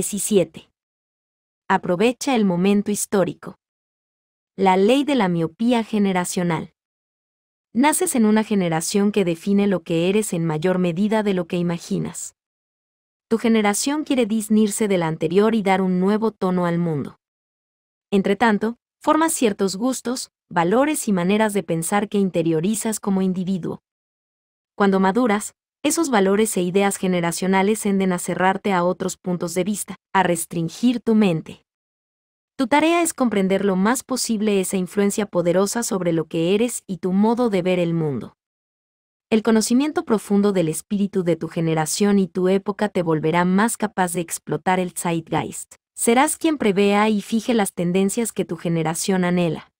17. Aprovecha el momento histórico. La ley de la miopía generacional. Naces en una generación que define lo que eres en mayor medida de lo que imaginas. Tu generación quiere disnirse de la anterior y dar un nuevo tono al mundo. Entretanto, formas ciertos gustos, valores y maneras de pensar que interiorizas como individuo. Cuando maduras, esos valores e ideas generacionales tienden a cerrarte a otros puntos de vista, a restringir tu mente. Tu tarea es comprender lo más posible esa influencia poderosa sobre lo que eres y tu modo de ver el mundo. El conocimiento profundo del espíritu de tu generación y tu época te volverá más capaz de explotar el zeitgeist. Serás quien prevea y fije las tendencias que tu generación anhela.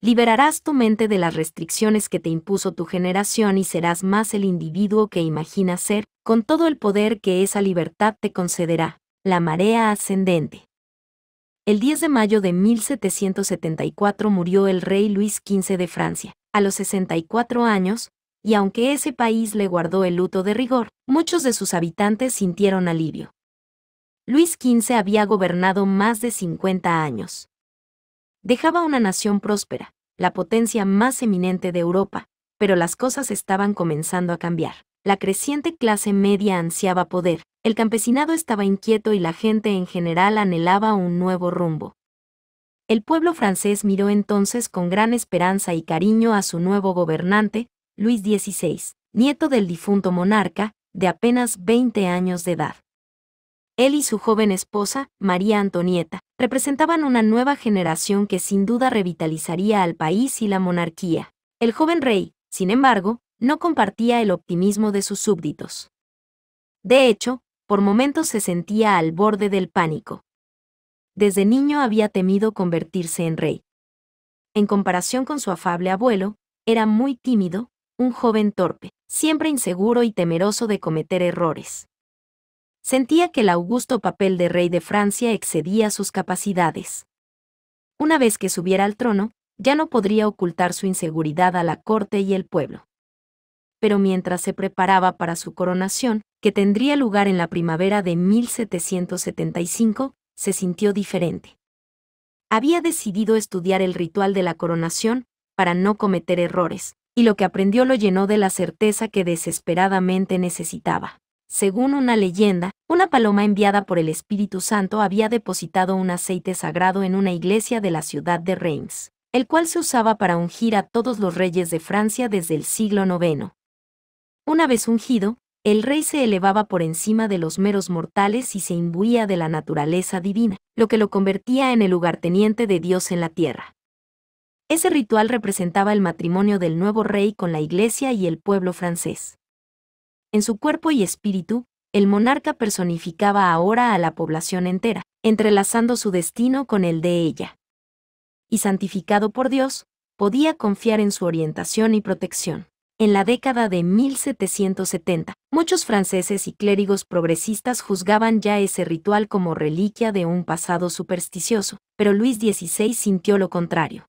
Liberarás tu mente de las restricciones que te impuso tu generación y serás más el individuo que imaginas ser, con todo el poder que esa libertad te concederá, la marea ascendente. El 10 de mayo de 1774 murió el rey Luis XV de Francia, a los 64 años, y aunque ese país le guardó el luto de rigor, muchos de sus habitantes sintieron alivio. Luis XV había gobernado más de 50 años dejaba una nación próspera, la potencia más eminente de Europa, pero las cosas estaban comenzando a cambiar. La creciente clase media ansiaba poder, el campesinado estaba inquieto y la gente en general anhelaba un nuevo rumbo. El pueblo francés miró entonces con gran esperanza y cariño a su nuevo gobernante, Luis XVI, nieto del difunto monarca, de apenas 20 años de edad. Él y su joven esposa, María Antonieta, representaban una nueva generación que sin duda revitalizaría al país y la monarquía. El joven rey, sin embargo, no compartía el optimismo de sus súbditos. De hecho, por momentos se sentía al borde del pánico. Desde niño había temido convertirse en rey. En comparación con su afable abuelo, era muy tímido, un joven torpe, siempre inseguro y temeroso de cometer errores sentía que el augusto papel de rey de Francia excedía sus capacidades. Una vez que subiera al trono, ya no podría ocultar su inseguridad a la corte y el pueblo. Pero mientras se preparaba para su coronación, que tendría lugar en la primavera de 1775, se sintió diferente. Había decidido estudiar el ritual de la coronación para no cometer errores, y lo que aprendió lo llenó de la certeza que desesperadamente necesitaba. Según una leyenda, una paloma enviada por el Espíritu Santo había depositado un aceite sagrado en una iglesia de la ciudad de Reims, el cual se usaba para ungir a todos los reyes de Francia desde el siglo IX. Una vez ungido, el rey se elevaba por encima de los meros mortales y se imbuía de la naturaleza divina, lo que lo convertía en el lugarteniente de Dios en la tierra. Ese ritual representaba el matrimonio del nuevo rey con la iglesia y el pueblo francés. En su cuerpo y espíritu, el monarca personificaba ahora a la población entera, entrelazando su destino con el de ella. Y santificado por Dios, podía confiar en su orientación y protección. En la década de 1770, muchos franceses y clérigos progresistas juzgaban ya ese ritual como reliquia de un pasado supersticioso, pero Luis XVI sintió lo contrario.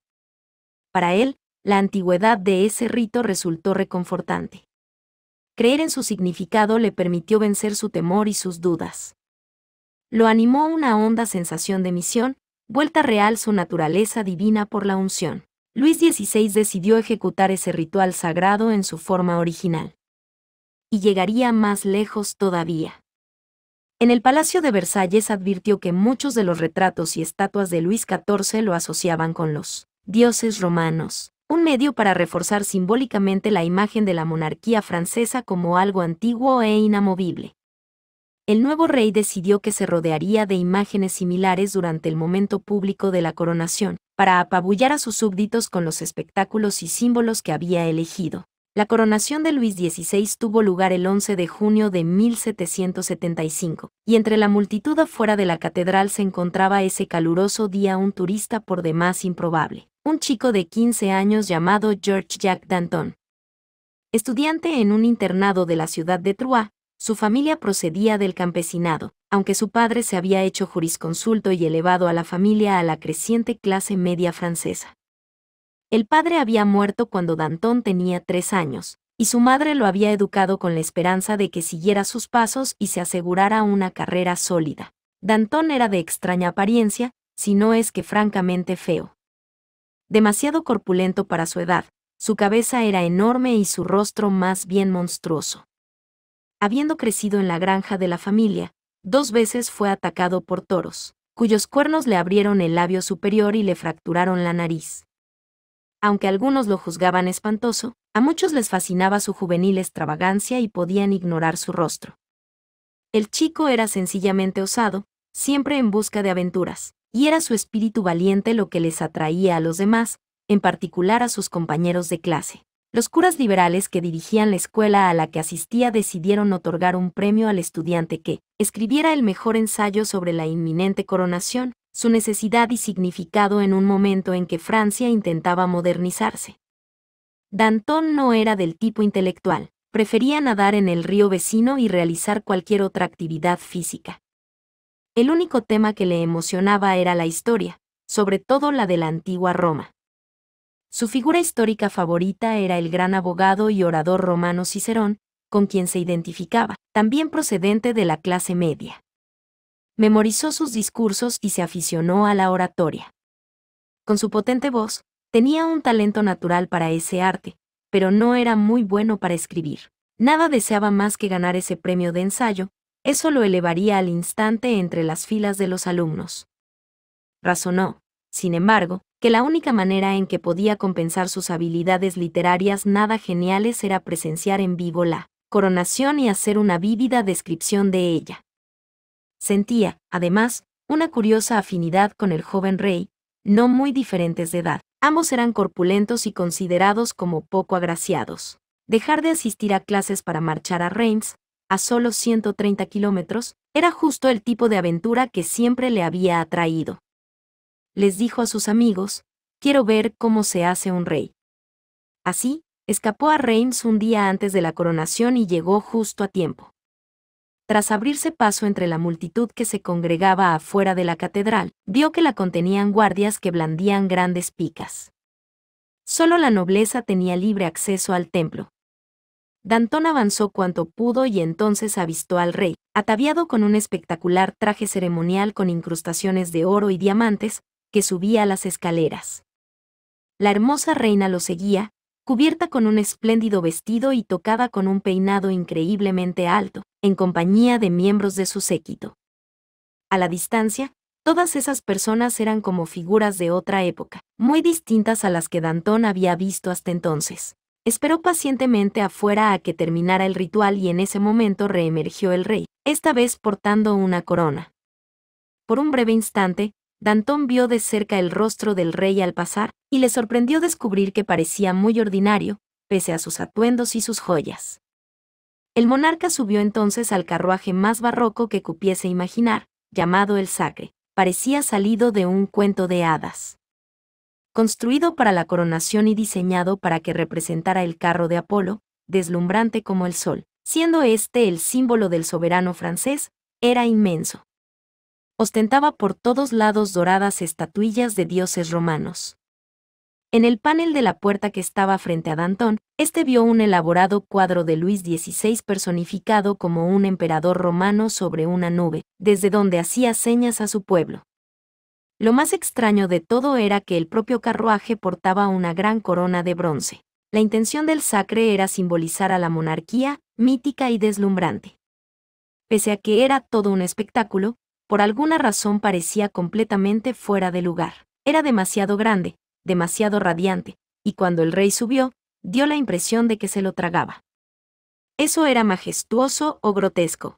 Para él, la antigüedad de ese rito resultó reconfortante creer en su significado le permitió vencer su temor y sus dudas. Lo animó una honda sensación de misión, vuelta real su naturaleza divina por la unción. Luis XVI decidió ejecutar ese ritual sagrado en su forma original. Y llegaría más lejos todavía. En el Palacio de Versalles advirtió que muchos de los retratos y estatuas de Luis XIV lo asociaban con los dioses romanos un medio para reforzar simbólicamente la imagen de la monarquía francesa como algo antiguo e inamovible. El nuevo rey decidió que se rodearía de imágenes similares durante el momento público de la coronación, para apabullar a sus súbditos con los espectáculos y símbolos que había elegido. La coronación de Luis XVI tuvo lugar el 11 de junio de 1775, y entre la multitud afuera de la catedral se encontraba ese caluroso día un turista por demás improbable un chico de 15 años llamado George Jacques Danton. Estudiante en un internado de la ciudad de Troyes, su familia procedía del campesinado, aunque su padre se había hecho jurisconsulto y elevado a la familia a la creciente clase media francesa. El padre había muerto cuando Danton tenía tres años, y su madre lo había educado con la esperanza de que siguiera sus pasos y se asegurara una carrera sólida. Danton era de extraña apariencia, si no es que francamente feo demasiado corpulento para su edad, su cabeza era enorme y su rostro más bien monstruoso. Habiendo crecido en la granja de la familia, dos veces fue atacado por toros, cuyos cuernos le abrieron el labio superior y le fracturaron la nariz. Aunque algunos lo juzgaban espantoso, a muchos les fascinaba su juvenil extravagancia y podían ignorar su rostro. El chico era sencillamente osado, siempre en busca de aventuras, y era su espíritu valiente lo que les atraía a los demás, en particular a sus compañeros de clase. Los curas liberales que dirigían la escuela a la que asistía decidieron otorgar un premio al estudiante que escribiera el mejor ensayo sobre la inminente coronación, su necesidad y significado en un momento en que Francia intentaba modernizarse. Danton no era del tipo intelectual, prefería nadar en el río vecino y realizar cualquier otra actividad física el único tema que le emocionaba era la historia, sobre todo la de la antigua Roma. Su figura histórica favorita era el gran abogado y orador romano Cicerón, con quien se identificaba, también procedente de la clase media. Memorizó sus discursos y se aficionó a la oratoria. Con su potente voz, tenía un talento natural para ese arte, pero no era muy bueno para escribir. Nada deseaba más que ganar ese premio de ensayo, eso lo elevaría al instante entre las filas de los alumnos. Razonó, sin embargo, que la única manera en que podía compensar sus habilidades literarias nada geniales era presenciar en vivo la coronación y hacer una vívida descripción de ella. Sentía, además, una curiosa afinidad con el joven rey, no muy diferentes de edad. Ambos eran corpulentos y considerados como poco agraciados. Dejar de asistir a clases para marchar a Reims a solo 130 kilómetros, era justo el tipo de aventura que siempre le había atraído. Les dijo a sus amigos, quiero ver cómo se hace un rey. Así, escapó a Reims un día antes de la coronación y llegó justo a tiempo. Tras abrirse paso entre la multitud que se congregaba afuera de la catedral, vio que la contenían guardias que blandían grandes picas. Solo la nobleza tenía libre acceso al templo, Dantón avanzó cuanto pudo y entonces avistó al rey, ataviado con un espectacular traje ceremonial con incrustaciones de oro y diamantes, que subía las escaleras. La hermosa reina lo seguía, cubierta con un espléndido vestido y tocada con un peinado increíblemente alto, en compañía de miembros de su séquito. A la distancia, todas esas personas eran como figuras de otra época, muy distintas a las que Dantón había visto hasta entonces. Esperó pacientemente afuera a que terminara el ritual y en ese momento reemergió el rey, esta vez portando una corona. Por un breve instante, Danton vio de cerca el rostro del rey al pasar, y le sorprendió descubrir que parecía muy ordinario, pese a sus atuendos y sus joyas. El monarca subió entonces al carruaje más barroco que cupiese imaginar, llamado el Sacre. Parecía salido de un cuento de hadas construido para la coronación y diseñado para que representara el carro de Apolo, deslumbrante como el sol, siendo este el símbolo del soberano francés, era inmenso. Ostentaba por todos lados doradas estatuillas de dioses romanos. En el panel de la puerta que estaba frente a Danton, este vio un elaborado cuadro de Luis XVI personificado como un emperador romano sobre una nube, desde donde hacía señas a su pueblo. Lo más extraño de todo era que el propio carruaje portaba una gran corona de bronce. La intención del sacre era simbolizar a la monarquía, mítica y deslumbrante. Pese a que era todo un espectáculo, por alguna razón parecía completamente fuera de lugar. Era demasiado grande, demasiado radiante, y cuando el rey subió, dio la impresión de que se lo tragaba. Eso era majestuoso o grotesco.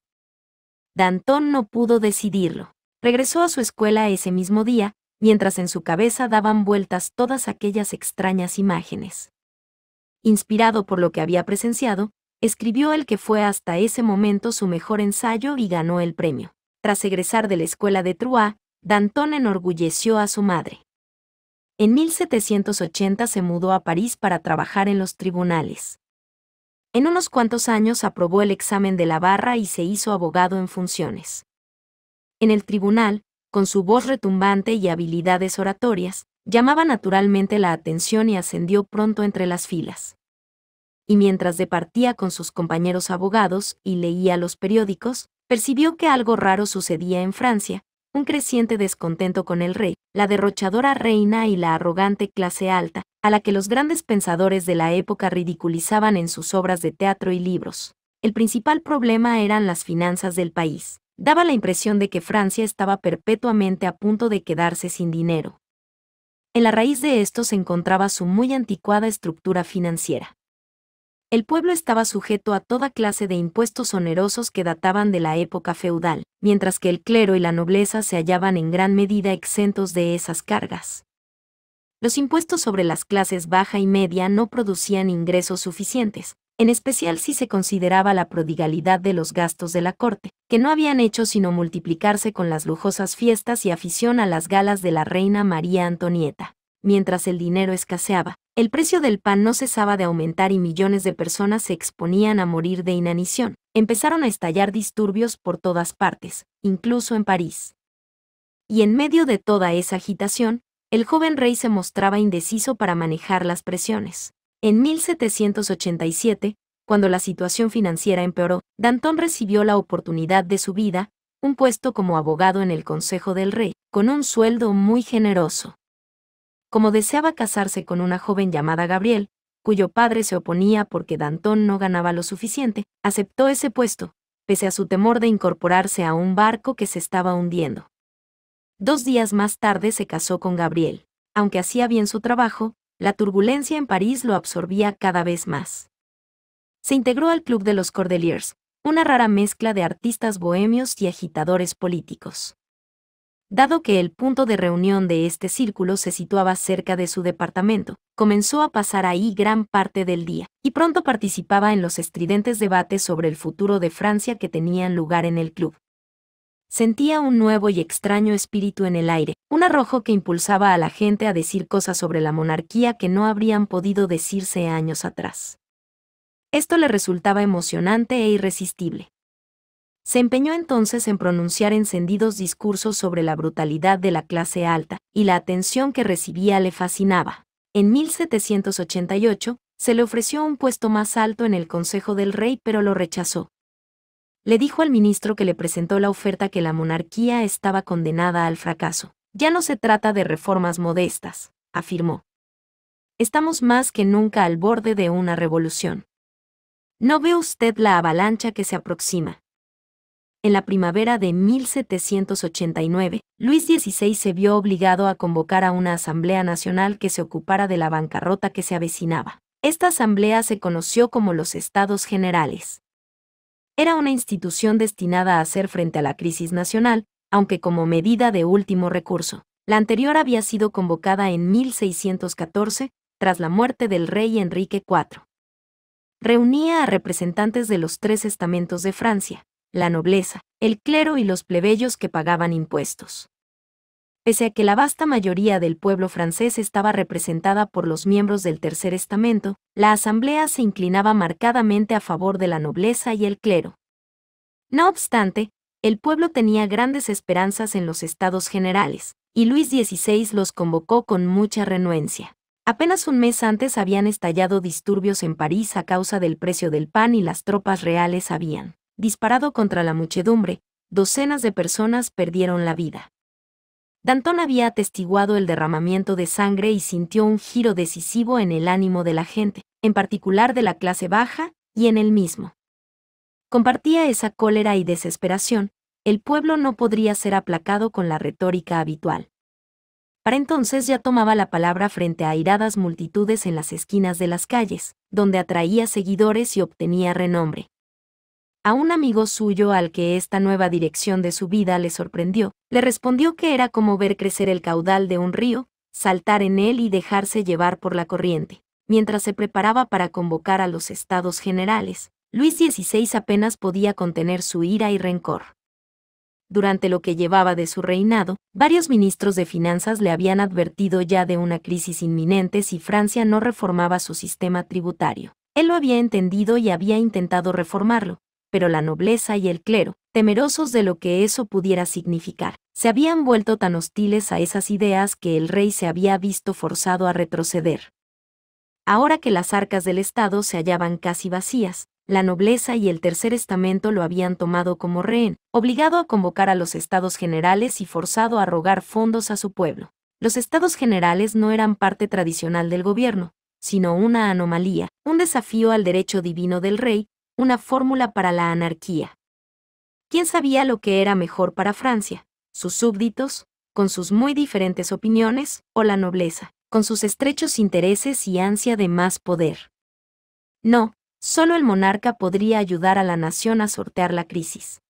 Danton no pudo decidirlo. Regresó a su escuela ese mismo día, mientras en su cabeza daban vueltas todas aquellas extrañas imágenes. Inspirado por lo que había presenciado, escribió el que fue hasta ese momento su mejor ensayo y ganó el premio. Tras egresar de la escuela de Troyes, Danton enorgulleció a su madre. En 1780 se mudó a París para trabajar en los tribunales. En unos cuantos años aprobó el examen de la barra y se hizo abogado en funciones en el tribunal, con su voz retumbante y habilidades oratorias, llamaba naturalmente la atención y ascendió pronto entre las filas. Y mientras departía con sus compañeros abogados y leía los periódicos, percibió que algo raro sucedía en Francia, un creciente descontento con el rey, la derrochadora reina y la arrogante clase alta, a la que los grandes pensadores de la época ridiculizaban en sus obras de teatro y libros. El principal problema eran las finanzas del país daba la impresión de que Francia estaba perpetuamente a punto de quedarse sin dinero. En la raíz de esto se encontraba su muy anticuada estructura financiera. El pueblo estaba sujeto a toda clase de impuestos onerosos que databan de la época feudal, mientras que el clero y la nobleza se hallaban en gran medida exentos de esas cargas. Los impuestos sobre las clases baja y media no producían ingresos suficientes, en especial si se consideraba la prodigalidad de los gastos de la corte, que no habían hecho sino multiplicarse con las lujosas fiestas y afición a las galas de la reina María Antonieta. Mientras el dinero escaseaba, el precio del pan no cesaba de aumentar y millones de personas se exponían a morir de inanición. Empezaron a estallar disturbios por todas partes, incluso en París. Y en medio de toda esa agitación, el joven rey se mostraba indeciso para manejar las presiones. En 1787, cuando la situación financiera empeoró, Danton recibió la oportunidad de su vida, un puesto como abogado en el Consejo del Rey, con un sueldo muy generoso. Como deseaba casarse con una joven llamada Gabriel, cuyo padre se oponía porque Danton no ganaba lo suficiente, aceptó ese puesto, pese a su temor de incorporarse a un barco que se estaba hundiendo. Dos días más tarde se casó con Gabriel. Aunque hacía bien su trabajo, la turbulencia en París lo absorbía cada vez más. Se integró al Club de los Cordeliers, una rara mezcla de artistas bohemios y agitadores políticos. Dado que el punto de reunión de este círculo se situaba cerca de su departamento, comenzó a pasar ahí gran parte del día, y pronto participaba en los estridentes debates sobre el futuro de Francia que tenían lugar en el club, sentía un nuevo y extraño espíritu en el aire, un arrojo que impulsaba a la gente a decir cosas sobre la monarquía que no habrían podido decirse años atrás. Esto le resultaba emocionante e irresistible. Se empeñó entonces en pronunciar encendidos discursos sobre la brutalidad de la clase alta, y la atención que recibía le fascinaba. En 1788, se le ofreció un puesto más alto en el Consejo del Rey, pero lo rechazó le dijo al ministro que le presentó la oferta que la monarquía estaba condenada al fracaso. Ya no se trata de reformas modestas, afirmó. Estamos más que nunca al borde de una revolución. ¿No ve usted la avalancha que se aproxima? En la primavera de 1789, Luis XVI se vio obligado a convocar a una asamblea nacional que se ocupara de la bancarrota que se avecinaba. Esta asamblea se conoció como los Estados Generales era una institución destinada a hacer frente a la crisis nacional, aunque como medida de último recurso. La anterior había sido convocada en 1614, tras la muerte del rey Enrique IV. Reunía a representantes de los tres estamentos de Francia, la nobleza, el clero y los plebeyos que pagaban impuestos. Pese a que la vasta mayoría del pueblo francés estaba representada por los miembros del tercer estamento, la asamblea se inclinaba marcadamente a favor de la nobleza y el clero. No obstante, el pueblo tenía grandes esperanzas en los estados generales, y Luis XVI los convocó con mucha renuencia. Apenas un mes antes habían estallado disturbios en París a causa del precio del pan y las tropas reales habían disparado contra la muchedumbre, docenas de personas perdieron la vida. Danton había atestiguado el derramamiento de sangre y sintió un giro decisivo en el ánimo de la gente, en particular de la clase baja, y en el mismo. Compartía esa cólera y desesperación, el pueblo no podría ser aplacado con la retórica habitual. Para entonces ya tomaba la palabra frente a airadas multitudes en las esquinas de las calles, donde atraía seguidores y obtenía renombre. A un amigo suyo al que esta nueva dirección de su vida le sorprendió, le respondió que era como ver crecer el caudal de un río, saltar en él y dejarse llevar por la corriente. Mientras se preparaba para convocar a los estados generales, Luis XVI apenas podía contener su ira y rencor. Durante lo que llevaba de su reinado, varios ministros de finanzas le habían advertido ya de una crisis inminente si Francia no reformaba su sistema tributario. Él lo había entendido y había intentado reformarlo, pero la nobleza y el clero, temerosos de lo que eso pudiera significar, se habían vuelto tan hostiles a esas ideas que el rey se había visto forzado a retroceder. Ahora que las arcas del Estado se hallaban casi vacías, la nobleza y el tercer estamento lo habían tomado como rehén, obligado a convocar a los estados generales y forzado a rogar fondos a su pueblo. Los estados generales no eran parte tradicional del gobierno, sino una anomalía, un desafío al derecho divino del rey, una fórmula para la anarquía. ¿Quién sabía lo que era mejor para Francia? ¿Sus súbditos, con sus muy diferentes opiniones, o la nobleza, con sus estrechos intereses y ansia de más poder? No, solo el monarca podría ayudar a la nación a sortear la crisis.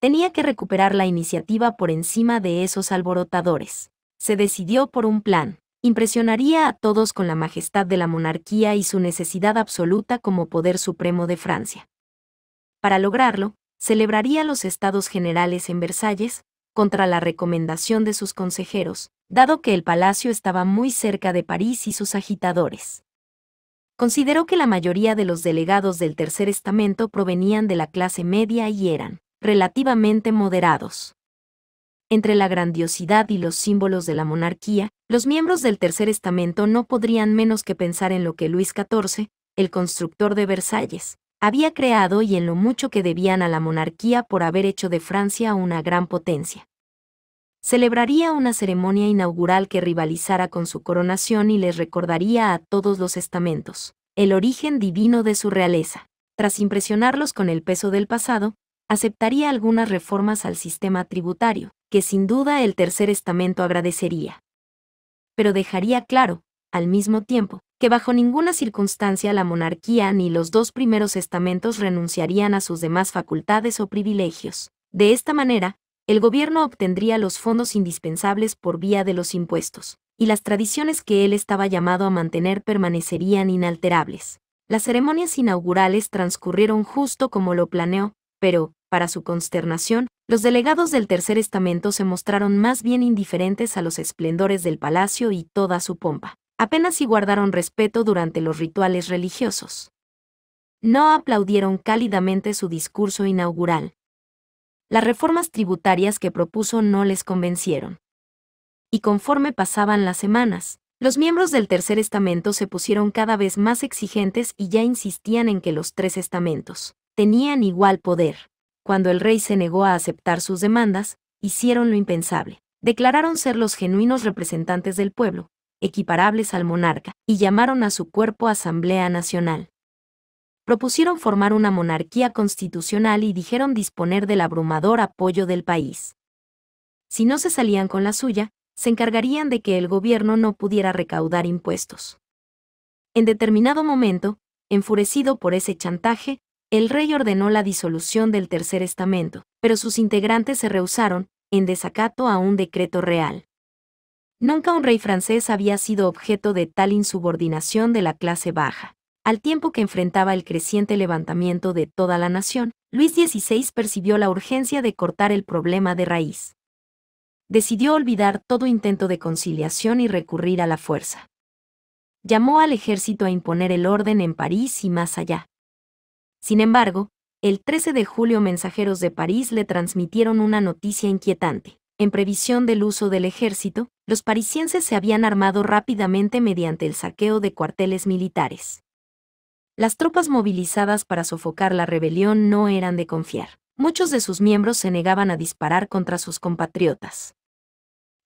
Tenía que recuperar la iniciativa por encima de esos alborotadores. Se decidió por un plan impresionaría a todos con la majestad de la monarquía y su necesidad absoluta como poder supremo de Francia. Para lograrlo, celebraría los estados generales en Versalles, contra la recomendación de sus consejeros, dado que el palacio estaba muy cerca de París y sus agitadores. Consideró que la mayoría de los delegados del tercer estamento provenían de la clase media y eran relativamente moderados entre la grandiosidad y los símbolos de la monarquía, los miembros del Tercer Estamento no podrían menos que pensar en lo que Luis XIV, el constructor de Versalles, había creado y en lo mucho que debían a la monarquía por haber hecho de Francia una gran potencia. Celebraría una ceremonia inaugural que rivalizara con su coronación y les recordaría a todos los estamentos el origen divino de su realeza. Tras impresionarlos con el peso del pasado, aceptaría algunas reformas al sistema tributario, que sin duda el Tercer Estamento agradecería. Pero dejaría claro, al mismo tiempo, que bajo ninguna circunstancia la monarquía ni los dos primeros estamentos renunciarían a sus demás facultades o privilegios. De esta manera, el gobierno obtendría los fondos indispensables por vía de los impuestos, y las tradiciones que él estaba llamado a mantener permanecerían inalterables. Las ceremonias inaugurales transcurrieron justo como lo planeó, pero, para su consternación, los delegados del tercer estamento se mostraron más bien indiferentes a los esplendores del palacio y toda su pompa. Apenas si guardaron respeto durante los rituales religiosos. No aplaudieron cálidamente su discurso inaugural. Las reformas tributarias que propuso no les convencieron. Y conforme pasaban las semanas, los miembros del tercer estamento se pusieron cada vez más exigentes y ya insistían en que los tres estamentos tenían igual poder cuando el rey se negó a aceptar sus demandas, hicieron lo impensable. Declararon ser los genuinos representantes del pueblo, equiparables al monarca, y llamaron a su cuerpo Asamblea Nacional. Propusieron formar una monarquía constitucional y dijeron disponer del abrumador apoyo del país. Si no se salían con la suya, se encargarían de que el gobierno no pudiera recaudar impuestos. En determinado momento, enfurecido por ese chantaje, el rey ordenó la disolución del Tercer Estamento, pero sus integrantes se rehusaron, en desacato a un decreto real. Nunca un rey francés había sido objeto de tal insubordinación de la clase baja. Al tiempo que enfrentaba el creciente levantamiento de toda la nación, Luis XVI percibió la urgencia de cortar el problema de raíz. Decidió olvidar todo intento de conciliación y recurrir a la fuerza. Llamó al ejército a imponer el orden en París y más allá. Sin embargo, el 13 de julio mensajeros de París le transmitieron una noticia inquietante. En previsión del uso del ejército, los parisienses se habían armado rápidamente mediante el saqueo de cuarteles militares. Las tropas movilizadas para sofocar la rebelión no eran de confiar. Muchos de sus miembros se negaban a disparar contra sus compatriotas.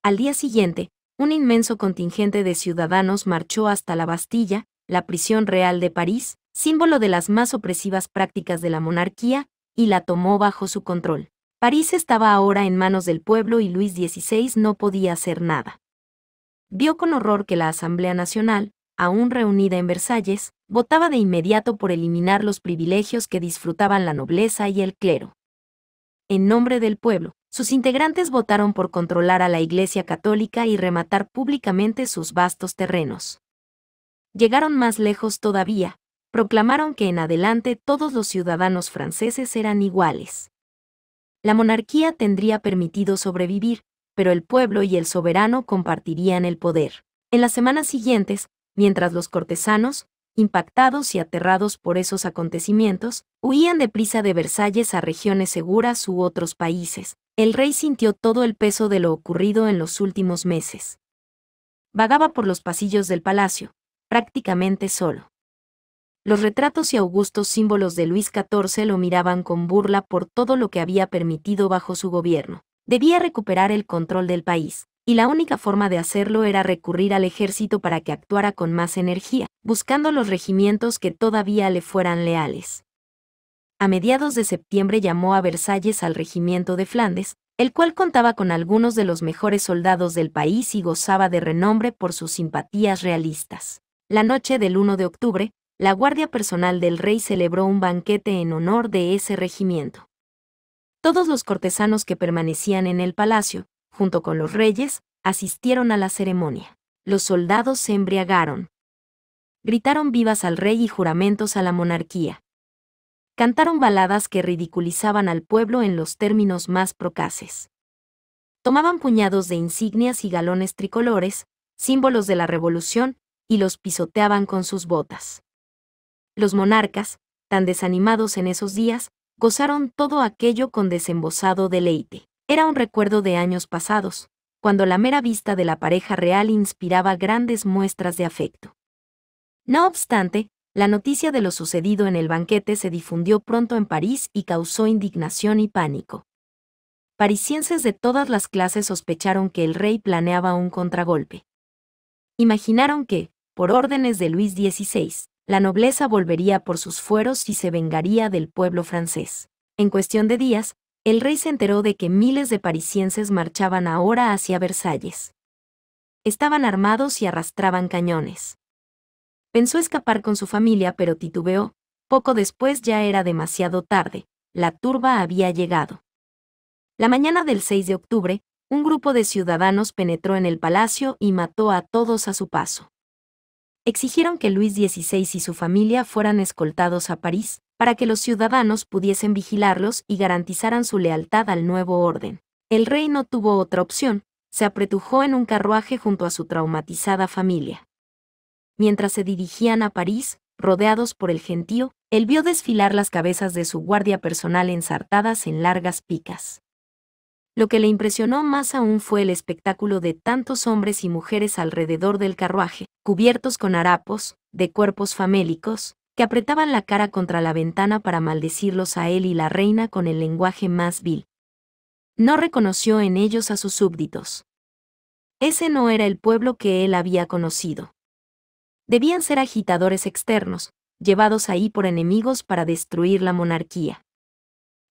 Al día siguiente, un inmenso contingente de ciudadanos marchó hasta la Bastilla, la prisión real de París, símbolo de las más opresivas prácticas de la monarquía, y la tomó bajo su control. París estaba ahora en manos del pueblo y Luis XVI no podía hacer nada. Vio con horror que la Asamblea Nacional, aún reunida en Versalles, votaba de inmediato por eliminar los privilegios que disfrutaban la nobleza y el clero. En nombre del pueblo, sus integrantes votaron por controlar a la Iglesia Católica y rematar públicamente sus vastos terrenos. Llegaron más lejos todavía, proclamaron que en adelante todos los ciudadanos franceses eran iguales. La monarquía tendría permitido sobrevivir, pero el pueblo y el soberano compartirían el poder. En las semanas siguientes, mientras los cortesanos, impactados y aterrados por esos acontecimientos, huían deprisa de Versalles a regiones seguras u otros países, el rey sintió todo el peso de lo ocurrido en los últimos meses. Vagaba por los pasillos del palacio, prácticamente solo. Los retratos y augustos símbolos de Luis XIV lo miraban con burla por todo lo que había permitido bajo su gobierno. Debía recuperar el control del país, y la única forma de hacerlo era recurrir al ejército para que actuara con más energía, buscando los regimientos que todavía le fueran leales. A mediados de septiembre llamó a Versalles al regimiento de Flandes, el cual contaba con algunos de los mejores soldados del país y gozaba de renombre por sus simpatías realistas. La noche del 1 de octubre, la Guardia Personal del Rey celebró un banquete en honor de ese regimiento. Todos los cortesanos que permanecían en el palacio, junto con los reyes, asistieron a la ceremonia. Los soldados se embriagaron. Gritaron vivas al rey y juramentos a la monarquía. Cantaron baladas que ridiculizaban al pueblo en los términos más procaces. Tomaban puñados de insignias y galones tricolores, símbolos de la revolución, y los pisoteaban con sus botas. Los monarcas, tan desanimados en esos días, gozaron todo aquello con desembosado deleite. Era un recuerdo de años pasados, cuando la mera vista de la pareja real inspiraba grandes muestras de afecto. No obstante, la noticia de lo sucedido en el banquete se difundió pronto en París y causó indignación y pánico. Parisienses de todas las clases sospecharon que el rey planeaba un contragolpe. Imaginaron que, por órdenes de Luis XVI, la nobleza volvería por sus fueros y se vengaría del pueblo francés. En cuestión de días, el rey se enteró de que miles de parisienses marchaban ahora hacia Versalles. Estaban armados y arrastraban cañones. Pensó escapar con su familia pero titubeó, poco después ya era demasiado tarde, la turba había llegado. La mañana del 6 de octubre, un grupo de ciudadanos penetró en el palacio y mató a todos a su paso exigieron que Luis XVI y su familia fueran escoltados a París, para que los ciudadanos pudiesen vigilarlos y garantizaran su lealtad al nuevo orden. El rey no tuvo otra opción, se apretujó en un carruaje junto a su traumatizada familia. Mientras se dirigían a París, rodeados por el gentío, él vio desfilar las cabezas de su guardia personal ensartadas en largas picas. Lo que le impresionó más aún fue el espectáculo de tantos hombres y mujeres alrededor del carruaje, cubiertos con harapos, de cuerpos famélicos, que apretaban la cara contra la ventana para maldecirlos a él y la reina con el lenguaje más vil. No reconoció en ellos a sus súbditos. Ese no era el pueblo que él había conocido. Debían ser agitadores externos, llevados ahí por enemigos para destruir la monarquía.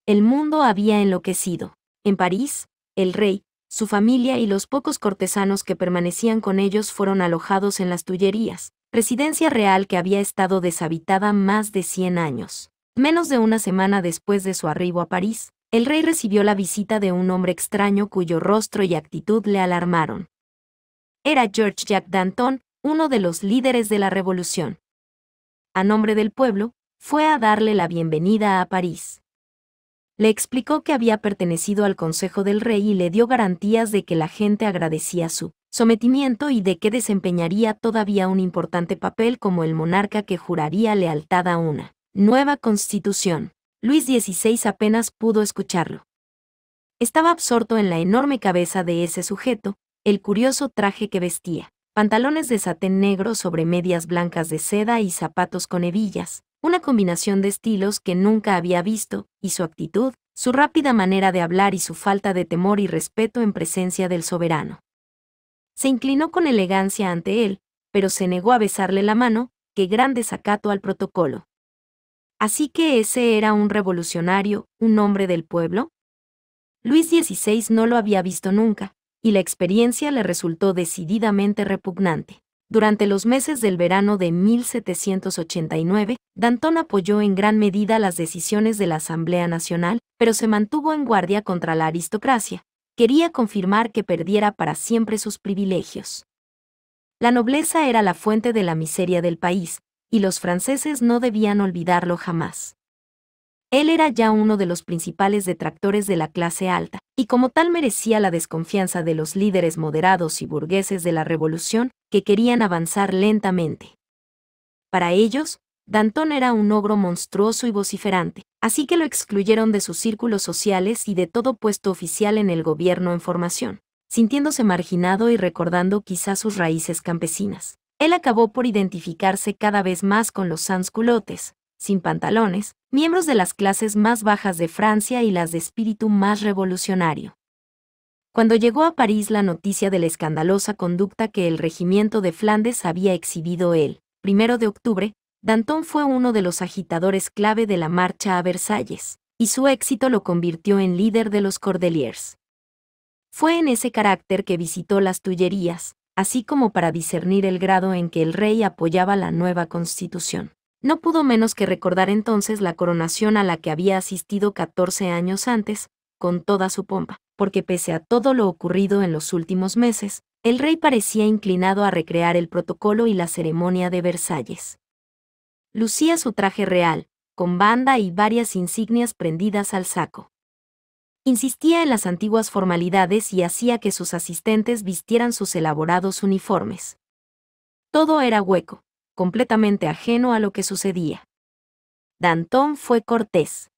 El mundo había enloquecido. En París, el rey, su familia y los pocos cortesanos que permanecían con ellos fueron alojados en las Tullerías, residencia real que había estado deshabitada más de 100 años. Menos de una semana después de su arribo a París, el rey recibió la visita de un hombre extraño cuyo rostro y actitud le alarmaron. Era George Jacques Danton, uno de los líderes de la revolución. A nombre del pueblo, fue a darle la bienvenida a París le explicó que había pertenecido al Consejo del Rey y le dio garantías de que la gente agradecía su sometimiento y de que desempeñaría todavía un importante papel como el monarca que juraría lealtad a una nueva constitución. Luis XVI apenas pudo escucharlo. Estaba absorto en la enorme cabeza de ese sujeto, el curioso traje que vestía, pantalones de satén negro sobre medias blancas de seda y zapatos con hebillas, una combinación de estilos que nunca había visto, y su actitud, su rápida manera de hablar y su falta de temor y respeto en presencia del soberano. Se inclinó con elegancia ante él, pero se negó a besarle la mano, que gran desacato al protocolo. Así que ese era un revolucionario, un hombre del pueblo. Luis XVI no lo había visto nunca, y la experiencia le resultó decididamente repugnante. Durante los meses del verano de 1789, Danton apoyó en gran medida las decisiones de la Asamblea Nacional, pero se mantuvo en guardia contra la aristocracia. Quería confirmar que perdiera para siempre sus privilegios. La nobleza era la fuente de la miseria del país, y los franceses no debían olvidarlo jamás. Él era ya uno de los principales detractores de la clase alta, y como tal merecía la desconfianza de los líderes moderados y burgueses de la revolución, que querían avanzar lentamente. Para ellos, Danton era un ogro monstruoso y vociferante, así que lo excluyeron de sus círculos sociales y de todo puesto oficial en el gobierno en formación, sintiéndose marginado y recordando quizás sus raíces campesinas. Él acabó por identificarse cada vez más con los sansculotes, sin pantalones, miembros de las clases más bajas de Francia y las de espíritu más revolucionario. Cuando llegó a París la noticia de la escandalosa conducta que el regimiento de Flandes había exhibido el 1 de octubre, Danton fue uno de los agitadores clave de la marcha a Versalles, y su éxito lo convirtió en líder de los Cordeliers. Fue en ese carácter que visitó las Tullerías, así como para discernir el grado en que el rey apoyaba la nueva constitución. No pudo menos que recordar entonces la coronación a la que había asistido 14 años antes, con toda su pompa, porque pese a todo lo ocurrido en los últimos meses, el rey parecía inclinado a recrear el protocolo y la ceremonia de Versalles. Lucía su traje real, con banda y varias insignias prendidas al saco. Insistía en las antiguas formalidades y hacía que sus asistentes vistieran sus elaborados uniformes. Todo era hueco, completamente ajeno a lo que sucedía. Danton fue cortés.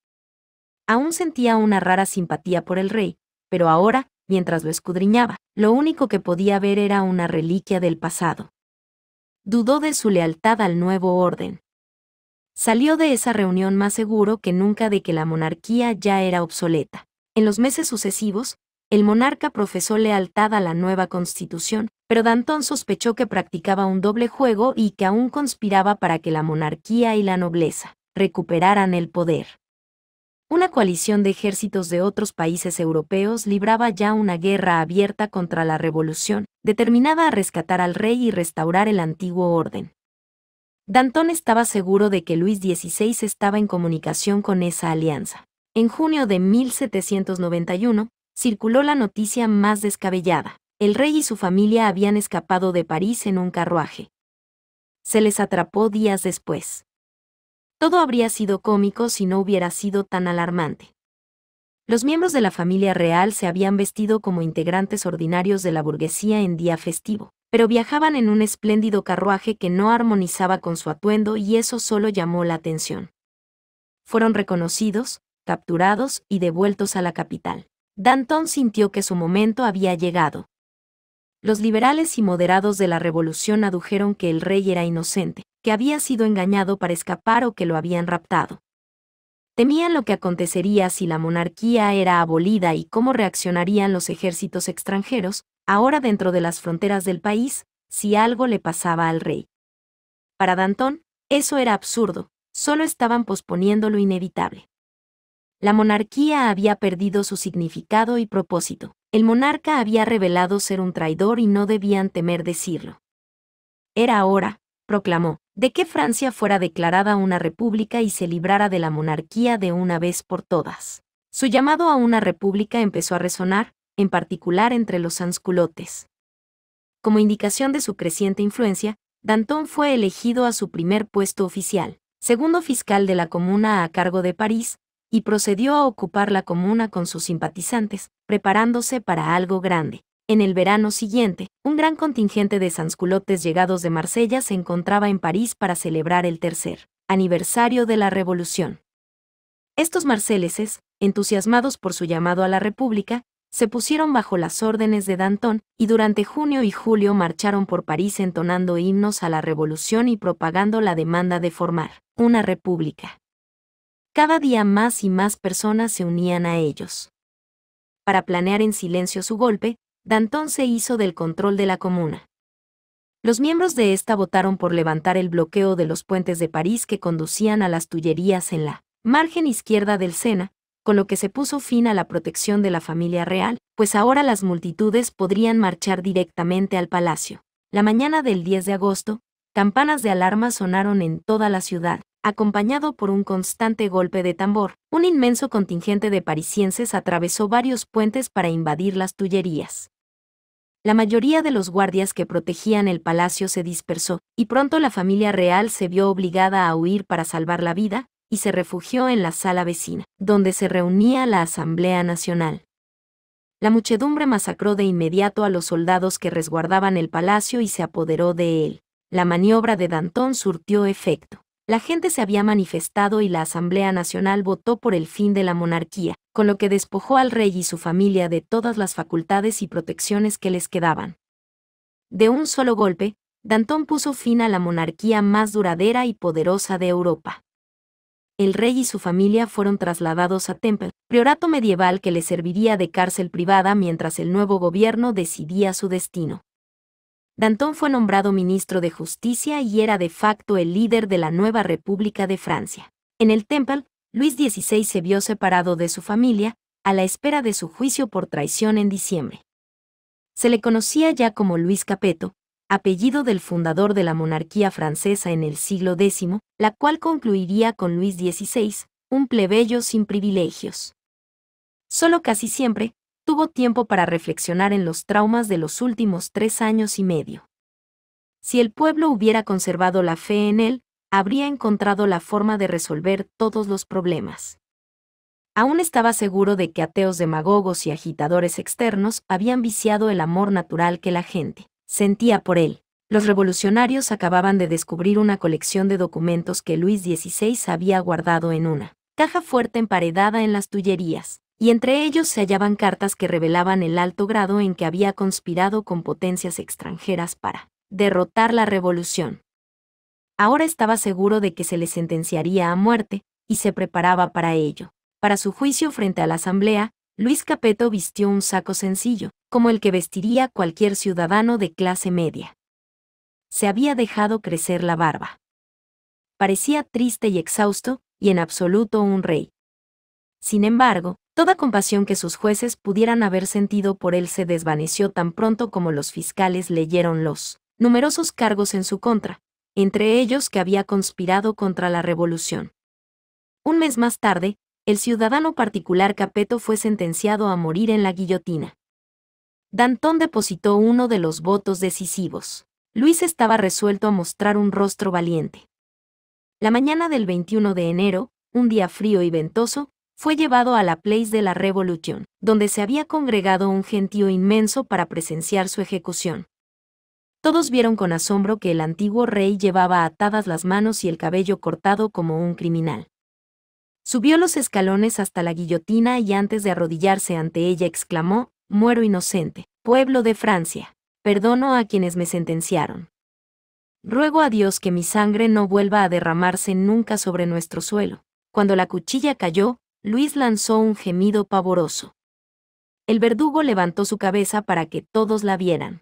Aún sentía una rara simpatía por el rey, pero ahora, mientras lo escudriñaba, lo único que podía ver era una reliquia del pasado. Dudó de su lealtad al nuevo orden. Salió de esa reunión más seguro que nunca de que la monarquía ya era obsoleta. En los meses sucesivos, el monarca profesó lealtad a la nueva constitución, pero Danton sospechó que practicaba un doble juego y que aún conspiraba para que la monarquía y la nobleza recuperaran el poder. Una coalición de ejércitos de otros países europeos libraba ya una guerra abierta contra la revolución, determinada a rescatar al rey y restaurar el antiguo orden. Danton estaba seguro de que Luis XVI estaba en comunicación con esa alianza. En junio de 1791, circuló la noticia más descabellada. El rey y su familia habían escapado de París en un carruaje. Se les atrapó días después. Todo habría sido cómico si no hubiera sido tan alarmante. Los miembros de la familia real se habían vestido como integrantes ordinarios de la burguesía en día festivo, pero viajaban en un espléndido carruaje que no armonizaba con su atuendo y eso solo llamó la atención. Fueron reconocidos, capturados y devueltos a la capital. Danton sintió que su momento había llegado. Los liberales y moderados de la revolución adujeron que el rey era inocente, que había sido engañado para escapar o que lo habían raptado. Temían lo que acontecería si la monarquía era abolida y cómo reaccionarían los ejércitos extranjeros, ahora dentro de las fronteras del país, si algo le pasaba al rey. Para Danton, eso era absurdo, solo estaban posponiendo lo inevitable. La monarquía había perdido su significado y propósito. El monarca había revelado ser un traidor y no debían temer decirlo. Era hora, proclamó, de que Francia fuera declarada una república y se librara de la monarquía de una vez por todas. Su llamado a una república empezó a resonar, en particular entre los sansculotes. Como indicación de su creciente influencia, Danton fue elegido a su primer puesto oficial, segundo fiscal de la comuna a cargo de París, y procedió a ocupar la comuna con sus simpatizantes, preparándose para algo grande. En el verano siguiente, un gran contingente de sansculotes llegados de Marsella se encontraba en París para celebrar el tercer aniversario de la Revolución. Estos marceleses, entusiasmados por su llamado a la República, se pusieron bajo las órdenes de Danton y durante junio y julio marcharon por París entonando himnos a la revolución y propagando la demanda de formar una república. Cada día más y más personas se unían a ellos. Para planear en silencio su golpe, Danton se hizo del control de la comuna. Los miembros de esta votaron por levantar el bloqueo de los puentes de París que conducían a las Tullerías en la margen izquierda del Sena, con lo que se puso fin a la protección de la familia real, pues ahora las multitudes podrían marchar directamente al palacio. La mañana del 10 de agosto, campanas de alarma sonaron en toda la ciudad, acompañado por un constante golpe de tambor. Un inmenso contingente de parisienses atravesó varios puentes para invadir las Tullerías. La mayoría de los guardias que protegían el palacio se dispersó, y pronto la familia real se vio obligada a huir para salvar la vida, y se refugió en la sala vecina, donde se reunía la Asamblea Nacional. La muchedumbre masacró de inmediato a los soldados que resguardaban el palacio y se apoderó de él. La maniobra de Danton surtió efecto la gente se había manifestado y la Asamblea Nacional votó por el fin de la monarquía, con lo que despojó al rey y su familia de todas las facultades y protecciones que les quedaban. De un solo golpe, Danton puso fin a la monarquía más duradera y poderosa de Europa. El rey y su familia fueron trasladados a Temple, priorato medieval que les serviría de cárcel privada mientras el nuevo gobierno decidía su destino. Danton fue nombrado ministro de Justicia y era de facto el líder de la nueva República de Francia. En el Temple, Luis XVI se vio separado de su familia, a la espera de su juicio por traición en diciembre. Se le conocía ya como Luis Capeto, apellido del fundador de la monarquía francesa en el siglo X, la cual concluiría con Luis XVI, un plebeyo sin privilegios. Solo casi siempre, tuvo tiempo para reflexionar en los traumas de los últimos tres años y medio. Si el pueblo hubiera conservado la fe en él, habría encontrado la forma de resolver todos los problemas. Aún estaba seguro de que ateos demagogos y agitadores externos habían viciado el amor natural que la gente sentía por él. Los revolucionarios acababan de descubrir una colección de documentos que Luis XVI había guardado en una caja fuerte emparedada en las Tullerías, y entre ellos se hallaban cartas que revelaban el alto grado en que había conspirado con potencias extranjeras para derrotar la revolución. Ahora estaba seguro de que se le sentenciaría a muerte, y se preparaba para ello. Para su juicio frente a la Asamblea, Luis Capeto vistió un saco sencillo, como el que vestiría cualquier ciudadano de clase media. Se había dejado crecer la barba. Parecía triste y exhausto, y en absoluto un rey. Sin embargo, Toda compasión que sus jueces pudieran haber sentido por él se desvaneció tan pronto como los fiscales leyeron los numerosos cargos en su contra, entre ellos que había conspirado contra la revolución. Un mes más tarde, el ciudadano particular Capeto fue sentenciado a morir en la guillotina. Danton depositó uno de los votos decisivos. Luis estaba resuelto a mostrar un rostro valiente. La mañana del 21 de enero, un día frío y ventoso, fue llevado a la Place de la Revolución, donde se había congregado un gentío inmenso para presenciar su ejecución. Todos vieron con asombro que el antiguo rey llevaba atadas las manos y el cabello cortado como un criminal. Subió los escalones hasta la guillotina y antes de arrodillarse ante ella exclamó, Muero inocente, pueblo de Francia, perdono a quienes me sentenciaron. Ruego a Dios que mi sangre no vuelva a derramarse nunca sobre nuestro suelo. Cuando la cuchilla cayó, Luis lanzó un gemido pavoroso. El verdugo levantó su cabeza para que todos la vieran.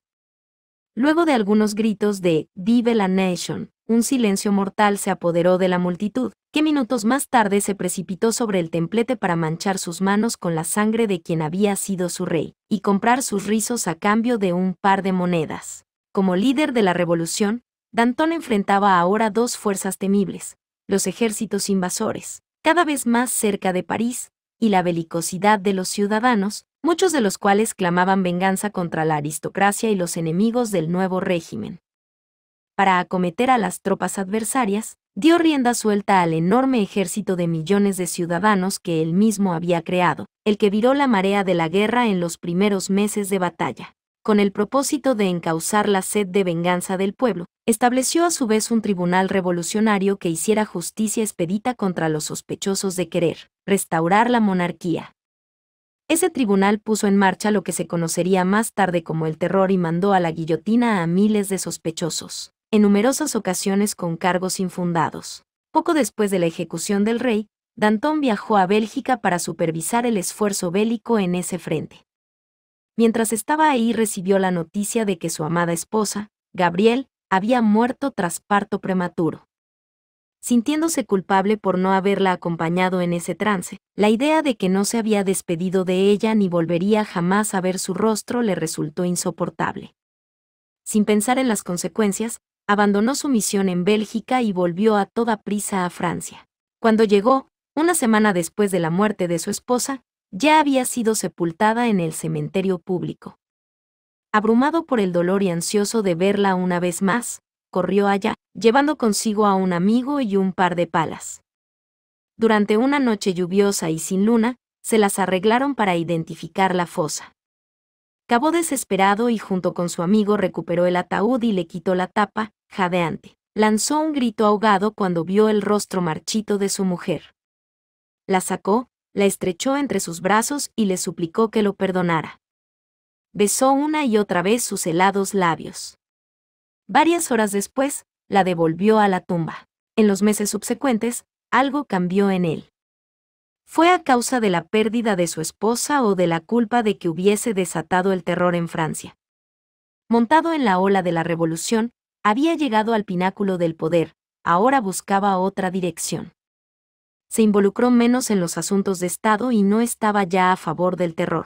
Luego de algunos gritos de Vive la Nation, un silencio mortal se apoderó de la multitud, que minutos más tarde se precipitó sobre el templete para manchar sus manos con la sangre de quien había sido su rey, y comprar sus rizos a cambio de un par de monedas. Como líder de la revolución, Dantón enfrentaba ahora dos fuerzas temibles, los ejércitos invasores, cada vez más cerca de París, y la belicosidad de los ciudadanos, muchos de los cuales clamaban venganza contra la aristocracia y los enemigos del nuevo régimen. Para acometer a las tropas adversarias, dio rienda suelta al enorme ejército de millones de ciudadanos que él mismo había creado, el que viró la marea de la guerra en los primeros meses de batalla con el propósito de encauzar la sed de venganza del pueblo, estableció a su vez un tribunal revolucionario que hiciera justicia expedita contra los sospechosos de querer restaurar la monarquía. Ese tribunal puso en marcha lo que se conocería más tarde como el terror y mandó a la guillotina a miles de sospechosos, en numerosas ocasiones con cargos infundados. Poco después de la ejecución del rey, Danton viajó a Bélgica para supervisar el esfuerzo bélico en ese frente. Mientras estaba ahí recibió la noticia de que su amada esposa, Gabriel, había muerto tras parto prematuro. Sintiéndose culpable por no haberla acompañado en ese trance, la idea de que no se había despedido de ella ni volvería jamás a ver su rostro le resultó insoportable. Sin pensar en las consecuencias, abandonó su misión en Bélgica y volvió a toda prisa a Francia. Cuando llegó, una semana después de la muerte de su esposa, ya había sido sepultada en el cementerio público. Abrumado por el dolor y ansioso de verla una vez más, corrió allá, llevando consigo a un amigo y un par de palas. Durante una noche lluviosa y sin luna, se las arreglaron para identificar la fosa. Cabó desesperado y junto con su amigo recuperó el ataúd y le quitó la tapa, jadeante. Lanzó un grito ahogado cuando vio el rostro marchito de su mujer. La sacó, la estrechó entre sus brazos y le suplicó que lo perdonara. Besó una y otra vez sus helados labios. Varias horas después, la devolvió a la tumba. En los meses subsecuentes, algo cambió en él. ¿Fue a causa de la pérdida de su esposa o de la culpa de que hubiese desatado el terror en Francia? Montado en la ola de la revolución, había llegado al pináculo del poder, ahora buscaba otra dirección se involucró menos en los asuntos de Estado y no estaba ya a favor del terror.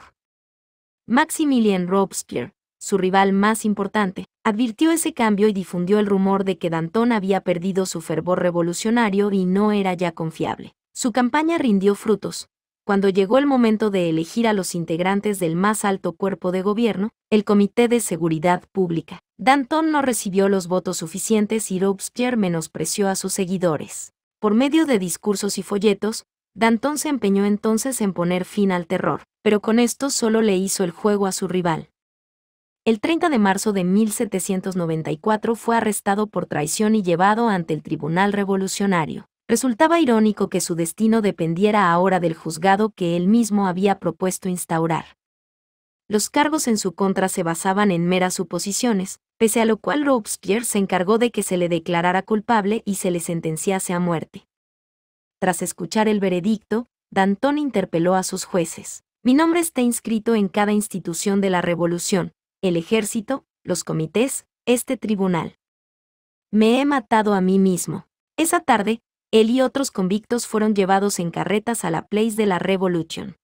Maximilien Robespierre, su rival más importante, advirtió ese cambio y difundió el rumor de que Danton había perdido su fervor revolucionario y no era ya confiable. Su campaña rindió frutos. Cuando llegó el momento de elegir a los integrantes del más alto cuerpo de gobierno, el Comité de Seguridad Pública, Danton no recibió los votos suficientes y Robespierre menospreció a sus seguidores. Por medio de discursos y folletos, Danton se empeñó entonces en poner fin al terror, pero con esto solo le hizo el juego a su rival. El 30 de marzo de 1794 fue arrestado por traición y llevado ante el Tribunal Revolucionario. Resultaba irónico que su destino dependiera ahora del juzgado que él mismo había propuesto instaurar. Los cargos en su contra se basaban en meras suposiciones, pese a lo cual Robespierre se encargó de que se le declarara culpable y se le sentenciase a muerte. Tras escuchar el veredicto, Danton interpeló a sus jueces. Mi nombre está inscrito en cada institución de la Revolución, el ejército, los comités, este tribunal. Me he matado a mí mismo. Esa tarde, él y otros convictos fueron llevados en carretas a la Place de la Revolution.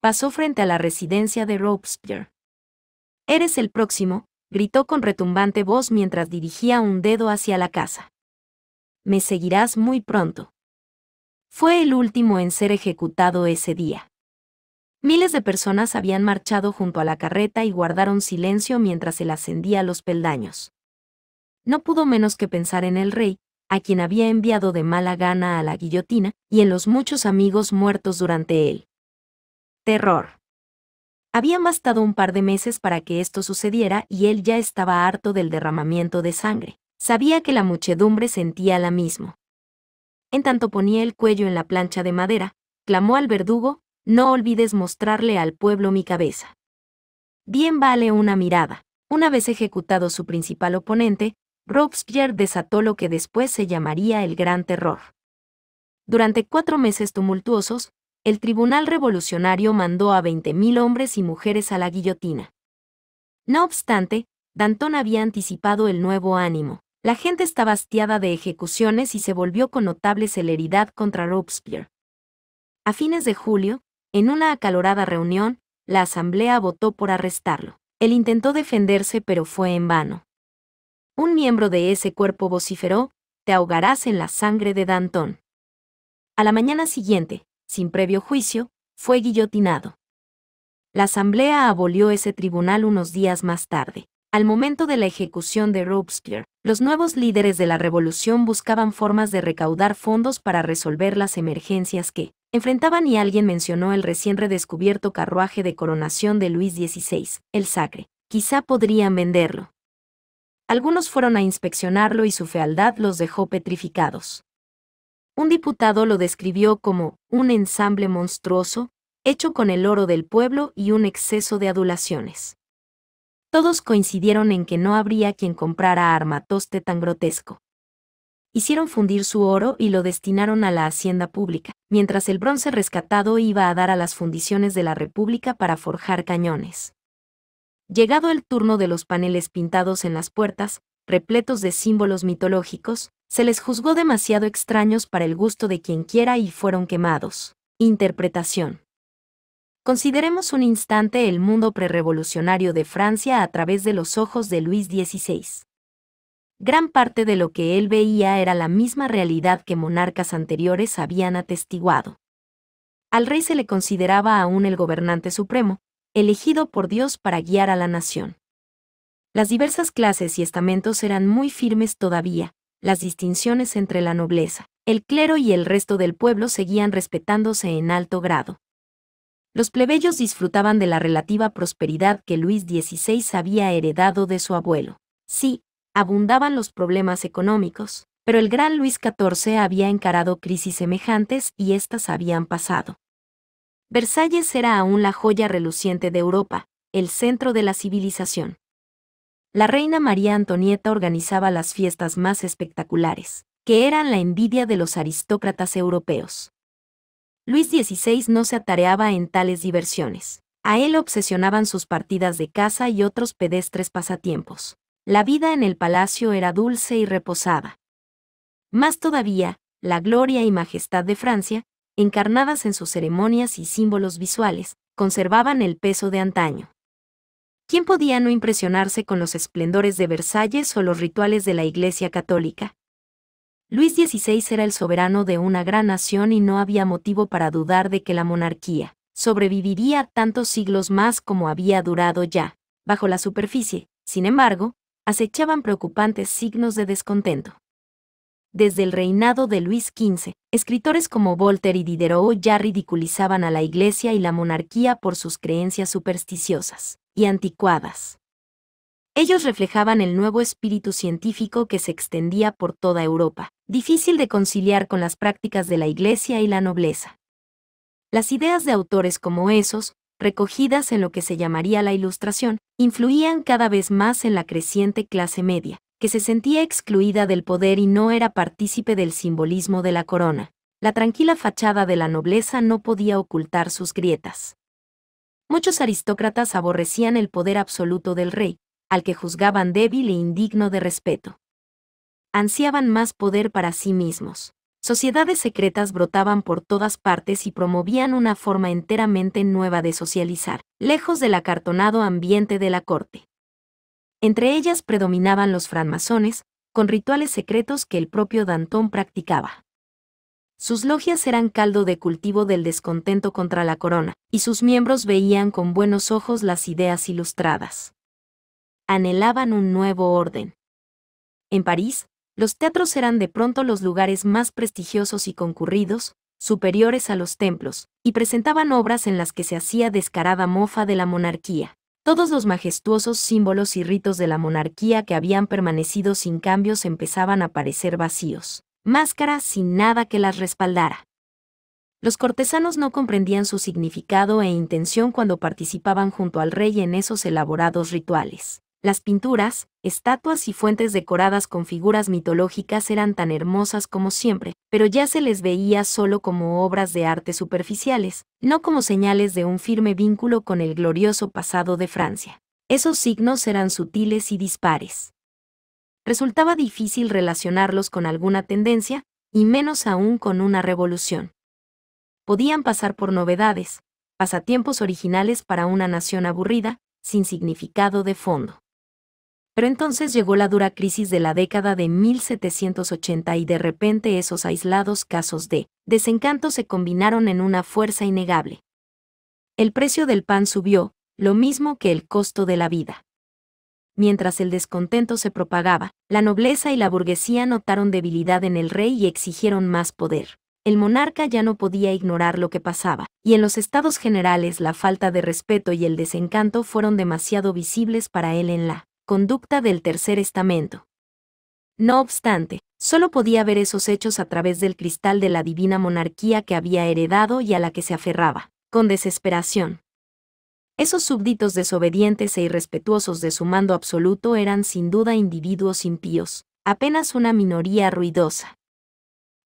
Pasó frente a la residencia de Robespierre. Eres el próximo, gritó con retumbante voz mientras dirigía un dedo hacia la casa. Me seguirás muy pronto. Fue el último en ser ejecutado ese día. Miles de personas habían marchado junto a la carreta y guardaron silencio mientras él ascendía los peldaños. No pudo menos que pensar en el rey, a quien había enviado de mala gana a la guillotina, y en los muchos amigos muertos durante él. Terror. Había bastado un par de meses para que esto sucediera y él ya estaba harto del derramamiento de sangre. Sabía que la muchedumbre sentía la mismo. En tanto ponía el cuello en la plancha de madera, clamó al verdugo, no olvides mostrarle al pueblo mi cabeza. Bien vale una mirada. Una vez ejecutado su principal oponente, Robespierre desató lo que después se llamaría el Gran Terror. Durante cuatro meses tumultuosos, el tribunal revolucionario mandó a 20.000 hombres y mujeres a la guillotina. No obstante, Danton había anticipado el nuevo ánimo. La gente estaba hastiada de ejecuciones y se volvió con notable celeridad contra Robespierre. A fines de julio, en una acalorada reunión, la asamblea votó por arrestarlo. Él intentó defenderse pero fue en vano. Un miembro de ese cuerpo vociferó, te ahogarás en la sangre de Danton. A la mañana siguiente, sin previo juicio, fue guillotinado. La Asamblea abolió ese tribunal unos días más tarde. Al momento de la ejecución de Robespierre, los nuevos líderes de la revolución buscaban formas de recaudar fondos para resolver las emergencias que enfrentaban y alguien mencionó el recién redescubierto carruaje de coronación de Luis XVI, el Sacre. Quizá podrían venderlo. Algunos fueron a inspeccionarlo y su fealdad los dejó petrificados. Un diputado lo describió como un ensamble monstruoso, hecho con el oro del pueblo y un exceso de adulaciones. Todos coincidieron en que no habría quien comprara Armatoste tan grotesco. Hicieron fundir su oro y lo destinaron a la hacienda pública, mientras el bronce rescatado iba a dar a las fundiciones de la República para forjar cañones. Llegado el turno de los paneles pintados en las puertas, repletos de símbolos mitológicos, se les juzgó demasiado extraños para el gusto de quien quiera y fueron quemados. Interpretación. Consideremos un instante el mundo prerevolucionario de Francia a través de los ojos de Luis XVI. Gran parte de lo que él veía era la misma realidad que monarcas anteriores habían atestiguado. Al rey se le consideraba aún el gobernante supremo, elegido por Dios para guiar a la nación. Las diversas clases y estamentos eran muy firmes todavía, las distinciones entre la nobleza, el clero y el resto del pueblo seguían respetándose en alto grado. Los plebeyos disfrutaban de la relativa prosperidad que Luis XVI había heredado de su abuelo. Sí, abundaban los problemas económicos, pero el gran Luis XIV había encarado crisis semejantes y éstas habían pasado. Versalles era aún la joya reluciente de Europa, el centro de la civilización la reina María Antonieta organizaba las fiestas más espectaculares, que eran la envidia de los aristócratas europeos. Luis XVI no se atareaba en tales diversiones. A él obsesionaban sus partidas de caza y otros pedestres pasatiempos. La vida en el palacio era dulce y reposada. Más todavía, la gloria y majestad de Francia, encarnadas en sus ceremonias y símbolos visuales, conservaban el peso de antaño. ¿quién podía no impresionarse con los esplendores de Versalles o los rituales de la Iglesia Católica? Luis XVI era el soberano de una gran nación y no había motivo para dudar de que la monarquía sobreviviría tantos siglos más como había durado ya. Bajo la superficie, sin embargo, acechaban preocupantes signos de descontento. Desde el reinado de Luis XV, escritores como Voltaire y Diderot ya ridiculizaban a la Iglesia y la monarquía por sus creencias supersticiosas y anticuadas. Ellos reflejaban el nuevo espíritu científico que se extendía por toda Europa, difícil de conciliar con las prácticas de la Iglesia y la nobleza. Las ideas de autores como esos, recogidas en lo que se llamaría la Ilustración, influían cada vez más en la creciente clase media, que se sentía excluida del poder y no era partícipe del simbolismo de la corona. La tranquila fachada de la nobleza no podía ocultar sus grietas. Muchos aristócratas aborrecían el poder absoluto del rey, al que juzgaban débil e indigno de respeto. Ansiaban más poder para sí mismos. Sociedades secretas brotaban por todas partes y promovían una forma enteramente nueva de socializar, lejos del acartonado ambiente de la corte. Entre ellas predominaban los francmasones, con rituales secretos que el propio Danton practicaba. Sus logias eran caldo de cultivo del descontento contra la corona, y sus miembros veían con buenos ojos las ideas ilustradas. Anhelaban un nuevo orden. En París, los teatros eran de pronto los lugares más prestigiosos y concurridos, superiores a los templos, y presentaban obras en las que se hacía descarada mofa de la monarquía. Todos los majestuosos símbolos y ritos de la monarquía que habían permanecido sin cambios empezaban a parecer vacíos máscaras sin nada que las respaldara. Los cortesanos no comprendían su significado e intención cuando participaban junto al rey en esos elaborados rituales. Las pinturas, estatuas y fuentes decoradas con figuras mitológicas eran tan hermosas como siempre, pero ya se les veía solo como obras de arte superficiales, no como señales de un firme vínculo con el glorioso pasado de Francia. Esos signos eran sutiles y dispares resultaba difícil relacionarlos con alguna tendencia, y menos aún con una revolución. Podían pasar por novedades, pasatiempos originales para una nación aburrida, sin significado de fondo. Pero entonces llegó la dura crisis de la década de 1780 y de repente esos aislados casos de desencanto se combinaron en una fuerza innegable. El precio del pan subió, lo mismo que el costo de la vida. Mientras el descontento se propagaba, la nobleza y la burguesía notaron debilidad en el rey y exigieron más poder. El monarca ya no podía ignorar lo que pasaba, y en los estados generales la falta de respeto y el desencanto fueron demasiado visibles para él en la conducta del tercer estamento. No obstante, solo podía ver esos hechos a través del cristal de la divina monarquía que había heredado y a la que se aferraba, con desesperación. Esos súbditos desobedientes e irrespetuosos de su mando absoluto eran sin duda individuos impíos, apenas una minoría ruidosa.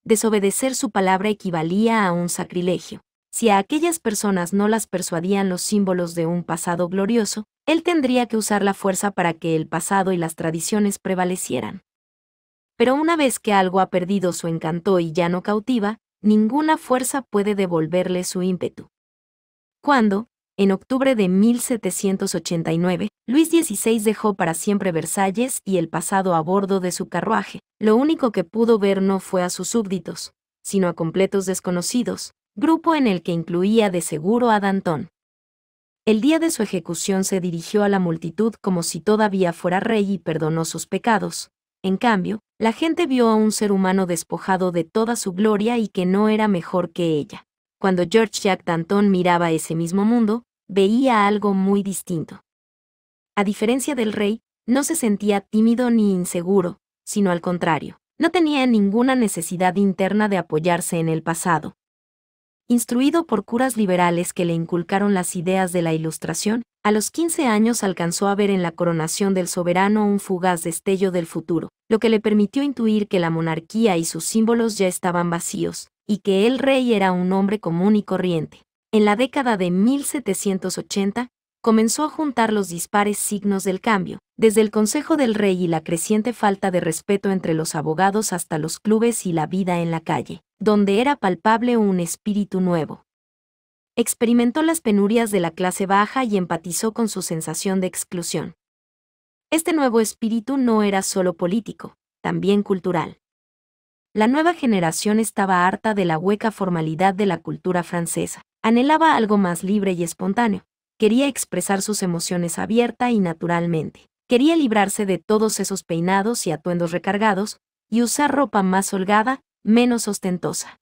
Desobedecer su palabra equivalía a un sacrilegio. Si a aquellas personas no las persuadían los símbolos de un pasado glorioso, él tendría que usar la fuerza para que el pasado y las tradiciones prevalecieran. Pero una vez que algo ha perdido su encanto y ya no cautiva, ninguna fuerza puede devolverle su ímpetu. Cuando, en octubre de 1789, Luis XVI dejó para siempre Versalles y el pasado a bordo de su carruaje. Lo único que pudo ver no fue a sus súbditos, sino a completos desconocidos, grupo en el que incluía de seguro a Danton. El día de su ejecución se dirigió a la multitud como si todavía fuera rey y perdonó sus pecados. En cambio, la gente vio a un ser humano despojado de toda su gloria y que no era mejor que ella. Cuando George Jack Danton miraba ese mismo mundo, veía algo muy distinto. A diferencia del rey, no se sentía tímido ni inseguro, sino al contrario, no tenía ninguna necesidad interna de apoyarse en el pasado. Instruido por curas liberales que le inculcaron las ideas de la Ilustración, a los 15 años alcanzó a ver en la coronación del soberano un fugaz destello del futuro, lo que le permitió intuir que la monarquía y sus símbolos ya estaban vacíos, y que el rey era un hombre común y corriente en la década de 1780, comenzó a juntar los dispares signos del cambio, desde el Consejo del Rey y la creciente falta de respeto entre los abogados hasta los clubes y la vida en la calle, donde era palpable un espíritu nuevo. Experimentó las penurias de la clase baja y empatizó con su sensación de exclusión. Este nuevo espíritu no era solo político, también cultural. La nueva generación estaba harta de la hueca formalidad de la cultura francesa. Anhelaba algo más libre y espontáneo. Quería expresar sus emociones abierta y naturalmente. Quería librarse de todos esos peinados y atuendos recargados y usar ropa más holgada, menos ostentosa.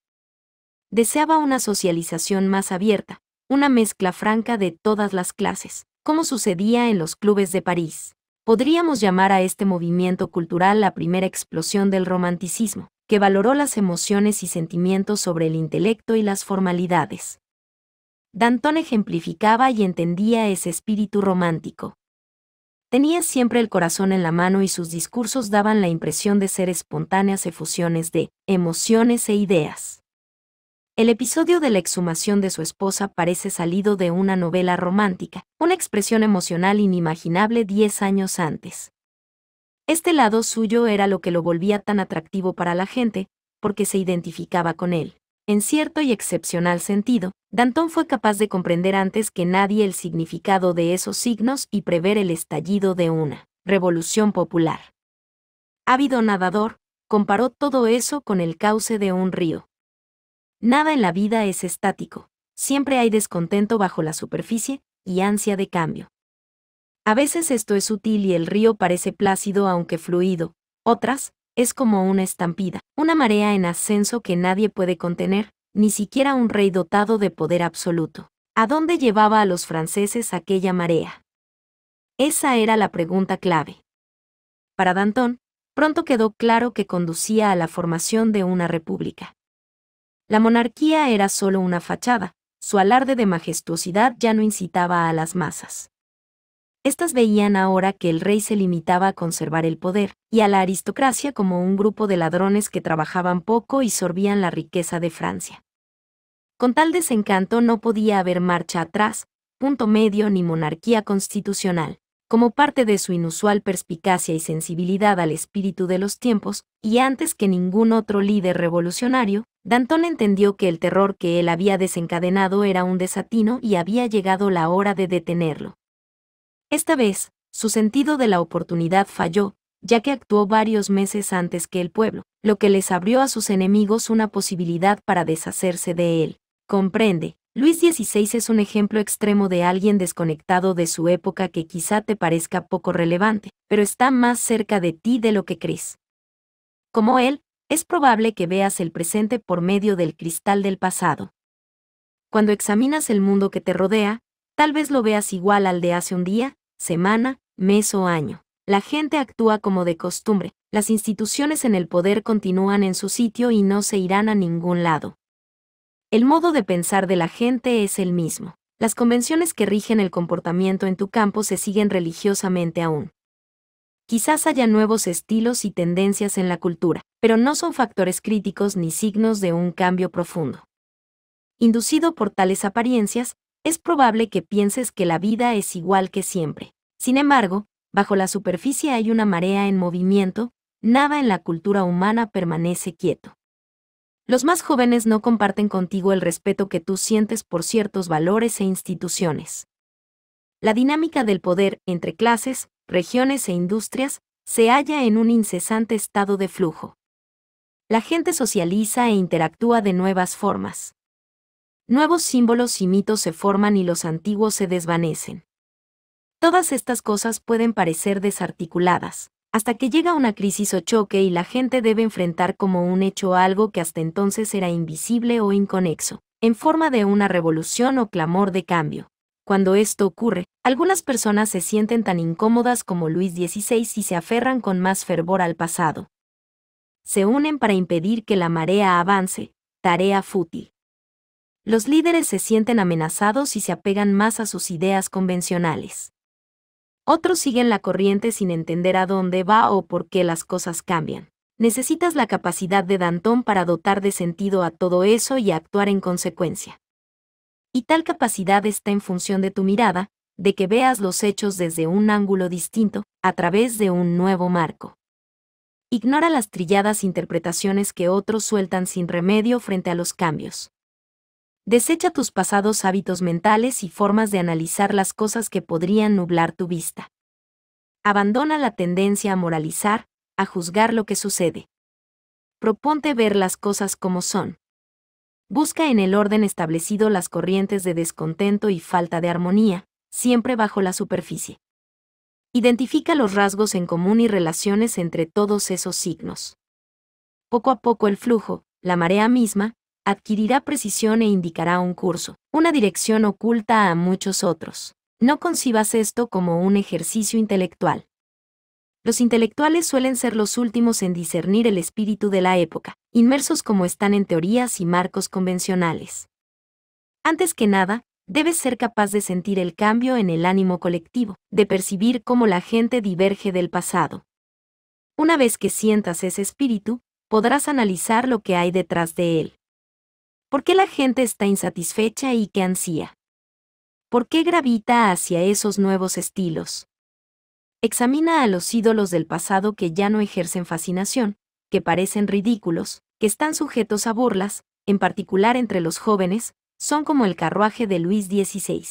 Deseaba una socialización más abierta, una mezcla franca de todas las clases, como sucedía en los clubes de París. Podríamos llamar a este movimiento cultural la primera explosión del romanticismo que valoró las emociones y sentimientos sobre el intelecto y las formalidades. Danton ejemplificaba y entendía ese espíritu romántico. Tenía siempre el corazón en la mano y sus discursos daban la impresión de ser espontáneas efusiones de emociones e ideas. El episodio de la exhumación de su esposa parece salido de una novela romántica, una expresión emocional inimaginable diez años antes. Este lado suyo era lo que lo volvía tan atractivo para la gente, porque se identificaba con él. En cierto y excepcional sentido, Danton fue capaz de comprender antes que nadie el significado de esos signos y prever el estallido de una revolución popular. Ávido nadador, comparó todo eso con el cauce de un río. Nada en la vida es estático, siempre hay descontento bajo la superficie y ansia de cambio. A veces esto es sutil y el río parece plácido aunque fluido, otras, es como una estampida, una marea en ascenso que nadie puede contener, ni siquiera un rey dotado de poder absoluto. ¿A dónde llevaba a los franceses aquella marea? Esa era la pregunta clave. Para Danton, pronto quedó claro que conducía a la formación de una república. La monarquía era solo una fachada, su alarde de majestuosidad ya no incitaba a las masas. Estas veían ahora que el rey se limitaba a conservar el poder, y a la aristocracia como un grupo de ladrones que trabajaban poco y sorbían la riqueza de Francia. Con tal desencanto no podía haber marcha atrás, punto medio ni monarquía constitucional. Como parte de su inusual perspicacia y sensibilidad al espíritu de los tiempos, y antes que ningún otro líder revolucionario, Danton entendió que el terror que él había desencadenado era un desatino y había llegado la hora de detenerlo. Esta vez, su sentido de la oportunidad falló, ya que actuó varios meses antes que el pueblo, lo que les abrió a sus enemigos una posibilidad para deshacerse de él. Comprende, Luis XVI es un ejemplo extremo de alguien desconectado de su época que quizá te parezca poco relevante, pero está más cerca de ti de lo que crees. Como él, es probable que veas el presente por medio del cristal del pasado. Cuando examinas el mundo que te rodea, Tal vez lo veas igual al de hace un día, semana, mes o año. La gente actúa como de costumbre, las instituciones en el poder continúan en su sitio y no se irán a ningún lado. El modo de pensar de la gente es el mismo. Las convenciones que rigen el comportamiento en tu campo se siguen religiosamente aún. Quizás haya nuevos estilos y tendencias en la cultura, pero no son factores críticos ni signos de un cambio profundo. Inducido por tales apariencias, es probable que pienses que la vida es igual que siempre. Sin embargo, bajo la superficie hay una marea en movimiento, nada en la cultura humana permanece quieto. Los más jóvenes no comparten contigo el respeto que tú sientes por ciertos valores e instituciones. La dinámica del poder entre clases, regiones e industrias se halla en un incesante estado de flujo. La gente socializa e interactúa de nuevas formas nuevos símbolos y mitos se forman y los antiguos se desvanecen. Todas estas cosas pueden parecer desarticuladas, hasta que llega una crisis o choque y la gente debe enfrentar como un hecho algo que hasta entonces era invisible o inconexo, en forma de una revolución o clamor de cambio. Cuando esto ocurre, algunas personas se sienten tan incómodas como Luis XVI y se aferran con más fervor al pasado. Se unen para impedir que la marea avance, tarea fútil los líderes se sienten amenazados y se apegan más a sus ideas convencionales. Otros siguen la corriente sin entender a dónde va o por qué las cosas cambian. Necesitas la capacidad de Dantón para dotar de sentido a todo eso y actuar en consecuencia. Y tal capacidad está en función de tu mirada, de que veas los hechos desde un ángulo distinto, a través de un nuevo marco. Ignora las trilladas interpretaciones que otros sueltan sin remedio frente a los cambios. Desecha tus pasados hábitos mentales y formas de analizar las cosas que podrían nublar tu vista. Abandona la tendencia a moralizar, a juzgar lo que sucede. Proponte ver las cosas como son. Busca en el orden establecido las corrientes de descontento y falta de armonía, siempre bajo la superficie. Identifica los rasgos en común y relaciones entre todos esos signos. Poco a poco el flujo, la marea misma, adquirirá precisión e indicará un curso, una dirección oculta a muchos otros. No concibas esto como un ejercicio intelectual. Los intelectuales suelen ser los últimos en discernir el espíritu de la época, inmersos como están en teorías y marcos convencionales. Antes que nada, debes ser capaz de sentir el cambio en el ánimo colectivo, de percibir cómo la gente diverge del pasado. Una vez que sientas ese espíritu, podrás analizar lo que hay detrás de él. ¿Por qué la gente está insatisfecha y qué ansía? ¿Por qué gravita hacia esos nuevos estilos? Examina a los ídolos del pasado que ya no ejercen fascinación, que parecen ridículos, que están sujetos a burlas, en particular entre los jóvenes, son como el carruaje de Luis XVI.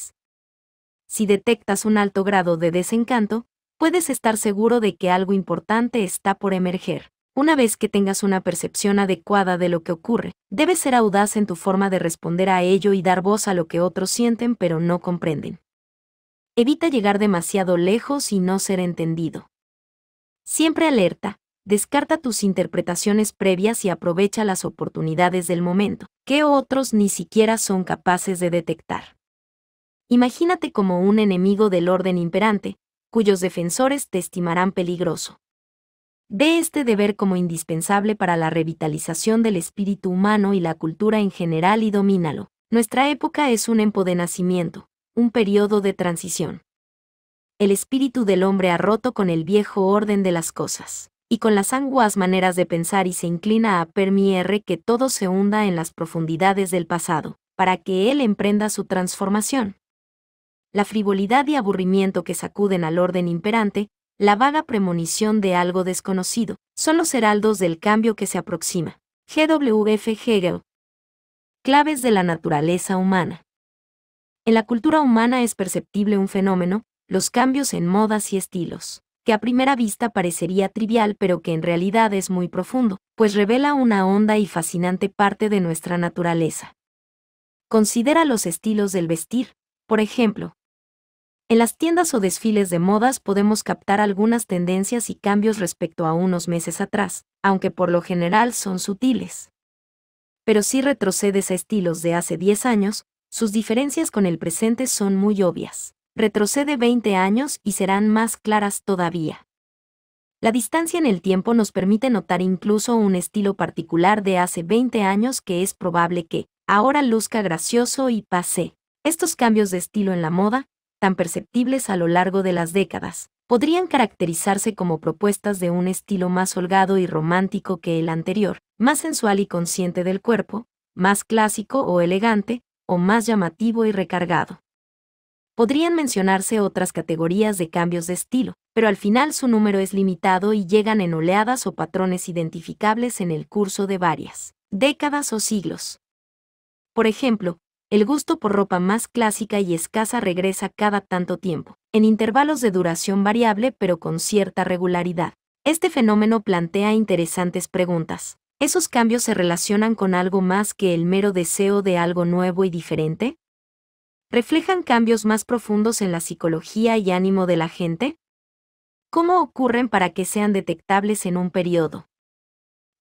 Si detectas un alto grado de desencanto, puedes estar seguro de que algo importante está por emerger. Una vez que tengas una percepción adecuada de lo que ocurre, debes ser audaz en tu forma de responder a ello y dar voz a lo que otros sienten pero no comprenden. Evita llegar demasiado lejos y no ser entendido. Siempre alerta, descarta tus interpretaciones previas y aprovecha las oportunidades del momento, que otros ni siquiera son capaces de detectar. Imagínate como un enemigo del orden imperante, cuyos defensores te estimarán peligroso de este deber como indispensable para la revitalización del espíritu humano y la cultura en general y domínalo. Nuestra época es un empodenacimiento, un periodo de transición. El espíritu del hombre ha roto con el viejo orden de las cosas, y con las anguas maneras de pensar y se inclina a permitir que todo se hunda en las profundidades del pasado, para que él emprenda su transformación. La frivolidad y aburrimiento que sacuden al orden imperante la vaga premonición de algo desconocido, son los heraldos del cambio que se aproxima. GWF Hegel. Claves de la naturaleza humana. En la cultura humana es perceptible un fenómeno, los cambios en modas y estilos, que a primera vista parecería trivial pero que en realidad es muy profundo, pues revela una honda y fascinante parte de nuestra naturaleza. Considera los estilos del vestir, por ejemplo, en las tiendas o desfiles de modas podemos captar algunas tendencias y cambios respecto a unos meses atrás, aunque por lo general son sutiles. Pero si retrocedes a estilos de hace 10 años, sus diferencias con el presente son muy obvias. Retrocede 20 años y serán más claras todavía. La distancia en el tiempo nos permite notar incluso un estilo particular de hace 20 años que es probable que ahora luzca gracioso y pase. Estos cambios de estilo en la moda tan perceptibles a lo largo de las décadas, podrían caracterizarse como propuestas de un estilo más holgado y romántico que el anterior, más sensual y consciente del cuerpo, más clásico o elegante, o más llamativo y recargado. Podrían mencionarse otras categorías de cambios de estilo, pero al final su número es limitado y llegan en oleadas o patrones identificables en el curso de varias décadas o siglos. Por ejemplo, el gusto por ropa más clásica y escasa regresa cada tanto tiempo, en intervalos de duración variable pero con cierta regularidad. Este fenómeno plantea interesantes preguntas. ¿Esos cambios se relacionan con algo más que el mero deseo de algo nuevo y diferente? ¿Reflejan cambios más profundos en la psicología y ánimo de la gente? ¿Cómo ocurren para que sean detectables en un periodo?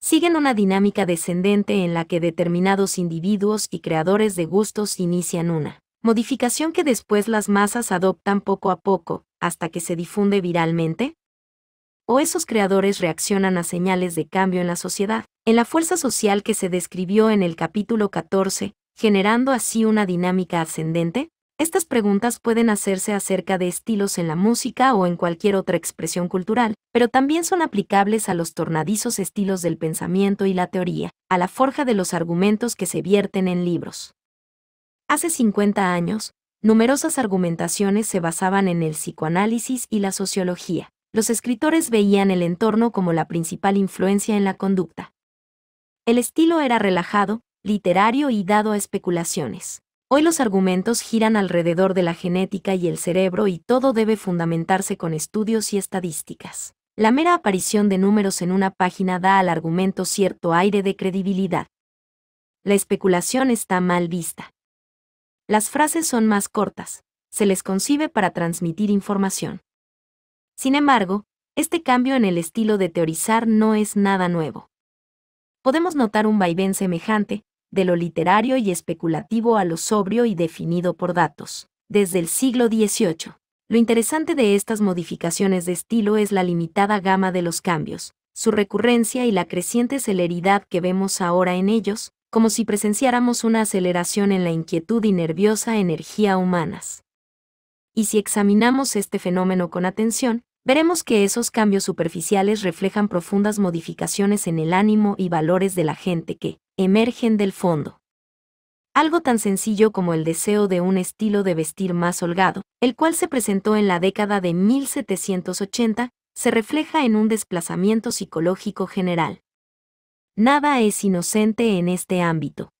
siguen una dinámica descendente en la que determinados individuos y creadores de gustos inician una modificación que después las masas adoptan poco a poco, hasta que se difunde viralmente? ¿O esos creadores reaccionan a señales de cambio en la sociedad, en la fuerza social que se describió en el capítulo 14, generando así una dinámica ascendente? Estas preguntas pueden hacerse acerca de estilos en la música o en cualquier otra expresión cultural, pero también son aplicables a los tornadizos estilos del pensamiento y la teoría, a la forja de los argumentos que se vierten en libros. Hace 50 años, numerosas argumentaciones se basaban en el psicoanálisis y la sociología. Los escritores veían el entorno como la principal influencia en la conducta. El estilo era relajado, literario y dado a especulaciones. Hoy los argumentos giran alrededor de la genética y el cerebro y todo debe fundamentarse con estudios y estadísticas. La mera aparición de números en una página da al argumento cierto aire de credibilidad. La especulación está mal vista. Las frases son más cortas, se les concibe para transmitir información. Sin embargo, este cambio en el estilo de teorizar no es nada nuevo. Podemos notar un vaivén semejante, de lo literario y especulativo a lo sobrio y definido por datos, desde el siglo XVIII. Lo interesante de estas modificaciones de estilo es la limitada gama de los cambios, su recurrencia y la creciente celeridad que vemos ahora en ellos, como si presenciáramos una aceleración en la inquietud y nerviosa energía humanas. Y si examinamos este fenómeno con atención, veremos que esos cambios superficiales reflejan profundas modificaciones en el ánimo y valores de la gente que, emergen del fondo. Algo tan sencillo como el deseo de un estilo de vestir más holgado, el cual se presentó en la década de 1780, se refleja en un desplazamiento psicológico general. Nada es inocente en este ámbito.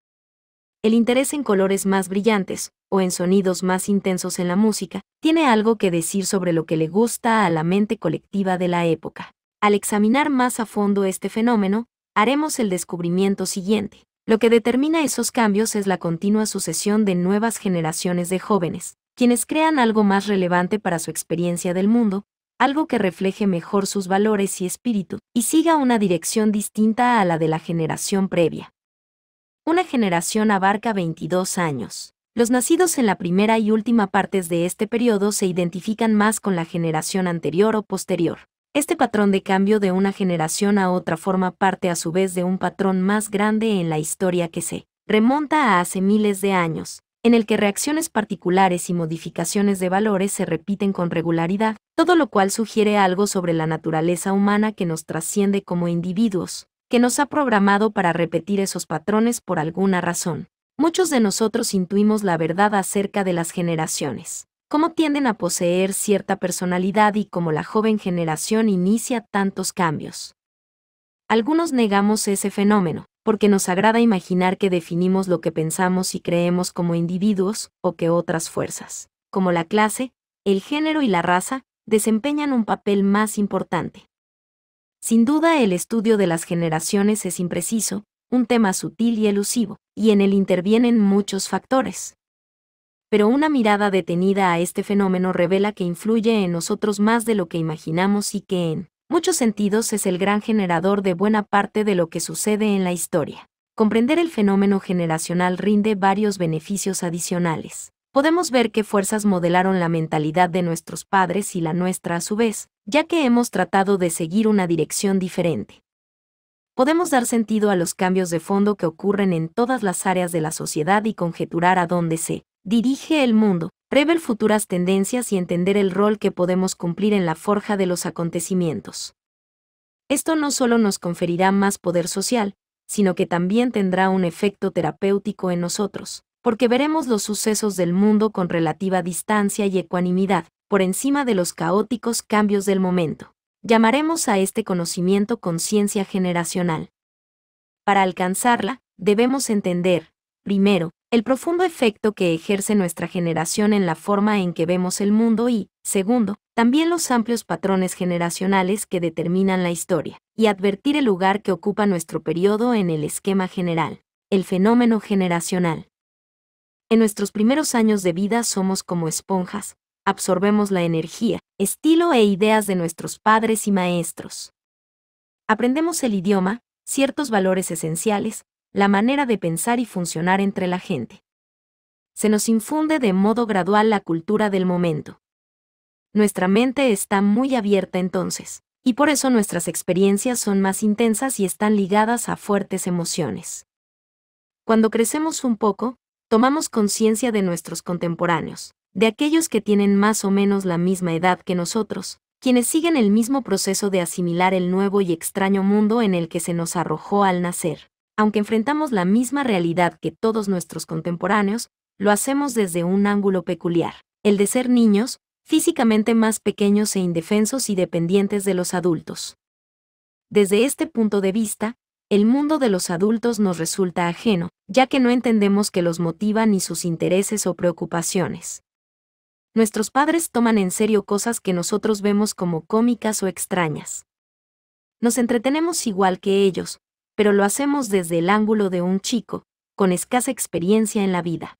El interés en colores más brillantes, o en sonidos más intensos en la música, tiene algo que decir sobre lo que le gusta a la mente colectiva de la época. Al examinar más a fondo este fenómeno, haremos el descubrimiento siguiente. Lo que determina esos cambios es la continua sucesión de nuevas generaciones de jóvenes, quienes crean algo más relevante para su experiencia del mundo, algo que refleje mejor sus valores y espíritu, y siga una dirección distinta a la de la generación previa. Una generación abarca 22 años. Los nacidos en la primera y última partes de este periodo se identifican más con la generación anterior o posterior. Este patrón de cambio de una generación a otra forma parte a su vez de un patrón más grande en la historia que se remonta a hace miles de años, en el que reacciones particulares y modificaciones de valores se repiten con regularidad, todo lo cual sugiere algo sobre la naturaleza humana que nos trasciende como individuos, que nos ha programado para repetir esos patrones por alguna razón. Muchos de nosotros intuimos la verdad acerca de las generaciones cómo tienden a poseer cierta personalidad y cómo la joven generación inicia tantos cambios. Algunos negamos ese fenómeno, porque nos agrada imaginar que definimos lo que pensamos y creemos como individuos, o que otras fuerzas, como la clase, el género y la raza, desempeñan un papel más importante. Sin duda el estudio de las generaciones es impreciso, un tema sutil y elusivo, y en él intervienen muchos factores, pero una mirada detenida a este fenómeno revela que influye en nosotros más de lo que imaginamos y que en muchos sentidos es el gran generador de buena parte de lo que sucede en la historia. Comprender el fenómeno generacional rinde varios beneficios adicionales. Podemos ver qué fuerzas modelaron la mentalidad de nuestros padres y la nuestra a su vez, ya que hemos tratado de seguir una dirección diferente. Podemos dar sentido a los cambios de fondo que ocurren en todas las áreas de la sociedad y conjeturar a dónde se Dirige el mundo, prever futuras tendencias y entender el rol que podemos cumplir en la forja de los acontecimientos. Esto no solo nos conferirá más poder social, sino que también tendrá un efecto terapéutico en nosotros, porque veremos los sucesos del mundo con relativa distancia y ecuanimidad, por encima de los caóticos cambios del momento. Llamaremos a este conocimiento conciencia generacional. Para alcanzarla, debemos entender, primero, el profundo efecto que ejerce nuestra generación en la forma en que vemos el mundo y, segundo, también los amplios patrones generacionales que determinan la historia, y advertir el lugar que ocupa nuestro periodo en el esquema general, el fenómeno generacional. En nuestros primeros años de vida somos como esponjas, absorbemos la energía, estilo e ideas de nuestros padres y maestros. Aprendemos el idioma, ciertos valores esenciales, la manera de pensar y funcionar entre la gente. Se nos infunde de modo gradual la cultura del momento. Nuestra mente está muy abierta entonces, y por eso nuestras experiencias son más intensas y están ligadas a fuertes emociones. Cuando crecemos un poco, tomamos conciencia de nuestros contemporáneos, de aquellos que tienen más o menos la misma edad que nosotros, quienes siguen el mismo proceso de asimilar el nuevo y extraño mundo en el que se nos arrojó al nacer aunque enfrentamos la misma realidad que todos nuestros contemporáneos, lo hacemos desde un ángulo peculiar, el de ser niños, físicamente más pequeños e indefensos y dependientes de los adultos. Desde este punto de vista, el mundo de los adultos nos resulta ajeno, ya que no entendemos que los motiva ni sus intereses o preocupaciones. Nuestros padres toman en serio cosas que nosotros vemos como cómicas o extrañas. Nos entretenemos igual que ellos, pero lo hacemos desde el ángulo de un chico, con escasa experiencia en la vida.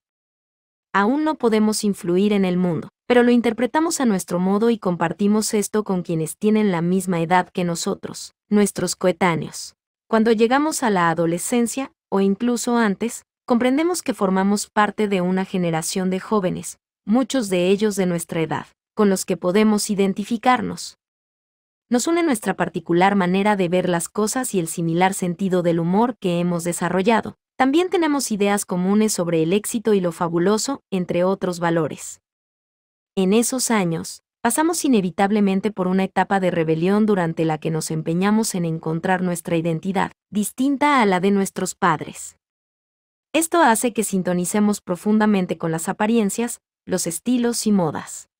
Aún no podemos influir en el mundo, pero lo interpretamos a nuestro modo y compartimos esto con quienes tienen la misma edad que nosotros, nuestros coetáneos. Cuando llegamos a la adolescencia, o incluso antes, comprendemos que formamos parte de una generación de jóvenes, muchos de ellos de nuestra edad, con los que podemos identificarnos, nos une nuestra particular manera de ver las cosas y el similar sentido del humor que hemos desarrollado. También tenemos ideas comunes sobre el éxito y lo fabuloso, entre otros valores. En esos años, pasamos inevitablemente por una etapa de rebelión durante la que nos empeñamos en encontrar nuestra identidad, distinta a la de nuestros padres. Esto hace que sintonicemos profundamente con las apariencias, los estilos y modas.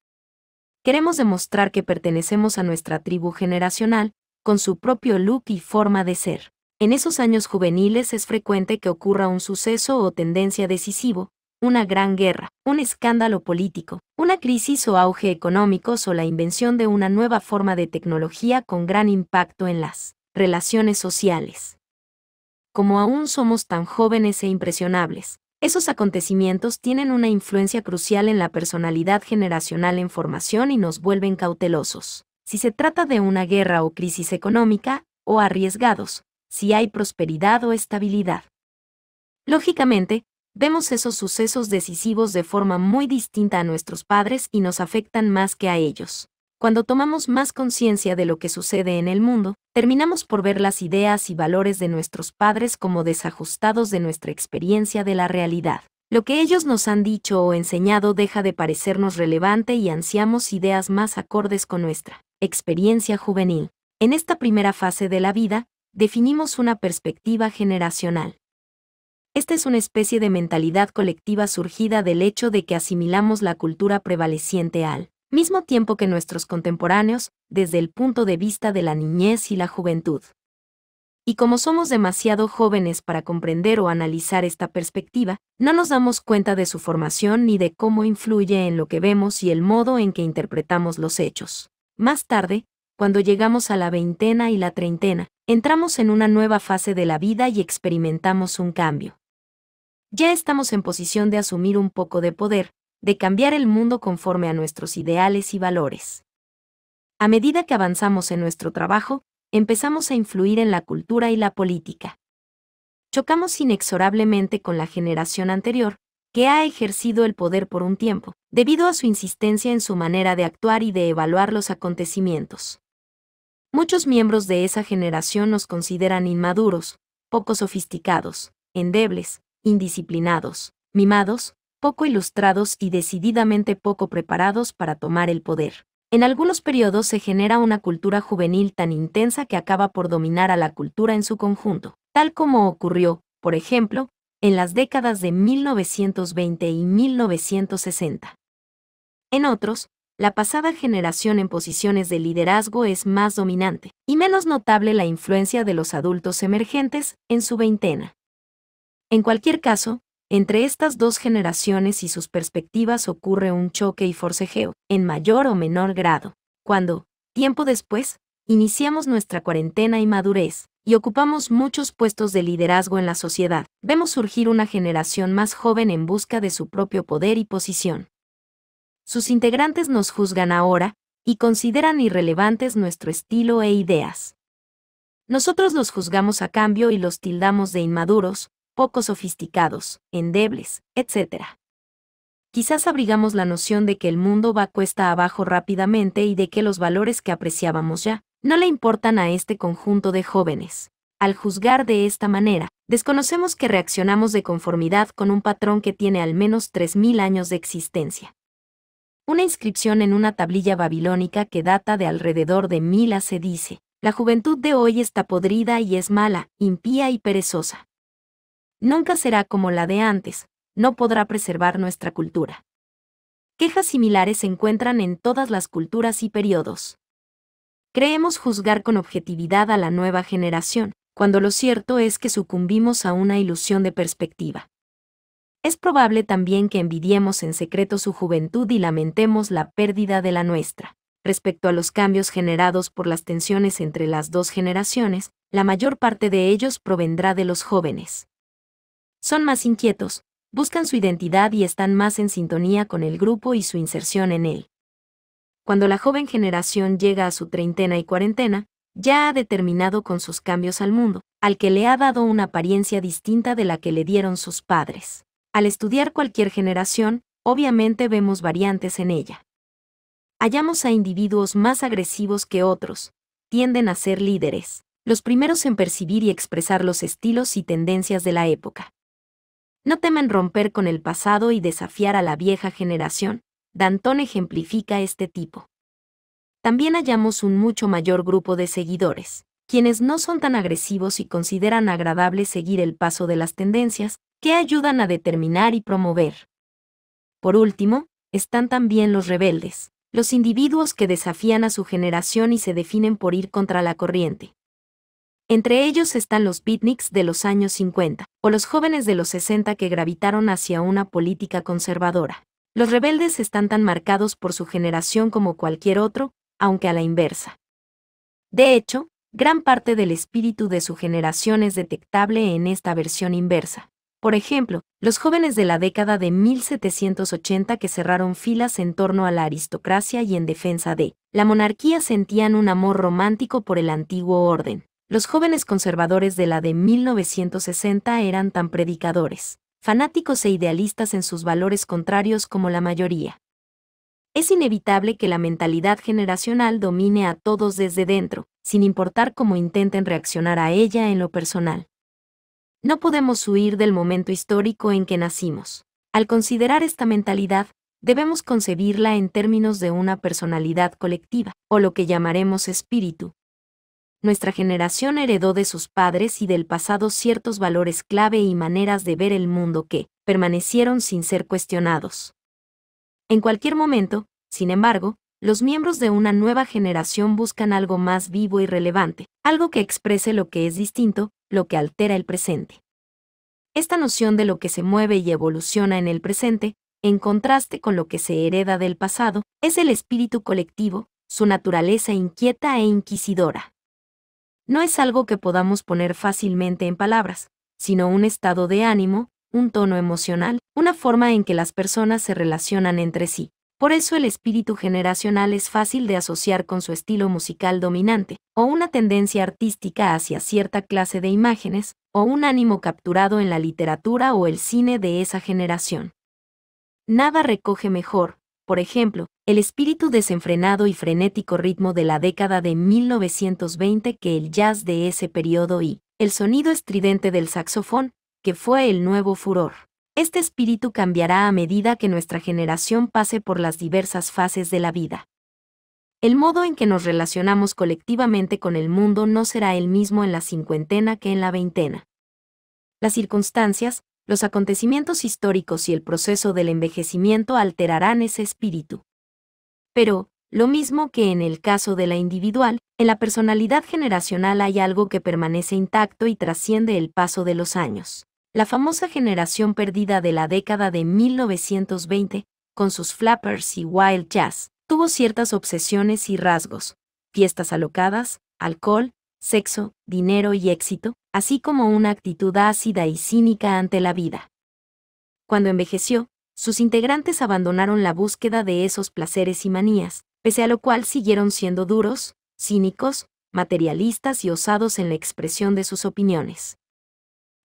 Queremos demostrar que pertenecemos a nuestra tribu generacional, con su propio look y forma de ser. En esos años juveniles es frecuente que ocurra un suceso o tendencia decisivo, una gran guerra, un escándalo político, una crisis o auge económicos o la invención de una nueva forma de tecnología con gran impacto en las relaciones sociales. Como aún somos tan jóvenes e impresionables, esos acontecimientos tienen una influencia crucial en la personalidad generacional en formación y nos vuelven cautelosos. Si se trata de una guerra o crisis económica, o arriesgados, si hay prosperidad o estabilidad. Lógicamente, vemos esos sucesos decisivos de forma muy distinta a nuestros padres y nos afectan más que a ellos. Cuando tomamos más conciencia de lo que sucede en el mundo, terminamos por ver las ideas y valores de nuestros padres como desajustados de nuestra experiencia de la realidad. Lo que ellos nos han dicho o enseñado deja de parecernos relevante y ansiamos ideas más acordes con nuestra experiencia juvenil. En esta primera fase de la vida, definimos una perspectiva generacional. Esta es una especie de mentalidad colectiva surgida del hecho de que asimilamos la cultura prevaleciente al mismo tiempo que nuestros contemporáneos, desde el punto de vista de la niñez y la juventud. Y como somos demasiado jóvenes para comprender o analizar esta perspectiva, no nos damos cuenta de su formación ni de cómo influye en lo que vemos y el modo en que interpretamos los hechos. Más tarde, cuando llegamos a la veintena y la treintena, entramos en una nueva fase de la vida y experimentamos un cambio. Ya estamos en posición de asumir un poco de poder, de cambiar el mundo conforme a nuestros ideales y valores. A medida que avanzamos en nuestro trabajo, empezamos a influir en la cultura y la política. Chocamos inexorablemente con la generación anterior, que ha ejercido el poder por un tiempo, debido a su insistencia en su manera de actuar y de evaluar los acontecimientos. Muchos miembros de esa generación nos consideran inmaduros, poco sofisticados, endebles, indisciplinados, mimados, poco ilustrados y decididamente poco preparados para tomar el poder. En algunos periodos se genera una cultura juvenil tan intensa que acaba por dominar a la cultura en su conjunto, tal como ocurrió, por ejemplo, en las décadas de 1920 y 1960. En otros, la pasada generación en posiciones de liderazgo es más dominante, y menos notable la influencia de los adultos emergentes en su veintena. En cualquier caso, entre estas dos generaciones y sus perspectivas ocurre un choque y forcejeo, en mayor o menor grado, cuando, tiempo después, iniciamos nuestra cuarentena y madurez, y ocupamos muchos puestos de liderazgo en la sociedad, vemos surgir una generación más joven en busca de su propio poder y posición. Sus integrantes nos juzgan ahora, y consideran irrelevantes nuestro estilo e ideas. Nosotros los juzgamos a cambio y los tildamos de inmaduros, poco sofisticados, endebles, etc. Quizás abrigamos la noción de que el mundo va cuesta abajo rápidamente y de que los valores que apreciábamos ya no le importan a este conjunto de jóvenes. Al juzgar de esta manera, desconocemos que reaccionamos de conformidad con un patrón que tiene al menos 3.000 años de existencia. Una inscripción en una tablilla babilónica que data de alrededor de mil se dice, la juventud de hoy está podrida y es mala, impía y perezosa nunca será como la de antes, no podrá preservar nuestra cultura. Quejas similares se encuentran en todas las culturas y periodos. Creemos juzgar con objetividad a la nueva generación, cuando lo cierto es que sucumbimos a una ilusión de perspectiva. Es probable también que envidiemos en secreto su juventud y lamentemos la pérdida de la nuestra. Respecto a los cambios generados por las tensiones entre las dos generaciones, la mayor parte de ellos provendrá de los jóvenes. Son más inquietos, buscan su identidad y están más en sintonía con el grupo y su inserción en él. Cuando la joven generación llega a su treintena y cuarentena, ya ha determinado con sus cambios al mundo, al que le ha dado una apariencia distinta de la que le dieron sus padres. Al estudiar cualquier generación, obviamente vemos variantes en ella. Hallamos a individuos más agresivos que otros, tienden a ser líderes, los primeros en percibir y expresar los estilos y tendencias de la época. No temen romper con el pasado y desafiar a la vieja generación. Danton ejemplifica este tipo. También hallamos un mucho mayor grupo de seguidores, quienes no son tan agresivos y consideran agradable seguir el paso de las tendencias, que ayudan a determinar y promover. Por último, están también los rebeldes, los individuos que desafían a su generación y se definen por ir contra la corriente, entre ellos están los beatniks de los años 50, o los jóvenes de los 60 que gravitaron hacia una política conservadora. Los rebeldes están tan marcados por su generación como cualquier otro, aunque a la inversa. De hecho, gran parte del espíritu de su generación es detectable en esta versión inversa. Por ejemplo, los jóvenes de la década de 1780 que cerraron filas en torno a la aristocracia y en defensa de la monarquía sentían un amor romántico por el antiguo orden los jóvenes conservadores de la de 1960 eran tan predicadores, fanáticos e idealistas en sus valores contrarios como la mayoría. Es inevitable que la mentalidad generacional domine a todos desde dentro, sin importar cómo intenten reaccionar a ella en lo personal. No podemos huir del momento histórico en que nacimos. Al considerar esta mentalidad, debemos concebirla en términos de una personalidad colectiva, o lo que llamaremos espíritu, nuestra generación heredó de sus padres y del pasado ciertos valores clave y maneras de ver el mundo que permanecieron sin ser cuestionados. En cualquier momento, sin embargo, los miembros de una nueva generación buscan algo más vivo y relevante, algo que exprese lo que es distinto, lo que altera el presente. Esta noción de lo que se mueve y evoluciona en el presente, en contraste con lo que se hereda del pasado, es el espíritu colectivo, su naturaleza inquieta e inquisidora no es algo que podamos poner fácilmente en palabras, sino un estado de ánimo, un tono emocional, una forma en que las personas se relacionan entre sí. Por eso el espíritu generacional es fácil de asociar con su estilo musical dominante, o una tendencia artística hacia cierta clase de imágenes, o un ánimo capturado en la literatura o el cine de esa generación. Nada recoge mejor, por ejemplo, el espíritu desenfrenado y frenético ritmo de la década de 1920 que el jazz de ese periodo y el sonido estridente del saxofón, que fue el nuevo furor. Este espíritu cambiará a medida que nuestra generación pase por las diversas fases de la vida. El modo en que nos relacionamos colectivamente con el mundo no será el mismo en la cincuentena que en la veintena. Las circunstancias, los acontecimientos históricos y el proceso del envejecimiento alterarán ese espíritu. Pero, lo mismo que en el caso de la individual, en la personalidad generacional hay algo que permanece intacto y trasciende el paso de los años. La famosa generación perdida de la década de 1920, con sus flappers y wild jazz, tuvo ciertas obsesiones y rasgos, fiestas alocadas, alcohol, sexo, dinero y éxito, así como una actitud ácida y cínica ante la vida. Cuando envejeció, sus integrantes abandonaron la búsqueda de esos placeres y manías, pese a lo cual siguieron siendo duros, cínicos, materialistas y osados en la expresión de sus opiniones.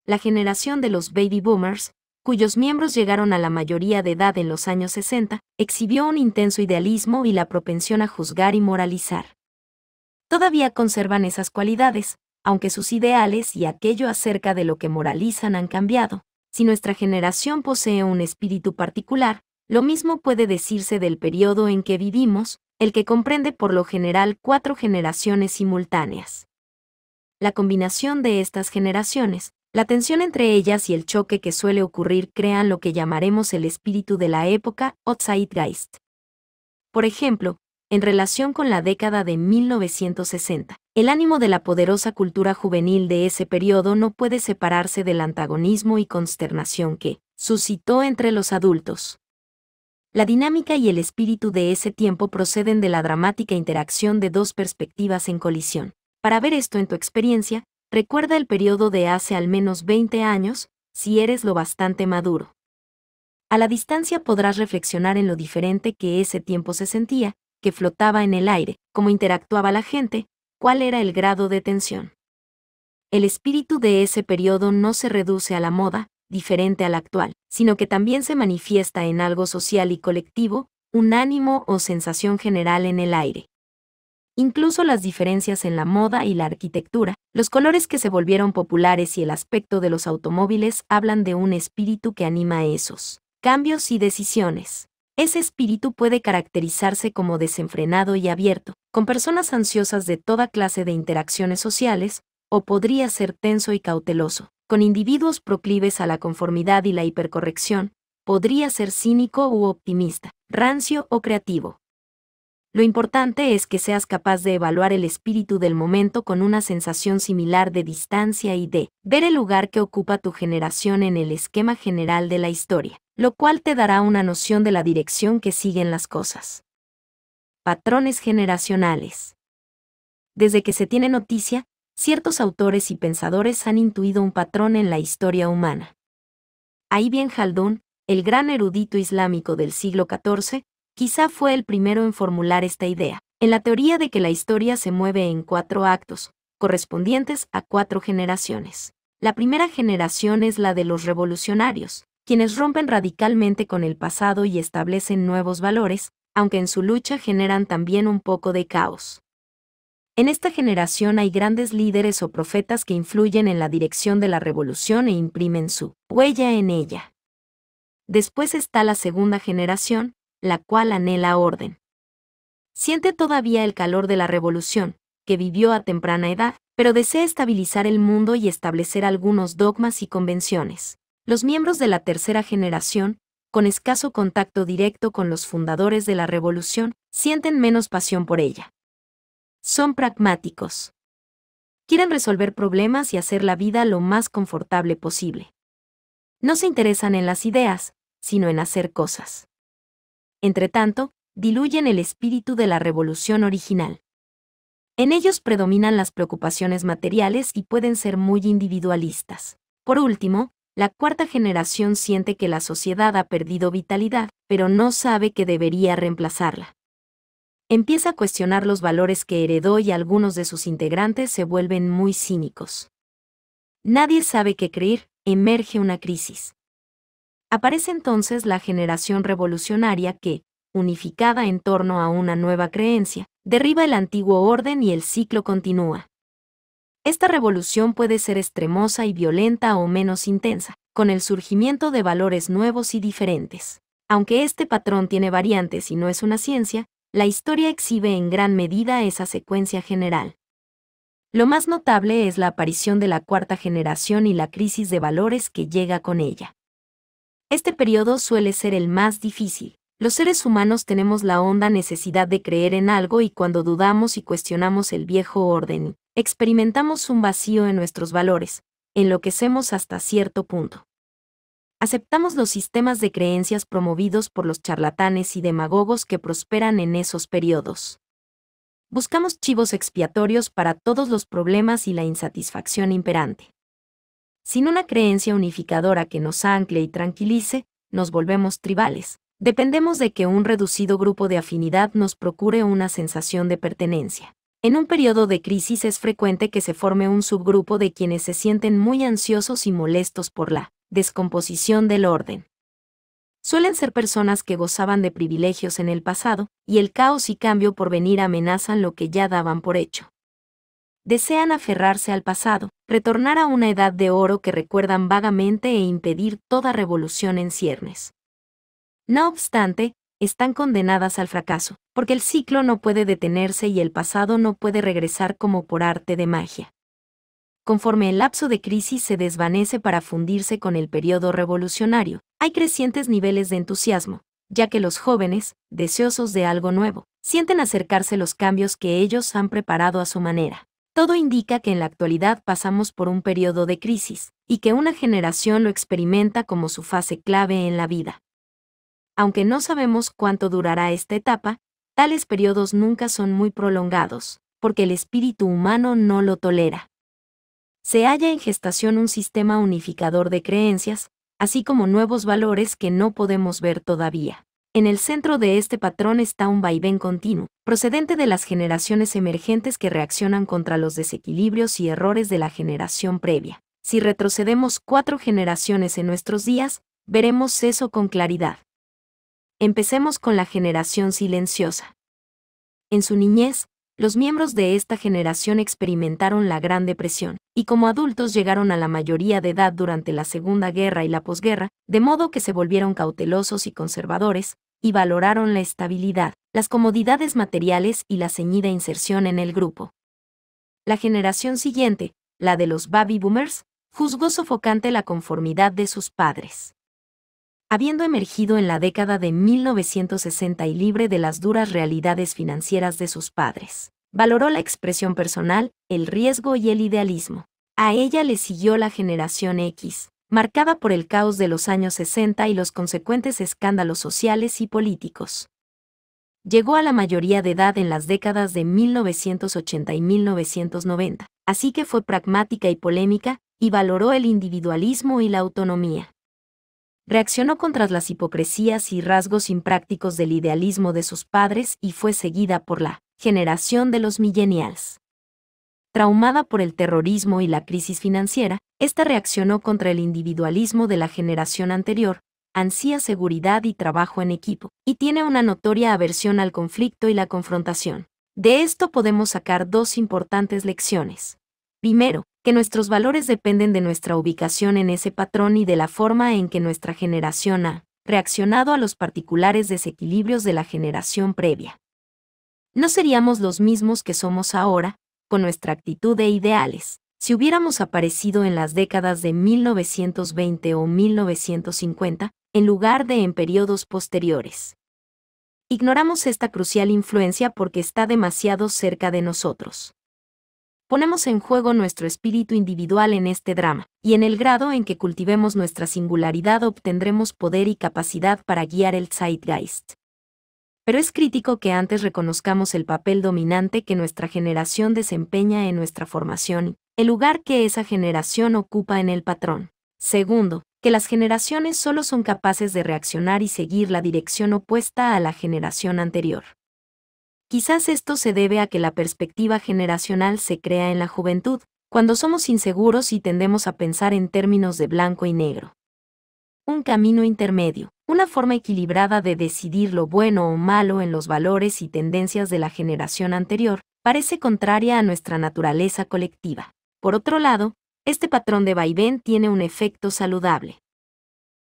La generación de los baby boomers, cuyos miembros llegaron a la mayoría de edad en los años 60, exhibió un intenso idealismo y la propensión a juzgar y moralizar. Todavía conservan esas cualidades, aunque sus ideales y aquello acerca de lo que moralizan han cambiado, si nuestra generación posee un espíritu particular, lo mismo puede decirse del periodo en que vivimos, el que comprende por lo general cuatro generaciones simultáneas. La combinación de estas generaciones, la tensión entre ellas y el choque que suele ocurrir crean lo que llamaremos el espíritu de la época o Zeitgeist. Por ejemplo, en relación con la década de 1960, el ánimo de la poderosa cultura juvenil de ese periodo no puede separarse del antagonismo y consternación que suscitó entre los adultos. La dinámica y el espíritu de ese tiempo proceden de la dramática interacción de dos perspectivas en colisión. Para ver esto en tu experiencia, recuerda el periodo de hace al menos 20 años, si eres lo bastante maduro. A la distancia podrás reflexionar en lo diferente que ese tiempo se sentía, que flotaba en el aire, cómo interactuaba la gente, cuál era el grado de tensión. El espíritu de ese periodo no se reduce a la moda, diferente a la actual, sino que también se manifiesta en algo social y colectivo, un ánimo o sensación general en el aire. Incluso las diferencias en la moda y la arquitectura, los colores que se volvieron populares y el aspecto de los automóviles hablan de un espíritu que anima esos cambios y decisiones. Ese espíritu puede caracterizarse como desenfrenado y abierto, con personas ansiosas de toda clase de interacciones sociales, o podría ser tenso y cauteloso, con individuos proclives a la conformidad y la hipercorrección, podría ser cínico u optimista, rancio o creativo. Lo importante es que seas capaz de evaluar el espíritu del momento con una sensación similar de distancia y de ver el lugar que ocupa tu generación en el esquema general de la historia lo cual te dará una noción de la dirección que siguen las cosas. Patrones generacionales. Desde que se tiene noticia, ciertos autores y pensadores han intuido un patrón en la historia humana. Ahí bien Haldún, el gran erudito islámico del siglo XIV, quizá fue el primero en formular esta idea, en la teoría de que la historia se mueve en cuatro actos, correspondientes a cuatro generaciones. La primera generación es la de los revolucionarios, quienes rompen radicalmente con el pasado y establecen nuevos valores, aunque en su lucha generan también un poco de caos. En esta generación hay grandes líderes o profetas que influyen en la dirección de la revolución e imprimen su huella en ella. Después está la segunda generación, la cual anhela orden. Siente todavía el calor de la revolución, que vivió a temprana edad, pero desea estabilizar el mundo y establecer algunos dogmas y convenciones los miembros de la tercera generación, con escaso contacto directo con los fundadores de la revolución, sienten menos pasión por ella. Son pragmáticos. Quieren resolver problemas y hacer la vida lo más confortable posible. No se interesan en las ideas, sino en hacer cosas. Entretanto, diluyen el espíritu de la revolución original. En ellos predominan las preocupaciones materiales y pueden ser muy individualistas. Por último, la cuarta generación siente que la sociedad ha perdido vitalidad, pero no sabe que debería reemplazarla. Empieza a cuestionar los valores que heredó y algunos de sus integrantes se vuelven muy cínicos. Nadie sabe qué creer, emerge una crisis. Aparece entonces la generación revolucionaria que, unificada en torno a una nueva creencia, derriba el antiguo orden y el ciclo continúa. Esta revolución puede ser extremosa y violenta o menos intensa, con el surgimiento de valores nuevos y diferentes. Aunque este patrón tiene variantes y no es una ciencia, la historia exhibe en gran medida esa secuencia general. Lo más notable es la aparición de la cuarta generación y la crisis de valores que llega con ella. Este periodo suele ser el más difícil. Los seres humanos tenemos la honda necesidad de creer en algo y cuando dudamos y cuestionamos el viejo orden, experimentamos un vacío en nuestros valores, enloquecemos hasta cierto punto. Aceptamos los sistemas de creencias promovidos por los charlatanes y demagogos que prosperan en esos periodos. Buscamos chivos expiatorios para todos los problemas y la insatisfacción imperante. Sin una creencia unificadora que nos ancle y tranquilice, nos volvemos tribales. Dependemos de que un reducido grupo de afinidad nos procure una sensación de pertenencia. En un periodo de crisis es frecuente que se forme un subgrupo de quienes se sienten muy ansiosos y molestos por la descomposición del orden. Suelen ser personas que gozaban de privilegios en el pasado, y el caos y cambio por venir amenazan lo que ya daban por hecho. Desean aferrarse al pasado, retornar a una edad de oro que recuerdan vagamente e impedir toda revolución en ciernes. No obstante, están condenadas al fracaso, porque el ciclo no puede detenerse y el pasado no puede regresar como por arte de magia. Conforme el lapso de crisis se desvanece para fundirse con el periodo revolucionario, hay crecientes niveles de entusiasmo, ya que los jóvenes, deseosos de algo nuevo, sienten acercarse los cambios que ellos han preparado a su manera. Todo indica que en la actualidad pasamos por un periodo de crisis, y que una generación lo experimenta como su fase clave en la vida aunque no sabemos cuánto durará esta etapa, tales periodos nunca son muy prolongados, porque el espíritu humano no lo tolera. Se halla en gestación un sistema unificador de creencias, así como nuevos valores que no podemos ver todavía. En el centro de este patrón está un vaivén continuo, procedente de las generaciones emergentes que reaccionan contra los desequilibrios y errores de la generación previa. Si retrocedemos cuatro generaciones en nuestros días, veremos eso con claridad. Empecemos con la generación silenciosa. En su niñez, los miembros de esta generación experimentaron la Gran Depresión, y como adultos llegaron a la mayoría de edad durante la Segunda Guerra y la posguerra, de modo que se volvieron cautelosos y conservadores, y valoraron la estabilidad, las comodidades materiales y la ceñida inserción en el grupo. La generación siguiente, la de los baby boomers, juzgó sofocante la conformidad de sus padres habiendo emergido en la década de 1960 y libre de las duras realidades financieras de sus padres. Valoró la expresión personal, el riesgo y el idealismo. A ella le siguió la generación X, marcada por el caos de los años 60 y los consecuentes escándalos sociales y políticos. Llegó a la mayoría de edad en las décadas de 1980 y 1990, así que fue pragmática y polémica, y valoró el individualismo y la autonomía reaccionó contra las hipocresías y rasgos imprácticos del idealismo de sus padres y fue seguida por la generación de los millennials. Traumada por el terrorismo y la crisis financiera, esta reaccionó contra el individualismo de la generación anterior, ansía seguridad y trabajo en equipo, y tiene una notoria aversión al conflicto y la confrontación. De esto podemos sacar dos importantes lecciones. Primero, que nuestros valores dependen de nuestra ubicación en ese patrón y de la forma en que nuestra generación ha reaccionado a los particulares desequilibrios de la generación previa. No seríamos los mismos que somos ahora, con nuestra actitud e ideales, si hubiéramos aparecido en las décadas de 1920 o 1950, en lugar de en periodos posteriores. Ignoramos esta crucial influencia porque está demasiado cerca de nosotros ponemos en juego nuestro espíritu individual en este drama, y en el grado en que cultivemos nuestra singularidad obtendremos poder y capacidad para guiar el zeitgeist. Pero es crítico que antes reconozcamos el papel dominante que nuestra generación desempeña en nuestra formación y el lugar que esa generación ocupa en el patrón. Segundo, que las generaciones solo son capaces de reaccionar y seguir la dirección opuesta a la generación anterior. Quizás esto se debe a que la perspectiva generacional se crea en la juventud, cuando somos inseguros y tendemos a pensar en términos de blanco y negro. Un camino intermedio, una forma equilibrada de decidir lo bueno o malo en los valores y tendencias de la generación anterior, parece contraria a nuestra naturaleza colectiva. Por otro lado, este patrón de vaivén tiene un efecto saludable.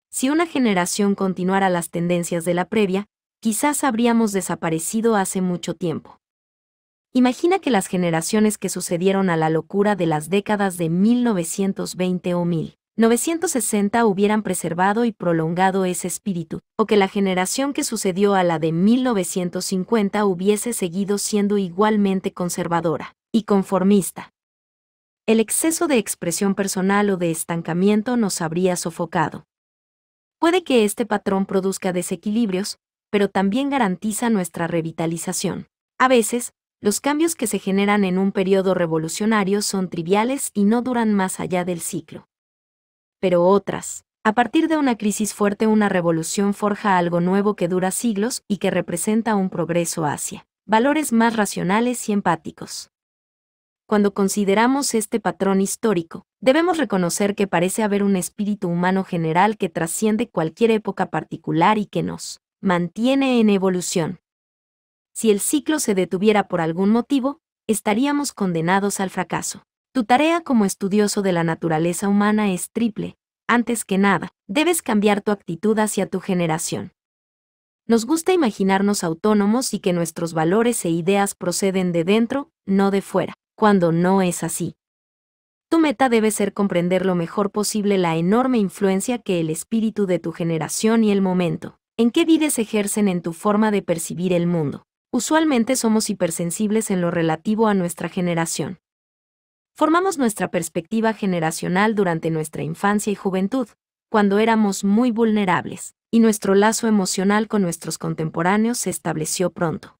Si una generación continuara las tendencias de la previa, quizás habríamos desaparecido hace mucho tiempo. Imagina que las generaciones que sucedieron a la locura de las décadas de 1920 o 1960 hubieran preservado y prolongado ese espíritu, o que la generación que sucedió a la de 1950 hubiese seguido siendo igualmente conservadora y conformista. El exceso de expresión personal o de estancamiento nos habría sofocado. Puede que este patrón produzca desequilibrios, pero también garantiza nuestra revitalización. A veces, los cambios que se generan en un periodo revolucionario son triviales y no duran más allá del ciclo. Pero otras, a partir de una crisis fuerte una revolución forja algo nuevo que dura siglos y que representa un progreso hacia valores más racionales y empáticos. Cuando consideramos este patrón histórico, debemos reconocer que parece haber un espíritu humano general que trasciende cualquier época particular y que nos mantiene en evolución. Si el ciclo se detuviera por algún motivo, estaríamos condenados al fracaso. Tu tarea como estudioso de la naturaleza humana es triple. Antes que nada, debes cambiar tu actitud hacia tu generación. Nos gusta imaginarnos autónomos y que nuestros valores e ideas proceden de dentro, no de fuera, cuando no es así. Tu meta debe ser comprender lo mejor posible la enorme influencia que el espíritu de tu generación y el momento, en qué vides ejercen en tu forma de percibir el mundo. Usualmente somos hipersensibles en lo relativo a nuestra generación. Formamos nuestra perspectiva generacional durante nuestra infancia y juventud, cuando éramos muy vulnerables, y nuestro lazo emocional con nuestros contemporáneos se estableció pronto.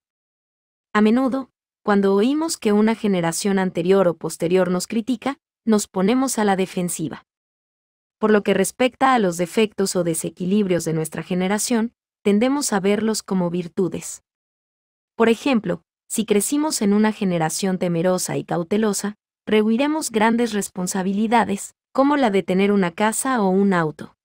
A menudo, cuando oímos que una generación anterior o posterior nos critica, nos ponemos a la defensiva. Por lo que respecta a los defectos o desequilibrios de nuestra generación, tendemos a verlos como virtudes. Por ejemplo, si crecimos en una generación temerosa y cautelosa, rehuiremos grandes responsabilidades, como la de tener una casa o un auto.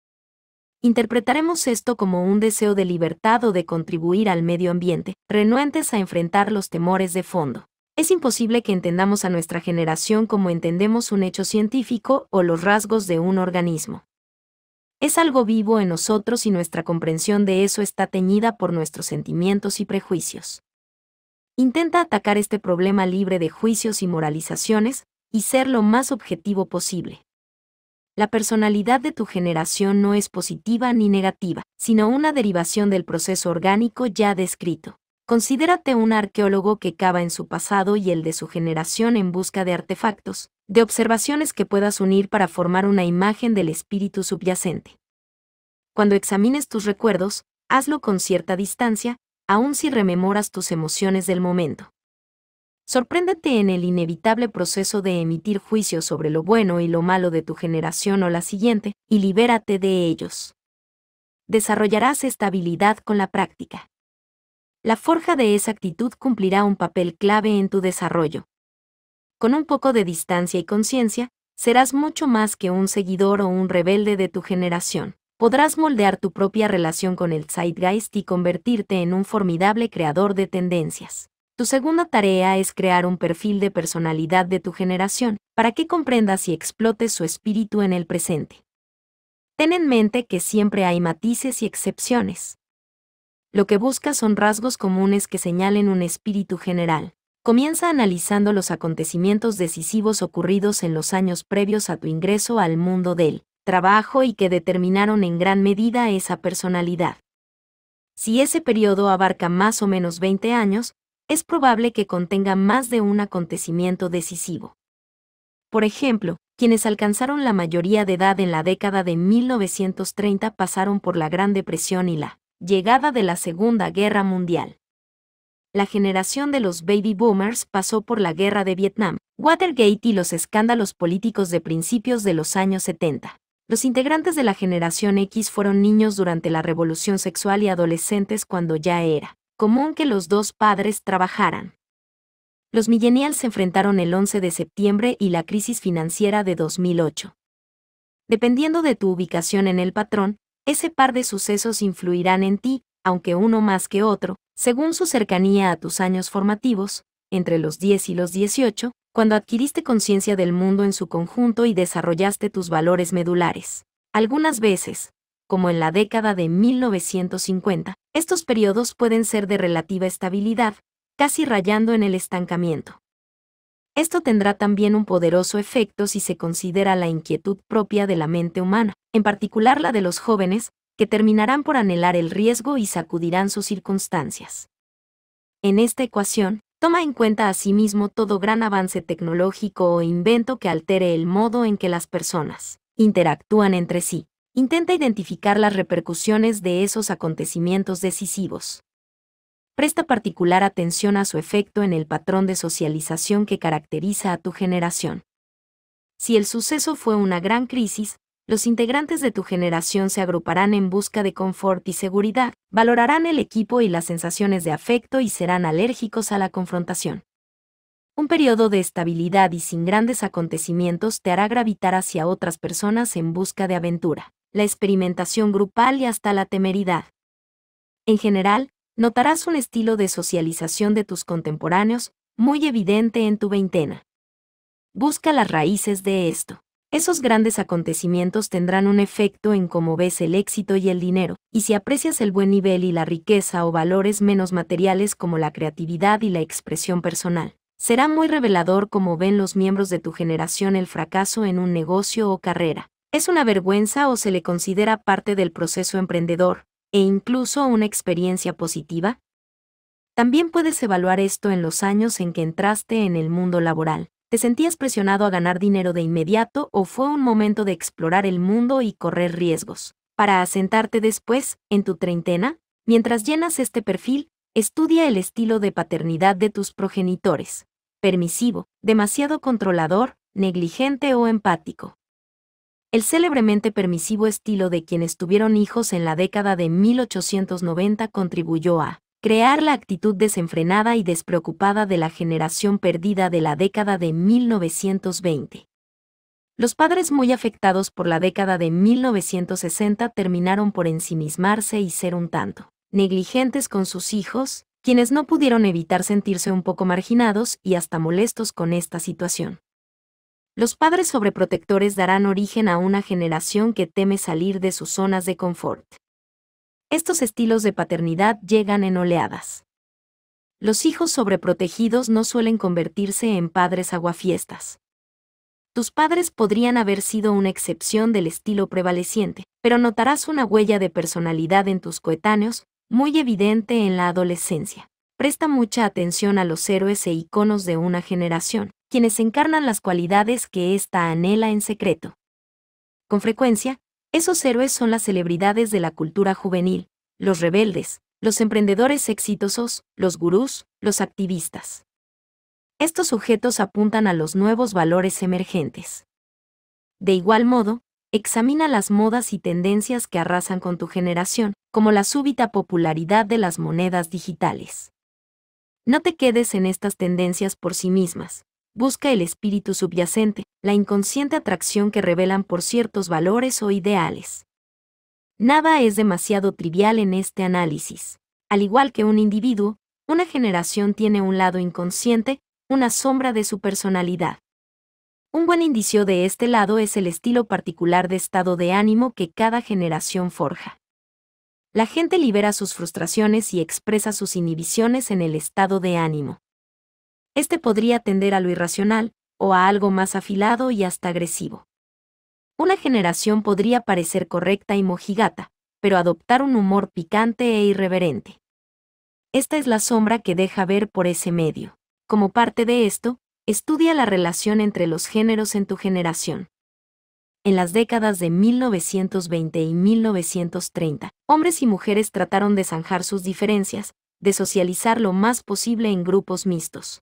Interpretaremos esto como un deseo de libertad o de contribuir al medio ambiente, renuentes a enfrentar los temores de fondo es imposible que entendamos a nuestra generación como entendemos un hecho científico o los rasgos de un organismo. Es algo vivo en nosotros y nuestra comprensión de eso está teñida por nuestros sentimientos y prejuicios. Intenta atacar este problema libre de juicios y moralizaciones, y ser lo más objetivo posible. La personalidad de tu generación no es positiva ni negativa, sino una derivación del proceso orgánico ya descrito. Considérate un arqueólogo que cava en su pasado y el de su generación en busca de artefactos, de observaciones que puedas unir para formar una imagen del espíritu subyacente. Cuando examines tus recuerdos, hazlo con cierta distancia, aun si rememoras tus emociones del momento. Sorpréndete en el inevitable proceso de emitir juicios sobre lo bueno y lo malo de tu generación o la siguiente, y libérate de ellos. Desarrollarás estabilidad con la práctica. La forja de esa actitud cumplirá un papel clave en tu desarrollo. Con un poco de distancia y conciencia, serás mucho más que un seguidor o un rebelde de tu generación. Podrás moldear tu propia relación con el Zeitgeist y convertirte en un formidable creador de tendencias. Tu segunda tarea es crear un perfil de personalidad de tu generación, para que comprendas y explotes su espíritu en el presente. Ten en mente que siempre hay matices y excepciones lo que busca son rasgos comunes que señalen un espíritu general. Comienza analizando los acontecimientos decisivos ocurridos en los años previos a tu ingreso al mundo del trabajo y que determinaron en gran medida esa personalidad. Si ese periodo abarca más o menos 20 años, es probable que contenga más de un acontecimiento decisivo. Por ejemplo, quienes alcanzaron la mayoría de edad en la década de 1930 pasaron por la Gran Depresión y la llegada de la Segunda Guerra Mundial. La generación de los baby boomers pasó por la guerra de Vietnam, Watergate y los escándalos políticos de principios de los años 70. Los integrantes de la generación X fueron niños durante la revolución sexual y adolescentes cuando ya era común que los dos padres trabajaran. Los millennials se enfrentaron el 11 de septiembre y la crisis financiera de 2008. Dependiendo de tu ubicación en el patrón, ese par de sucesos influirán en ti, aunque uno más que otro, según su cercanía a tus años formativos, entre los 10 y los 18, cuando adquiriste conciencia del mundo en su conjunto y desarrollaste tus valores medulares. Algunas veces, como en la década de 1950, estos periodos pueden ser de relativa estabilidad, casi rayando en el estancamiento. Esto tendrá también un poderoso efecto si se considera la inquietud propia de la mente humana, en particular la de los jóvenes, que terminarán por anhelar el riesgo y sacudirán sus circunstancias. En esta ecuación, toma en cuenta asimismo todo gran avance tecnológico o invento que altere el modo en que las personas interactúan entre sí. Intenta identificar las repercusiones de esos acontecimientos decisivos presta particular atención a su efecto en el patrón de socialización que caracteriza a tu generación. Si el suceso fue una gran crisis, los integrantes de tu generación se agruparán en busca de confort y seguridad, valorarán el equipo y las sensaciones de afecto y serán alérgicos a la confrontación. Un periodo de estabilidad y sin grandes acontecimientos te hará gravitar hacia otras personas en busca de aventura, la experimentación grupal y hasta la temeridad. En general, notarás un estilo de socialización de tus contemporáneos muy evidente en tu veintena. Busca las raíces de esto. Esos grandes acontecimientos tendrán un efecto en cómo ves el éxito y el dinero, y si aprecias el buen nivel y la riqueza o valores menos materiales como la creatividad y la expresión personal. Será muy revelador cómo ven los miembros de tu generación el fracaso en un negocio o carrera. ¿Es una vergüenza o se le considera parte del proceso emprendedor? e incluso una experiencia positiva? También puedes evaluar esto en los años en que entraste en el mundo laboral. ¿Te sentías presionado a ganar dinero de inmediato o fue un momento de explorar el mundo y correr riesgos? Para asentarte después, en tu treintena, mientras llenas este perfil, estudia el estilo de paternidad de tus progenitores. Permisivo, demasiado controlador, negligente o empático el célebremente permisivo estilo de quienes tuvieron hijos en la década de 1890 contribuyó a crear la actitud desenfrenada y despreocupada de la generación perdida de la década de 1920. Los padres muy afectados por la década de 1960 terminaron por ensimismarse y ser un tanto negligentes con sus hijos, quienes no pudieron evitar sentirse un poco marginados y hasta molestos con esta situación los padres sobreprotectores darán origen a una generación que teme salir de sus zonas de confort. Estos estilos de paternidad llegan en oleadas. Los hijos sobreprotegidos no suelen convertirse en padres aguafiestas. Tus padres podrían haber sido una excepción del estilo prevaleciente, pero notarás una huella de personalidad en tus coetáneos, muy evidente en la adolescencia. Presta mucha atención a los héroes e iconos de una generación, quienes encarnan las cualidades que ésta anhela en secreto. Con frecuencia, esos héroes son las celebridades de la cultura juvenil, los rebeldes, los emprendedores exitosos, los gurús, los activistas. Estos sujetos apuntan a los nuevos valores emergentes. De igual modo, examina las modas y tendencias que arrasan con tu generación, como la súbita popularidad de las monedas digitales. No te quedes en estas tendencias por sí mismas, busca el espíritu subyacente, la inconsciente atracción que revelan por ciertos valores o ideales. Nada es demasiado trivial en este análisis. Al igual que un individuo, una generación tiene un lado inconsciente, una sombra de su personalidad. Un buen indicio de este lado es el estilo particular de estado de ánimo que cada generación forja. La gente libera sus frustraciones y expresa sus inhibiciones en el estado de ánimo este podría tender a lo irracional, o a algo más afilado y hasta agresivo. Una generación podría parecer correcta y mojigata, pero adoptar un humor picante e irreverente. Esta es la sombra que deja ver por ese medio. Como parte de esto, estudia la relación entre los géneros en tu generación. En las décadas de 1920 y 1930, hombres y mujeres trataron de zanjar sus diferencias, de socializar lo más posible en grupos mixtos.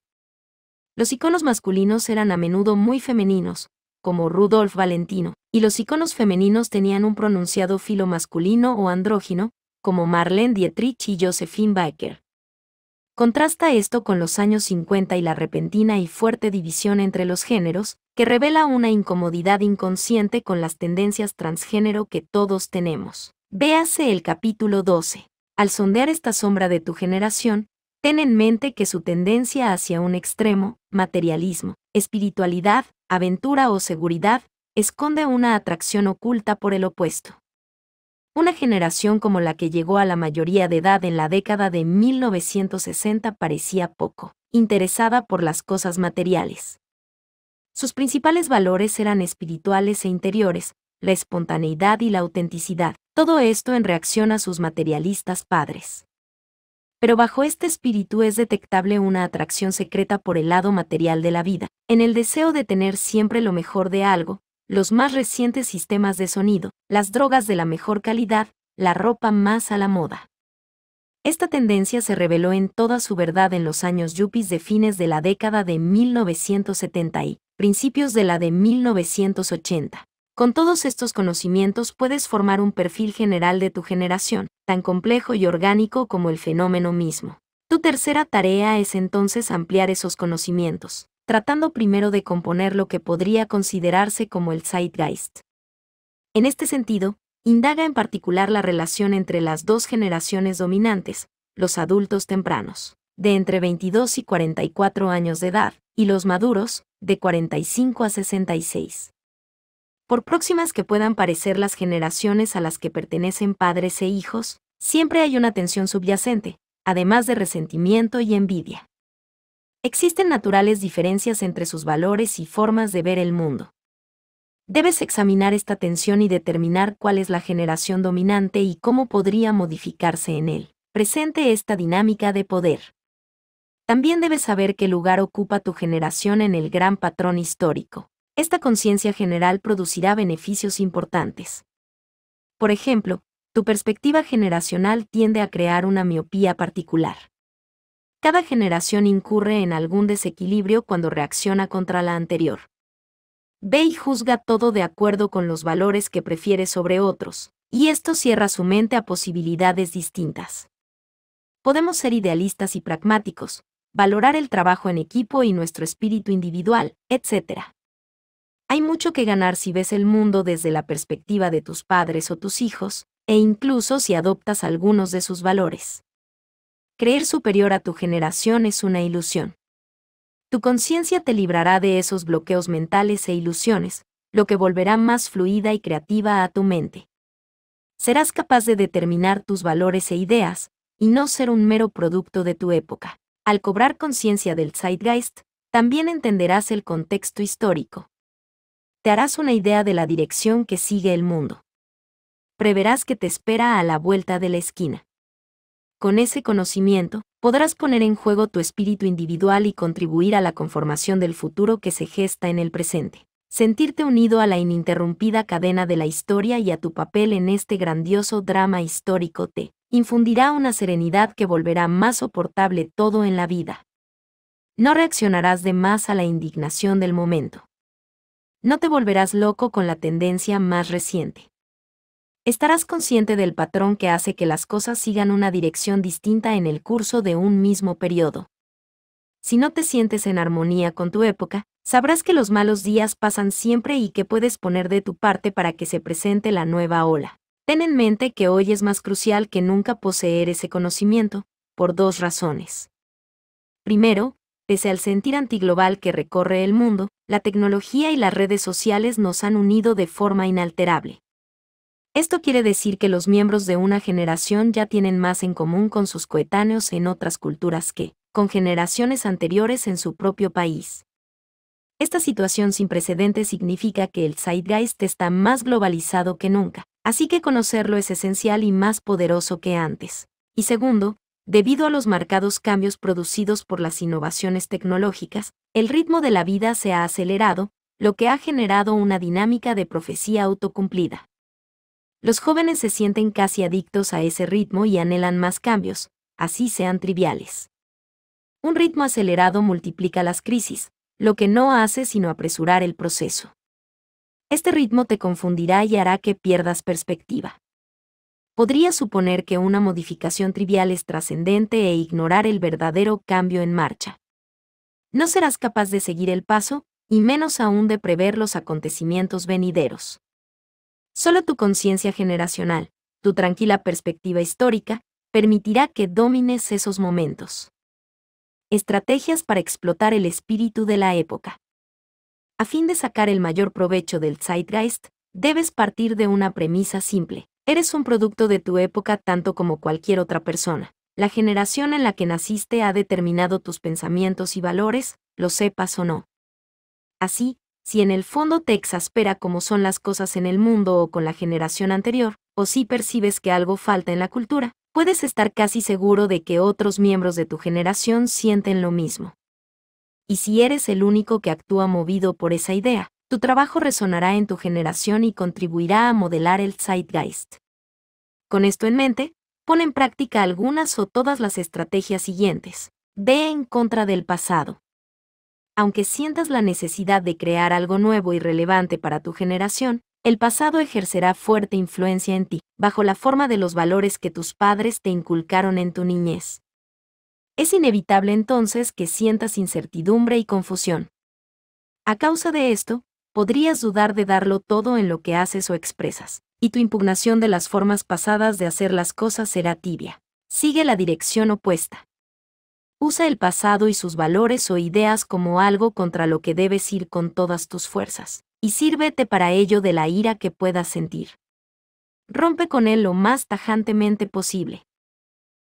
Los iconos masculinos eran a menudo muy femeninos, como Rudolf Valentino, y los iconos femeninos tenían un pronunciado filo masculino o andrógino, como Marlene Dietrich y Josephine Baker. Contrasta esto con los años 50 y la repentina y fuerte división entre los géneros, que revela una incomodidad inconsciente con las tendencias transgénero que todos tenemos. Véase el capítulo 12. Al sondear esta sombra de tu generación, Ten en mente que su tendencia hacia un extremo, materialismo, espiritualidad, aventura o seguridad, esconde una atracción oculta por el opuesto. Una generación como la que llegó a la mayoría de edad en la década de 1960 parecía poco interesada por las cosas materiales. Sus principales valores eran espirituales e interiores, la espontaneidad y la autenticidad, todo esto en reacción a sus materialistas padres pero bajo este espíritu es detectable una atracción secreta por el lado material de la vida, en el deseo de tener siempre lo mejor de algo, los más recientes sistemas de sonido, las drogas de la mejor calidad, la ropa más a la moda. Esta tendencia se reveló en toda su verdad en los años yuppies de fines de la década de 1970 y principios de la de 1980. Con todos estos conocimientos puedes formar un perfil general de tu generación, tan complejo y orgánico como el fenómeno mismo. Tu tercera tarea es entonces ampliar esos conocimientos, tratando primero de componer lo que podría considerarse como el zeitgeist. En este sentido, indaga en particular la relación entre las dos generaciones dominantes, los adultos tempranos, de entre 22 y 44 años de edad, y los maduros, de 45 a 66 por próximas que puedan parecer las generaciones a las que pertenecen padres e hijos, siempre hay una tensión subyacente, además de resentimiento y envidia. Existen naturales diferencias entre sus valores y formas de ver el mundo. Debes examinar esta tensión y determinar cuál es la generación dominante y cómo podría modificarse en él. Presente esta dinámica de poder. También debes saber qué lugar ocupa tu generación en el gran patrón histórico esta conciencia general producirá beneficios importantes. Por ejemplo, tu perspectiva generacional tiende a crear una miopía particular. Cada generación incurre en algún desequilibrio cuando reacciona contra la anterior. Ve y juzga todo de acuerdo con los valores que prefiere sobre otros, y esto cierra su mente a posibilidades distintas. Podemos ser idealistas y pragmáticos, valorar el trabajo en equipo y nuestro espíritu individual, etc. Hay mucho que ganar si ves el mundo desde la perspectiva de tus padres o tus hijos, e incluso si adoptas algunos de sus valores. Creer superior a tu generación es una ilusión. Tu conciencia te librará de esos bloqueos mentales e ilusiones, lo que volverá más fluida y creativa a tu mente. Serás capaz de determinar tus valores e ideas, y no ser un mero producto de tu época. Al cobrar conciencia del zeitgeist, también entenderás el contexto histórico, te harás una idea de la dirección que sigue el mundo. Preverás que te espera a la vuelta de la esquina. Con ese conocimiento, podrás poner en juego tu espíritu individual y contribuir a la conformación del futuro que se gesta en el presente. Sentirte unido a la ininterrumpida cadena de la historia y a tu papel en este grandioso drama histórico te infundirá una serenidad que volverá más soportable todo en la vida. No reaccionarás de más a la indignación del momento. No te volverás loco con la tendencia más reciente. Estarás consciente del patrón que hace que las cosas sigan una dirección distinta en el curso de un mismo periodo. Si no te sientes en armonía con tu época, sabrás que los malos días pasan siempre y que puedes poner de tu parte para que se presente la nueva ola. Ten en mente que hoy es más crucial que nunca poseer ese conocimiento, por dos razones. Primero, Pese al sentir antiglobal que recorre el mundo, la tecnología y las redes sociales nos han unido de forma inalterable. Esto quiere decir que los miembros de una generación ya tienen más en común con sus coetáneos en otras culturas que, con generaciones anteriores en su propio país. Esta situación sin precedentes significa que el Zeitgeist está más globalizado que nunca, así que conocerlo es esencial y más poderoso que antes. Y segundo, Debido a los marcados cambios producidos por las innovaciones tecnológicas, el ritmo de la vida se ha acelerado, lo que ha generado una dinámica de profecía autocumplida. Los jóvenes se sienten casi adictos a ese ritmo y anhelan más cambios, así sean triviales. Un ritmo acelerado multiplica las crisis, lo que no hace sino apresurar el proceso. Este ritmo te confundirá y hará que pierdas perspectiva podría suponer que una modificación trivial es trascendente e ignorar el verdadero cambio en marcha. No serás capaz de seguir el paso, y menos aún de prever los acontecimientos venideros. Solo tu conciencia generacional, tu tranquila perspectiva histórica, permitirá que domines esos momentos. Estrategias para explotar el espíritu de la época. A fin de sacar el mayor provecho del Zeitgeist, debes partir de una premisa simple. Eres un producto de tu época tanto como cualquier otra persona. La generación en la que naciste ha determinado tus pensamientos y valores, lo sepas o no. Así, si en el fondo te exaspera cómo son las cosas en el mundo o con la generación anterior, o si percibes que algo falta en la cultura, puedes estar casi seguro de que otros miembros de tu generación sienten lo mismo. Y si eres el único que actúa movido por esa idea, tu trabajo resonará en tu generación y contribuirá a modelar el zeitgeist. Con esto en mente, pon en práctica algunas o todas las estrategias siguientes. Ve en contra del pasado. Aunque sientas la necesidad de crear algo nuevo y relevante para tu generación, el pasado ejercerá fuerte influencia en ti, bajo la forma de los valores que tus padres te inculcaron en tu niñez. Es inevitable entonces que sientas incertidumbre y confusión. A causa de esto, podrías dudar de darlo todo en lo que haces o expresas, y tu impugnación de las formas pasadas de hacer las cosas será tibia. Sigue la dirección opuesta. Usa el pasado y sus valores o ideas como algo contra lo que debes ir con todas tus fuerzas, y sírvete para ello de la ira que puedas sentir. Rompe con él lo más tajantemente posible.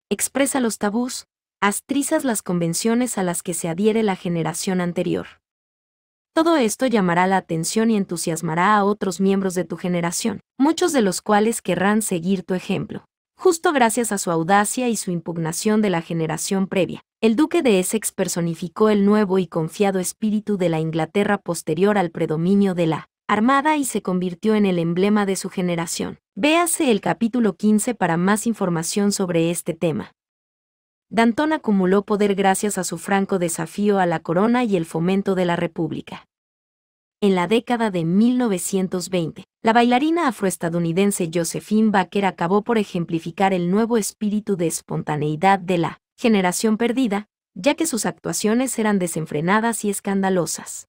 Expresa los tabús, astrizas las convenciones a las que se adhiere la generación anterior todo esto llamará la atención y entusiasmará a otros miembros de tu generación, muchos de los cuales querrán seguir tu ejemplo. Justo gracias a su audacia y su impugnación de la generación previa, el duque de Essex personificó el nuevo y confiado espíritu de la Inglaterra posterior al predominio de la Armada y se convirtió en el emblema de su generación. Véase el capítulo 15 para más información sobre este tema. Danton acumuló poder gracias a su franco desafío a la corona y el fomento de la República. En la década de 1920, la bailarina afroestadounidense Josephine Baker acabó por ejemplificar el nuevo espíritu de espontaneidad de la generación perdida, ya que sus actuaciones eran desenfrenadas y escandalosas.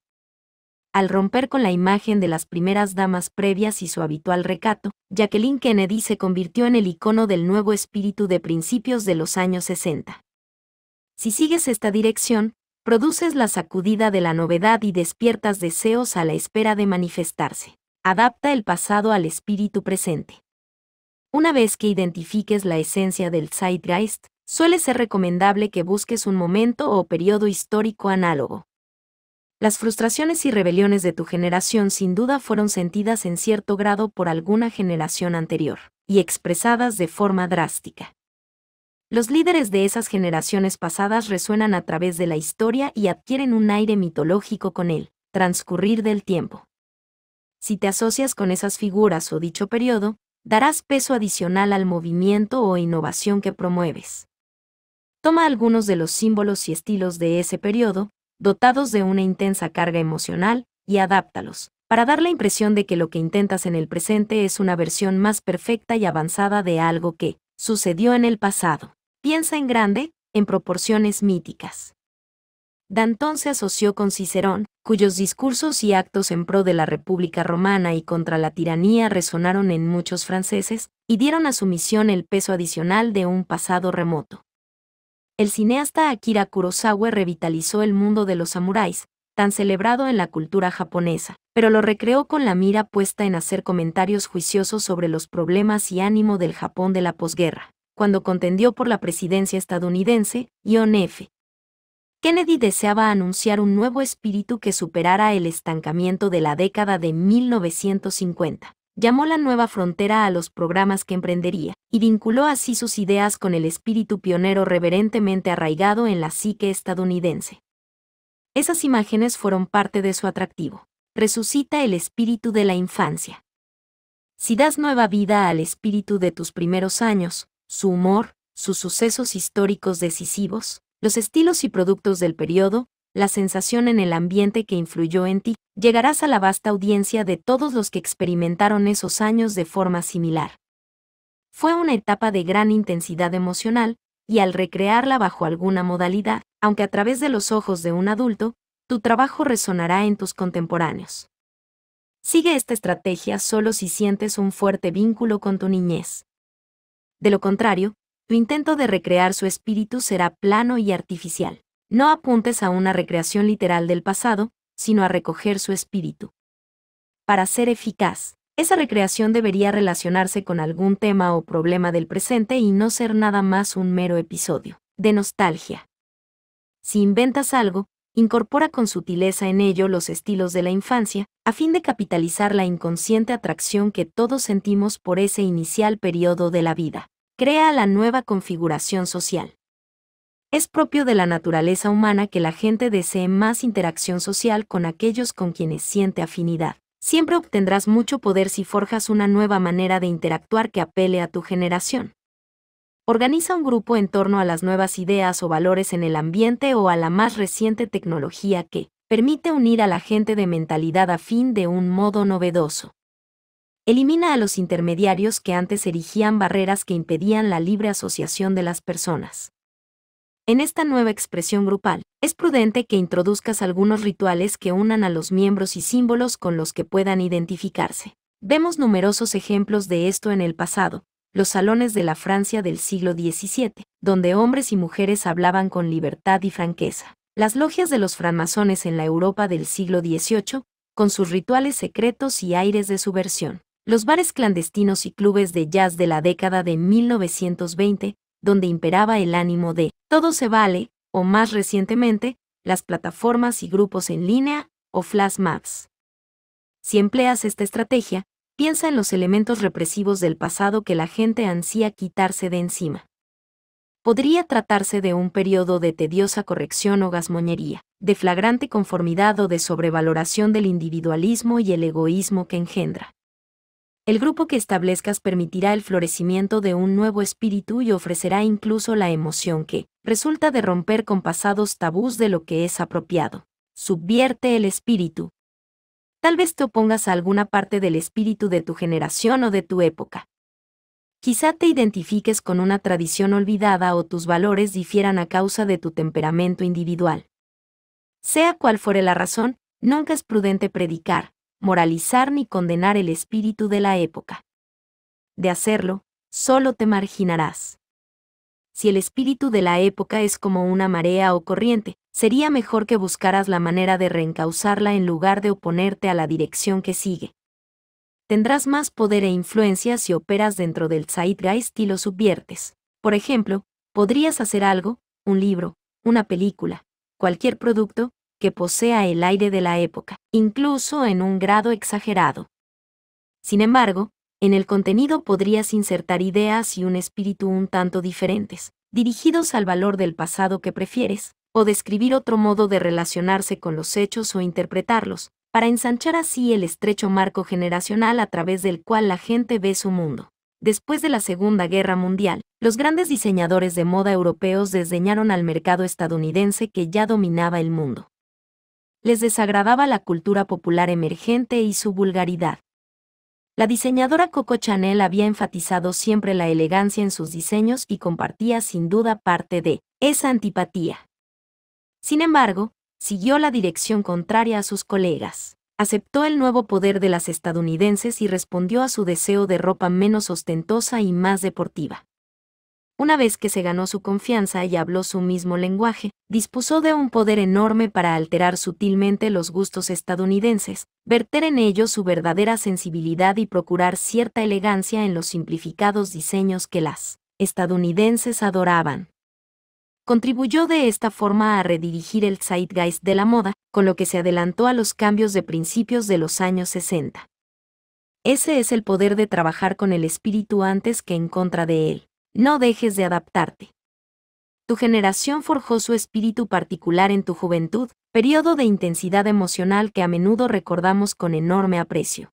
Al romper con la imagen de las primeras damas previas y su habitual recato, Jacqueline Kennedy se convirtió en el icono del nuevo espíritu de principios de los años 60. Si sigues esta dirección, produces la sacudida de la novedad y despiertas deseos a la espera de manifestarse. Adapta el pasado al espíritu presente. Una vez que identifiques la esencia del zeitgeist, suele ser recomendable que busques un momento o periodo histórico análogo. Las frustraciones y rebeliones de tu generación sin duda fueron sentidas en cierto grado por alguna generación anterior, y expresadas de forma drástica. Los líderes de esas generaciones pasadas resuenan a través de la historia y adquieren un aire mitológico con el transcurrir del tiempo. Si te asocias con esas figuras o dicho periodo, darás peso adicional al movimiento o innovación que promueves. Toma algunos de los símbolos y estilos de ese periodo, dotados de una intensa carga emocional, y adáptalos, para dar la impresión de que lo que intentas en el presente es una versión más perfecta y avanzada de algo que sucedió en el pasado. Piensa en grande, en proporciones míticas. Dantón se asoció con Cicerón, cuyos discursos y actos en pro de la República Romana y contra la tiranía resonaron en muchos franceses, y dieron a su misión el peso adicional de un pasado remoto el cineasta Akira Kurosawa revitalizó el mundo de los samuráis, tan celebrado en la cultura japonesa, pero lo recreó con la mira puesta en hacer comentarios juiciosos sobre los problemas y ánimo del Japón de la posguerra, cuando contendió por la presidencia estadounidense, John F. Kennedy deseaba anunciar un nuevo espíritu que superara el estancamiento de la década de 1950 llamó la nueva frontera a los programas que emprendería, y vinculó así sus ideas con el espíritu pionero reverentemente arraigado en la psique estadounidense. Esas imágenes fueron parte de su atractivo. Resucita el espíritu de la infancia. Si das nueva vida al espíritu de tus primeros años, su humor, sus sucesos históricos decisivos, los estilos y productos del periodo, la sensación en el ambiente que influyó en ti, llegarás a la vasta audiencia de todos los que experimentaron esos años de forma similar. Fue una etapa de gran intensidad emocional, y al recrearla bajo alguna modalidad, aunque a través de los ojos de un adulto, tu trabajo resonará en tus contemporáneos. Sigue esta estrategia solo si sientes un fuerte vínculo con tu niñez. De lo contrario, tu intento de recrear su espíritu será plano y artificial. No apuntes a una recreación literal del pasado, sino a recoger su espíritu. Para ser eficaz, esa recreación debería relacionarse con algún tema o problema del presente y no ser nada más un mero episodio de nostalgia. Si inventas algo, incorpora con sutileza en ello los estilos de la infancia, a fin de capitalizar la inconsciente atracción que todos sentimos por ese inicial periodo de la vida. Crea la nueva configuración social. Es propio de la naturaleza humana que la gente desee más interacción social con aquellos con quienes siente afinidad. Siempre obtendrás mucho poder si forjas una nueva manera de interactuar que apele a tu generación. Organiza un grupo en torno a las nuevas ideas o valores en el ambiente o a la más reciente tecnología que permite unir a la gente de mentalidad afín de un modo novedoso. Elimina a los intermediarios que antes erigían barreras que impedían la libre asociación de las personas. En esta nueva expresión grupal, es prudente que introduzcas algunos rituales que unan a los miembros y símbolos con los que puedan identificarse. Vemos numerosos ejemplos de esto en el pasado, los salones de la Francia del siglo XVII, donde hombres y mujeres hablaban con libertad y franqueza. Las logias de los francmasones en la Europa del siglo XVIII, con sus rituales secretos y aires de subversión. Los bares clandestinos y clubes de jazz de la década de 1920, donde imperaba el ánimo de todo se vale, o más recientemente, las plataformas y grupos en línea o flash maps. Si empleas esta estrategia, piensa en los elementos represivos del pasado que la gente ansía quitarse de encima. Podría tratarse de un periodo de tediosa corrección o gasmoñería, de flagrante conformidad o de sobrevaloración del individualismo y el egoísmo que engendra. El grupo que establezcas permitirá el florecimiento de un nuevo espíritu y ofrecerá incluso la emoción que resulta de romper con pasados tabús de lo que es apropiado. Subvierte el espíritu. Tal vez te opongas a alguna parte del espíritu de tu generación o de tu época. Quizá te identifiques con una tradición olvidada o tus valores difieran a causa de tu temperamento individual. Sea cual fuere la razón, nunca es prudente predicar, moralizar ni condenar el espíritu de la época. De hacerlo, solo te marginarás. Si el espíritu de la época es como una marea o corriente, sería mejor que buscaras la manera de reencauzarla en lugar de oponerte a la dirección que sigue. Tendrás más poder e influencia si operas dentro del Zeitgeist y lo subviertes. Por ejemplo, podrías hacer algo, un libro, una película, cualquier producto, que posea el aire de la época, incluso en un grado exagerado. Sin embargo, en el contenido podrías insertar ideas y un espíritu un tanto diferentes, dirigidos al valor del pasado que prefieres, o describir otro modo de relacionarse con los hechos o interpretarlos, para ensanchar así el estrecho marco generacional a través del cual la gente ve su mundo. Después de la Segunda Guerra Mundial, los grandes diseñadores de moda europeos desdeñaron al mercado estadounidense que ya dominaba el mundo les desagradaba la cultura popular emergente y su vulgaridad. La diseñadora Coco Chanel había enfatizado siempre la elegancia en sus diseños y compartía sin duda parte de esa antipatía. Sin embargo, siguió la dirección contraria a sus colegas. Aceptó el nuevo poder de las estadounidenses y respondió a su deseo de ropa menos ostentosa y más deportiva. Una vez que se ganó su confianza y habló su mismo lenguaje, dispuso de un poder enorme para alterar sutilmente los gustos estadounidenses, verter en ellos su verdadera sensibilidad y procurar cierta elegancia en los simplificados diseños que las estadounidenses adoraban. Contribuyó de esta forma a redirigir el zeitgeist de la moda, con lo que se adelantó a los cambios de principios de los años 60. Ese es el poder de trabajar con el espíritu antes que en contra de él. No dejes de adaptarte. Tu generación forjó su espíritu particular en tu juventud, periodo de intensidad emocional que a menudo recordamos con enorme aprecio.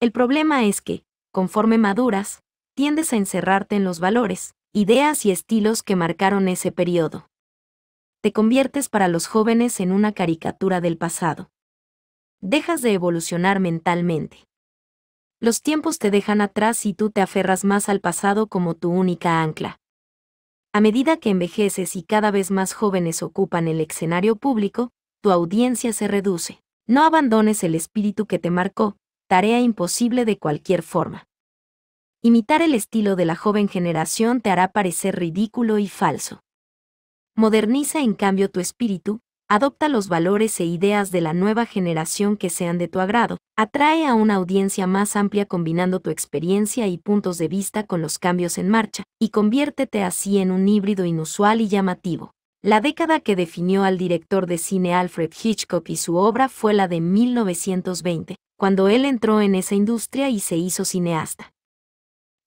El problema es que, conforme maduras, tiendes a encerrarte en los valores, ideas y estilos que marcaron ese periodo. Te conviertes para los jóvenes en una caricatura del pasado. Dejas de evolucionar mentalmente. Los tiempos te dejan atrás y tú te aferras más al pasado como tu única ancla. A medida que envejeces y cada vez más jóvenes ocupan el escenario público, tu audiencia se reduce. No abandones el espíritu que te marcó, tarea imposible de cualquier forma. Imitar el estilo de la joven generación te hará parecer ridículo y falso. Moderniza en cambio tu espíritu, adopta los valores e ideas de la nueva generación que sean de tu agrado, atrae a una audiencia más amplia combinando tu experiencia y puntos de vista con los cambios en marcha, y conviértete así en un híbrido inusual y llamativo. La década que definió al director de cine Alfred Hitchcock y su obra fue la de 1920, cuando él entró en esa industria y se hizo cineasta.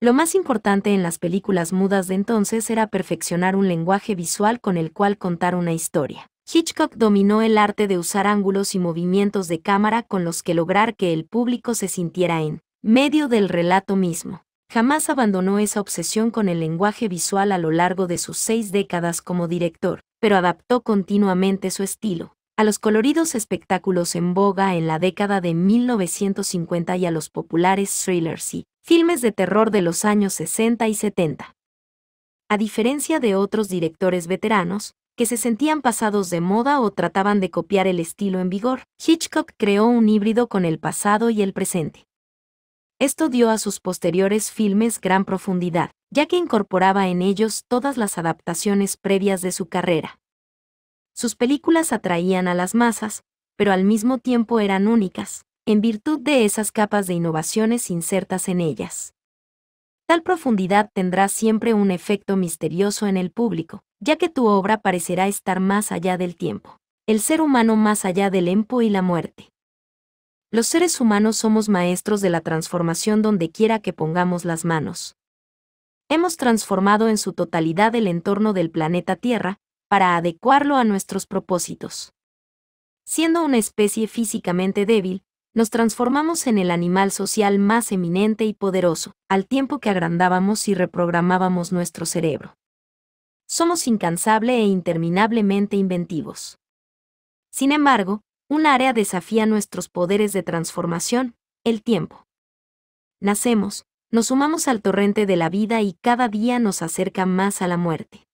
Lo más importante en las películas mudas de entonces era perfeccionar un lenguaje visual con el cual contar una historia. Hitchcock dominó el arte de usar ángulos y movimientos de cámara con los que lograr que el público se sintiera en medio del relato mismo. Jamás abandonó esa obsesión con el lenguaje visual a lo largo de sus seis décadas como director, pero adaptó continuamente su estilo a los coloridos espectáculos en boga en la década de 1950 y a los populares thrillers y filmes de terror de los años 60 y 70. A diferencia de otros directores veteranos, que se sentían pasados de moda o trataban de copiar el estilo en vigor, Hitchcock creó un híbrido con el pasado y el presente. Esto dio a sus posteriores filmes gran profundidad, ya que incorporaba en ellos todas las adaptaciones previas de su carrera. Sus películas atraían a las masas, pero al mismo tiempo eran únicas, en virtud de esas capas de innovaciones insertas en ellas. Tal profundidad tendrá siempre un efecto misterioso en el público, ya que tu obra parecerá estar más allá del tiempo, el ser humano más allá del empo y la muerte. Los seres humanos somos maestros de la transformación donde quiera que pongamos las manos. Hemos transformado en su totalidad el entorno del planeta Tierra, para adecuarlo a nuestros propósitos. Siendo una especie físicamente débil, nos transformamos en el animal social más eminente y poderoso, al tiempo que agrandábamos y reprogramábamos nuestro cerebro somos incansable e interminablemente inventivos. Sin embargo, un área desafía nuestros poderes de transformación, el tiempo. Nacemos, nos sumamos al torrente de la vida y cada día nos acerca más a la muerte.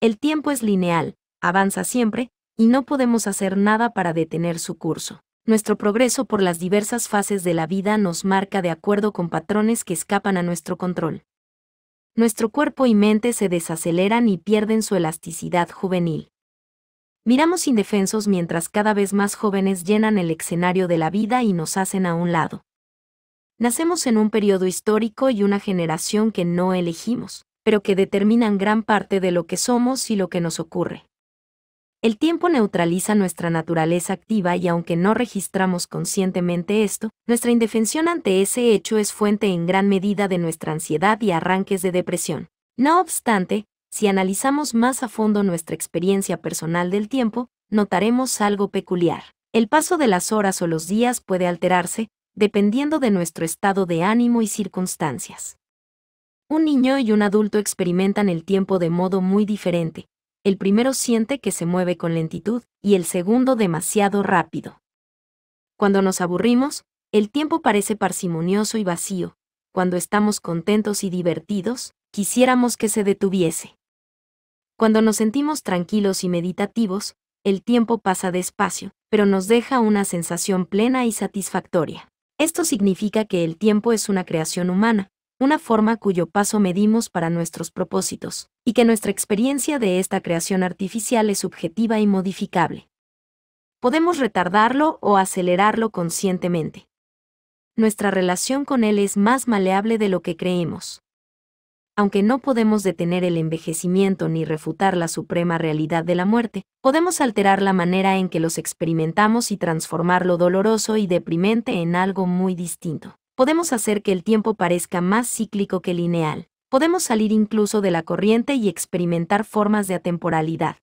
El tiempo es lineal, avanza siempre, y no podemos hacer nada para detener su curso. Nuestro progreso por las diversas fases de la vida nos marca de acuerdo con patrones que escapan a nuestro control nuestro cuerpo y mente se desaceleran y pierden su elasticidad juvenil. Miramos indefensos mientras cada vez más jóvenes llenan el escenario de la vida y nos hacen a un lado. Nacemos en un periodo histórico y una generación que no elegimos, pero que determinan gran parte de lo que somos y lo que nos ocurre. El tiempo neutraliza nuestra naturaleza activa y aunque no registramos conscientemente esto, nuestra indefensión ante ese hecho es fuente en gran medida de nuestra ansiedad y arranques de depresión. No obstante, si analizamos más a fondo nuestra experiencia personal del tiempo, notaremos algo peculiar. El paso de las horas o los días puede alterarse, dependiendo de nuestro estado de ánimo y circunstancias. Un niño y un adulto experimentan el tiempo de modo muy diferente, el primero siente que se mueve con lentitud y el segundo demasiado rápido. Cuando nos aburrimos, el tiempo parece parsimonioso y vacío. Cuando estamos contentos y divertidos, quisiéramos que se detuviese. Cuando nos sentimos tranquilos y meditativos, el tiempo pasa despacio, pero nos deja una sensación plena y satisfactoria. Esto significa que el tiempo es una creación humana, una forma cuyo paso medimos para nuestros propósitos, y que nuestra experiencia de esta creación artificial es subjetiva y modificable. Podemos retardarlo o acelerarlo conscientemente. Nuestra relación con él es más maleable de lo que creemos. Aunque no podemos detener el envejecimiento ni refutar la suprema realidad de la muerte, podemos alterar la manera en que los experimentamos y transformarlo doloroso y deprimente en algo muy distinto podemos hacer que el tiempo parezca más cíclico que lineal. Podemos salir incluso de la corriente y experimentar formas de atemporalidad.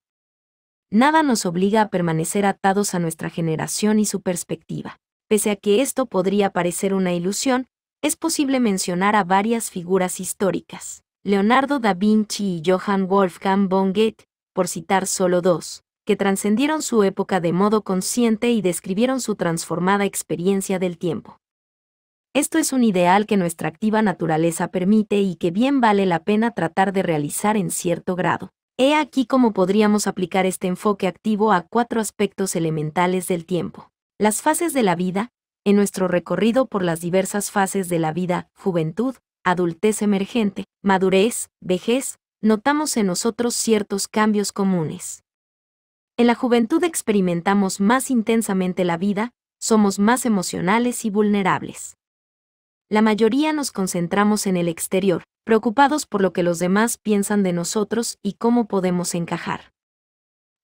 Nada nos obliga a permanecer atados a nuestra generación y su perspectiva. Pese a que esto podría parecer una ilusión, es posible mencionar a varias figuras históricas. Leonardo da Vinci y Johann Wolfgang von Goethe, por citar solo dos, que trascendieron su época de modo consciente y describieron su transformada experiencia del tiempo. Esto es un ideal que nuestra activa naturaleza permite y que bien vale la pena tratar de realizar en cierto grado. He aquí cómo podríamos aplicar este enfoque activo a cuatro aspectos elementales del tiempo. Las fases de la vida, en nuestro recorrido por las diversas fases de la vida, juventud, adultez emergente, madurez, vejez, notamos en nosotros ciertos cambios comunes. En la juventud experimentamos más intensamente la vida, somos más emocionales y vulnerables la mayoría nos concentramos en el exterior, preocupados por lo que los demás piensan de nosotros y cómo podemos encajar.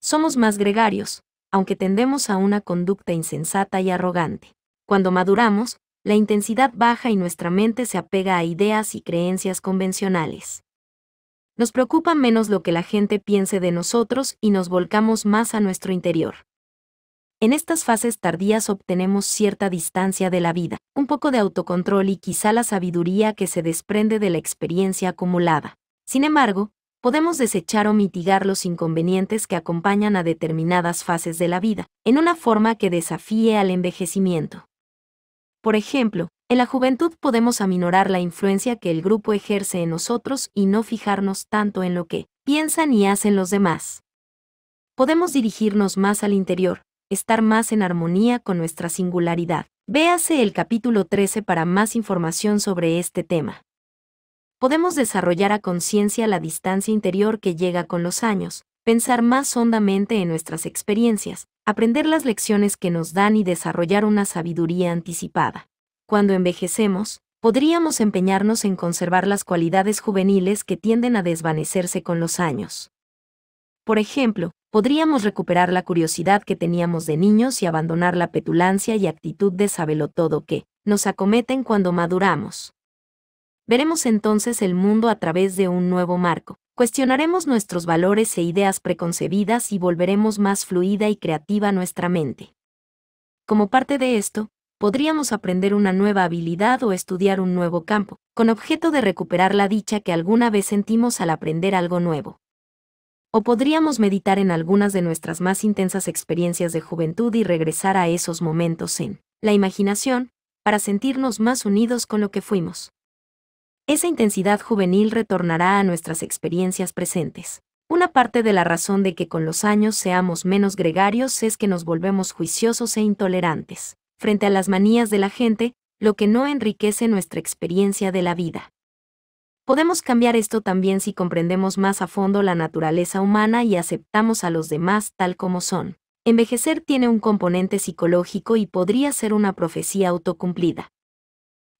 Somos más gregarios, aunque tendemos a una conducta insensata y arrogante. Cuando maduramos, la intensidad baja y nuestra mente se apega a ideas y creencias convencionales. Nos preocupa menos lo que la gente piense de nosotros y nos volcamos más a nuestro interior. En estas fases tardías obtenemos cierta distancia de la vida, un poco de autocontrol y quizá la sabiduría que se desprende de la experiencia acumulada. Sin embargo, podemos desechar o mitigar los inconvenientes que acompañan a determinadas fases de la vida, en una forma que desafíe al envejecimiento. Por ejemplo, en la juventud podemos aminorar la influencia que el grupo ejerce en nosotros y no fijarnos tanto en lo que piensan y hacen los demás. Podemos dirigirnos más al interior, estar más en armonía con nuestra singularidad. Véase el capítulo 13 para más información sobre este tema. Podemos desarrollar a conciencia la distancia interior que llega con los años, pensar más hondamente en nuestras experiencias, aprender las lecciones que nos dan y desarrollar una sabiduría anticipada. Cuando envejecemos, podríamos empeñarnos en conservar las cualidades juveniles que tienden a desvanecerse con los años. Por ejemplo, podríamos recuperar la curiosidad que teníamos de niños y abandonar la petulancia y actitud de sabelotodo que nos acometen cuando maduramos. Veremos entonces el mundo a través de un nuevo marco, cuestionaremos nuestros valores e ideas preconcebidas y volveremos más fluida y creativa nuestra mente. Como parte de esto, podríamos aprender una nueva habilidad o estudiar un nuevo campo, con objeto de recuperar la dicha que alguna vez sentimos al aprender algo nuevo o podríamos meditar en algunas de nuestras más intensas experiencias de juventud y regresar a esos momentos en la imaginación, para sentirnos más unidos con lo que fuimos. Esa intensidad juvenil retornará a nuestras experiencias presentes. Una parte de la razón de que con los años seamos menos gregarios es que nos volvemos juiciosos e intolerantes, frente a las manías de la gente, lo que no enriquece nuestra experiencia de la vida. Podemos cambiar esto también si comprendemos más a fondo la naturaleza humana y aceptamos a los demás tal como son. Envejecer tiene un componente psicológico y podría ser una profecía autocumplida.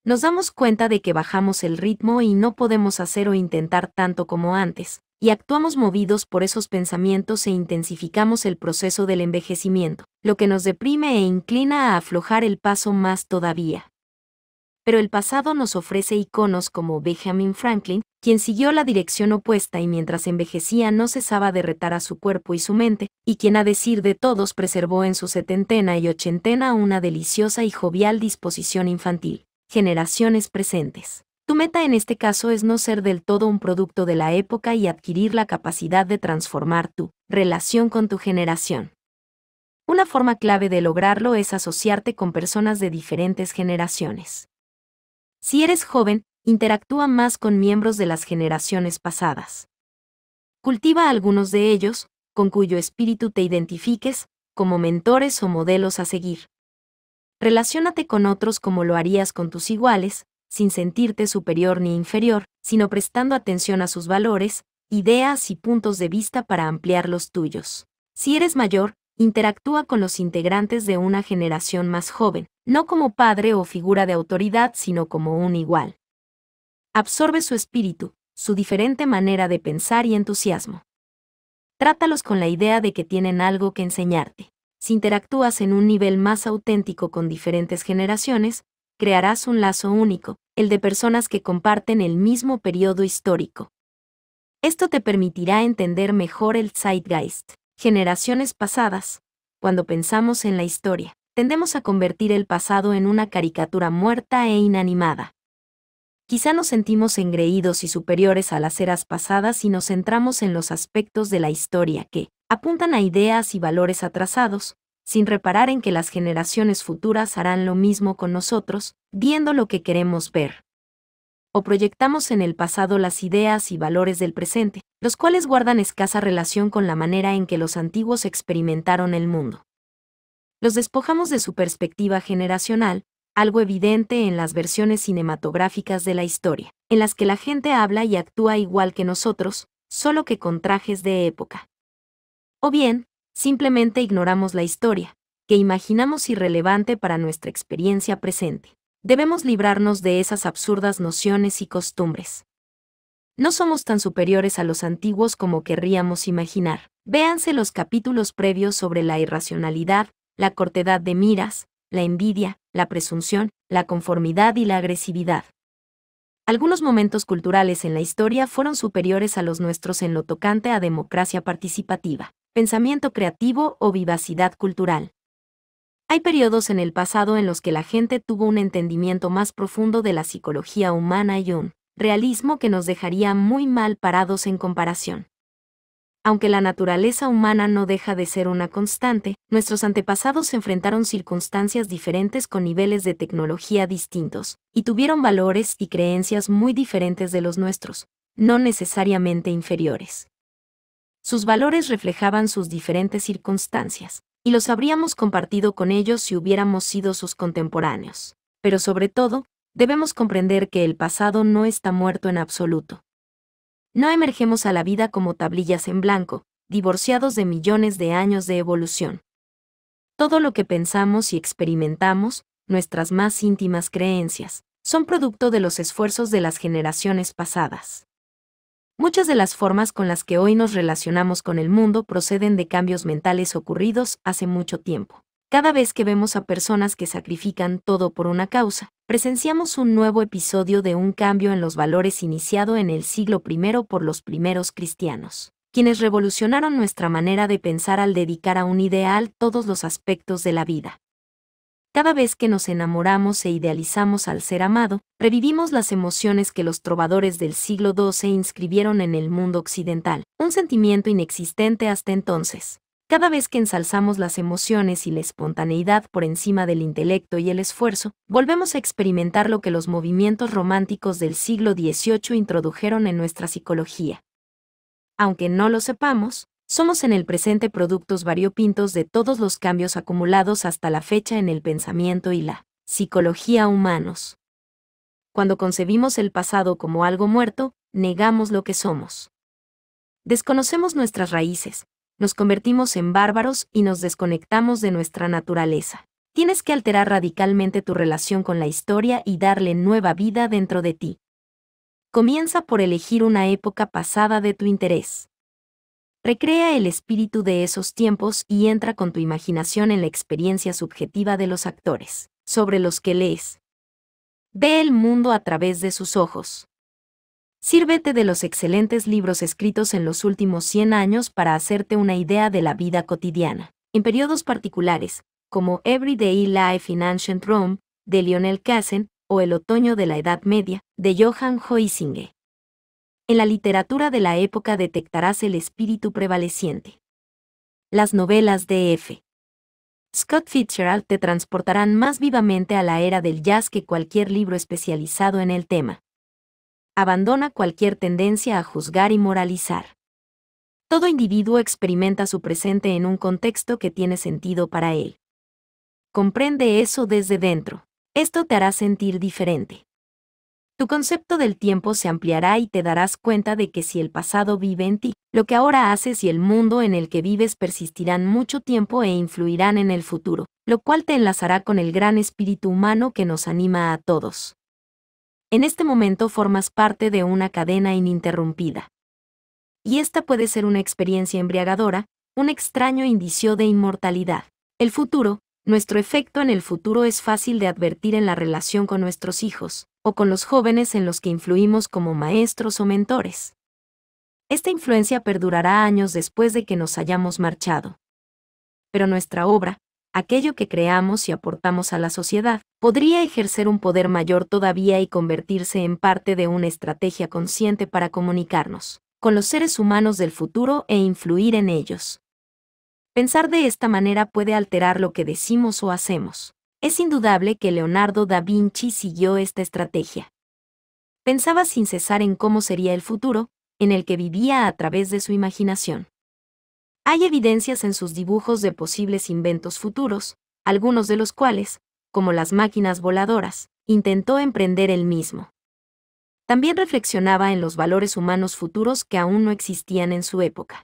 Nos damos cuenta de que bajamos el ritmo y no podemos hacer o intentar tanto como antes, y actuamos movidos por esos pensamientos e intensificamos el proceso del envejecimiento, lo que nos deprime e inclina a aflojar el paso más todavía pero el pasado nos ofrece iconos como Benjamin Franklin, quien siguió la dirección opuesta y mientras envejecía no cesaba de retar a su cuerpo y su mente, y quien a decir de todos preservó en su setentena y ochentena una deliciosa y jovial disposición infantil. Generaciones presentes. Tu meta en este caso es no ser del todo un producto de la época y adquirir la capacidad de transformar tu relación con tu generación. Una forma clave de lograrlo es asociarte con personas de diferentes generaciones. Si eres joven, interactúa más con miembros de las generaciones pasadas. Cultiva algunos de ellos, con cuyo espíritu te identifiques, como mentores o modelos a seguir. Relaciónate con otros como lo harías con tus iguales, sin sentirte superior ni inferior, sino prestando atención a sus valores, ideas y puntos de vista para ampliar los tuyos. Si eres mayor, interactúa con los integrantes de una generación más joven, no como padre o figura de autoridad, sino como un igual. Absorbe su espíritu, su diferente manera de pensar y entusiasmo. Trátalos con la idea de que tienen algo que enseñarte. Si interactúas en un nivel más auténtico con diferentes generaciones, crearás un lazo único, el de personas que comparten el mismo periodo histórico. Esto te permitirá entender mejor el zeitgeist, generaciones pasadas, cuando pensamos en la historia tendemos a convertir el pasado en una caricatura muerta e inanimada. Quizá nos sentimos engreídos y superiores a las eras pasadas y nos centramos en los aspectos de la historia que apuntan a ideas y valores atrasados, sin reparar en que las generaciones futuras harán lo mismo con nosotros, viendo lo que queremos ver. O proyectamos en el pasado las ideas y valores del presente, los cuales guardan escasa relación con la manera en que los antiguos experimentaron el mundo los despojamos de su perspectiva generacional, algo evidente en las versiones cinematográficas de la historia, en las que la gente habla y actúa igual que nosotros, solo que con trajes de época. O bien, simplemente ignoramos la historia, que imaginamos irrelevante para nuestra experiencia presente. Debemos librarnos de esas absurdas nociones y costumbres. No somos tan superiores a los antiguos como querríamos imaginar. Véanse los capítulos previos sobre la irracionalidad, la cortedad de miras, la envidia, la presunción, la conformidad y la agresividad. Algunos momentos culturales en la historia fueron superiores a los nuestros en lo tocante a democracia participativa, pensamiento creativo o vivacidad cultural. Hay periodos en el pasado en los que la gente tuvo un entendimiento más profundo de la psicología humana y un realismo que nos dejaría muy mal parados en comparación. Aunque la naturaleza humana no deja de ser una constante, nuestros antepasados se enfrentaron circunstancias diferentes con niveles de tecnología distintos, y tuvieron valores y creencias muy diferentes de los nuestros, no necesariamente inferiores. Sus valores reflejaban sus diferentes circunstancias, y los habríamos compartido con ellos si hubiéramos sido sus contemporáneos. Pero sobre todo, debemos comprender que el pasado no está muerto en absoluto, no emergemos a la vida como tablillas en blanco, divorciados de millones de años de evolución. Todo lo que pensamos y experimentamos, nuestras más íntimas creencias, son producto de los esfuerzos de las generaciones pasadas. Muchas de las formas con las que hoy nos relacionamos con el mundo proceden de cambios mentales ocurridos hace mucho tiempo. Cada vez que vemos a personas que sacrifican todo por una causa, presenciamos un nuevo episodio de un cambio en los valores iniciado en el siglo I por los primeros cristianos, quienes revolucionaron nuestra manera de pensar al dedicar a un ideal todos los aspectos de la vida. Cada vez que nos enamoramos e idealizamos al ser amado, revivimos las emociones que los trovadores del siglo XII inscribieron en el mundo occidental, un sentimiento inexistente hasta entonces. Cada vez que ensalzamos las emociones y la espontaneidad por encima del intelecto y el esfuerzo, volvemos a experimentar lo que los movimientos románticos del siglo XVIII introdujeron en nuestra psicología. Aunque no lo sepamos, somos en el presente productos variopintos de todos los cambios acumulados hasta la fecha en el pensamiento y la psicología humanos. Cuando concebimos el pasado como algo muerto, negamos lo que somos. Desconocemos nuestras raíces, nos convertimos en bárbaros y nos desconectamos de nuestra naturaleza. Tienes que alterar radicalmente tu relación con la historia y darle nueva vida dentro de ti. Comienza por elegir una época pasada de tu interés. Recrea el espíritu de esos tiempos y entra con tu imaginación en la experiencia subjetiva de los actores, sobre los que lees. Ve el mundo a través de sus ojos. Sírvete de los excelentes libros escritos en los últimos 100 años para hacerte una idea de la vida cotidiana. En periodos particulares, como Everyday Life in Ancient Rome, de Lionel Cassen, o El otoño de la Edad Media, de Johann Hoisinger, En la literatura de la época detectarás el espíritu prevaleciente. Las novelas de F. Scott Fitzgerald te transportarán más vivamente a la era del jazz que cualquier libro especializado en el tema abandona cualquier tendencia a juzgar y moralizar. Todo individuo experimenta su presente en un contexto que tiene sentido para él. Comprende eso desde dentro. Esto te hará sentir diferente. Tu concepto del tiempo se ampliará y te darás cuenta de que si el pasado vive en ti, lo que ahora haces y el mundo en el que vives persistirán mucho tiempo e influirán en el futuro, lo cual te enlazará con el gran espíritu humano que nos anima a todos. En este momento formas parte de una cadena ininterrumpida. Y esta puede ser una experiencia embriagadora, un extraño indicio de inmortalidad. El futuro, nuestro efecto en el futuro es fácil de advertir en la relación con nuestros hijos, o con los jóvenes en los que influimos como maestros o mentores. Esta influencia perdurará años después de que nos hayamos marchado. Pero nuestra obra, aquello que creamos y aportamos a la sociedad, podría ejercer un poder mayor todavía y convertirse en parte de una estrategia consciente para comunicarnos con los seres humanos del futuro e influir en ellos. Pensar de esta manera puede alterar lo que decimos o hacemos. Es indudable que Leonardo da Vinci siguió esta estrategia. Pensaba sin cesar en cómo sería el futuro, en el que vivía a través de su imaginación. Hay evidencias en sus dibujos de posibles inventos futuros, algunos de los cuales, como las máquinas voladoras, intentó emprender él mismo. También reflexionaba en los valores humanos futuros que aún no existían en su época.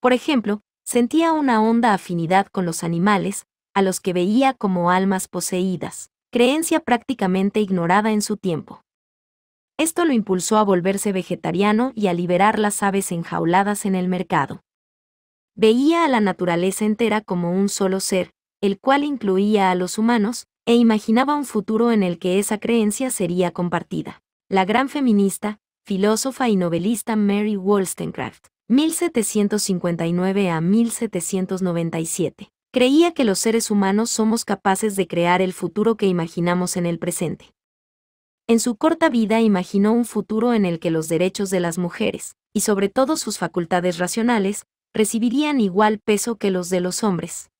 Por ejemplo, sentía una honda afinidad con los animales, a los que veía como almas poseídas, creencia prácticamente ignorada en su tiempo. Esto lo impulsó a volverse vegetariano y a liberar las aves enjauladas en el mercado veía a la naturaleza entera como un solo ser, el cual incluía a los humanos, e imaginaba un futuro en el que esa creencia sería compartida. La gran feminista, filósofa y novelista Mary Wollstonecraft, 1759 a 1797, creía que los seres humanos somos capaces de crear el futuro que imaginamos en el presente. En su corta vida imaginó un futuro en el que los derechos de las mujeres, y sobre todo sus facultades racionales, recibirían igual peso que los de los hombres.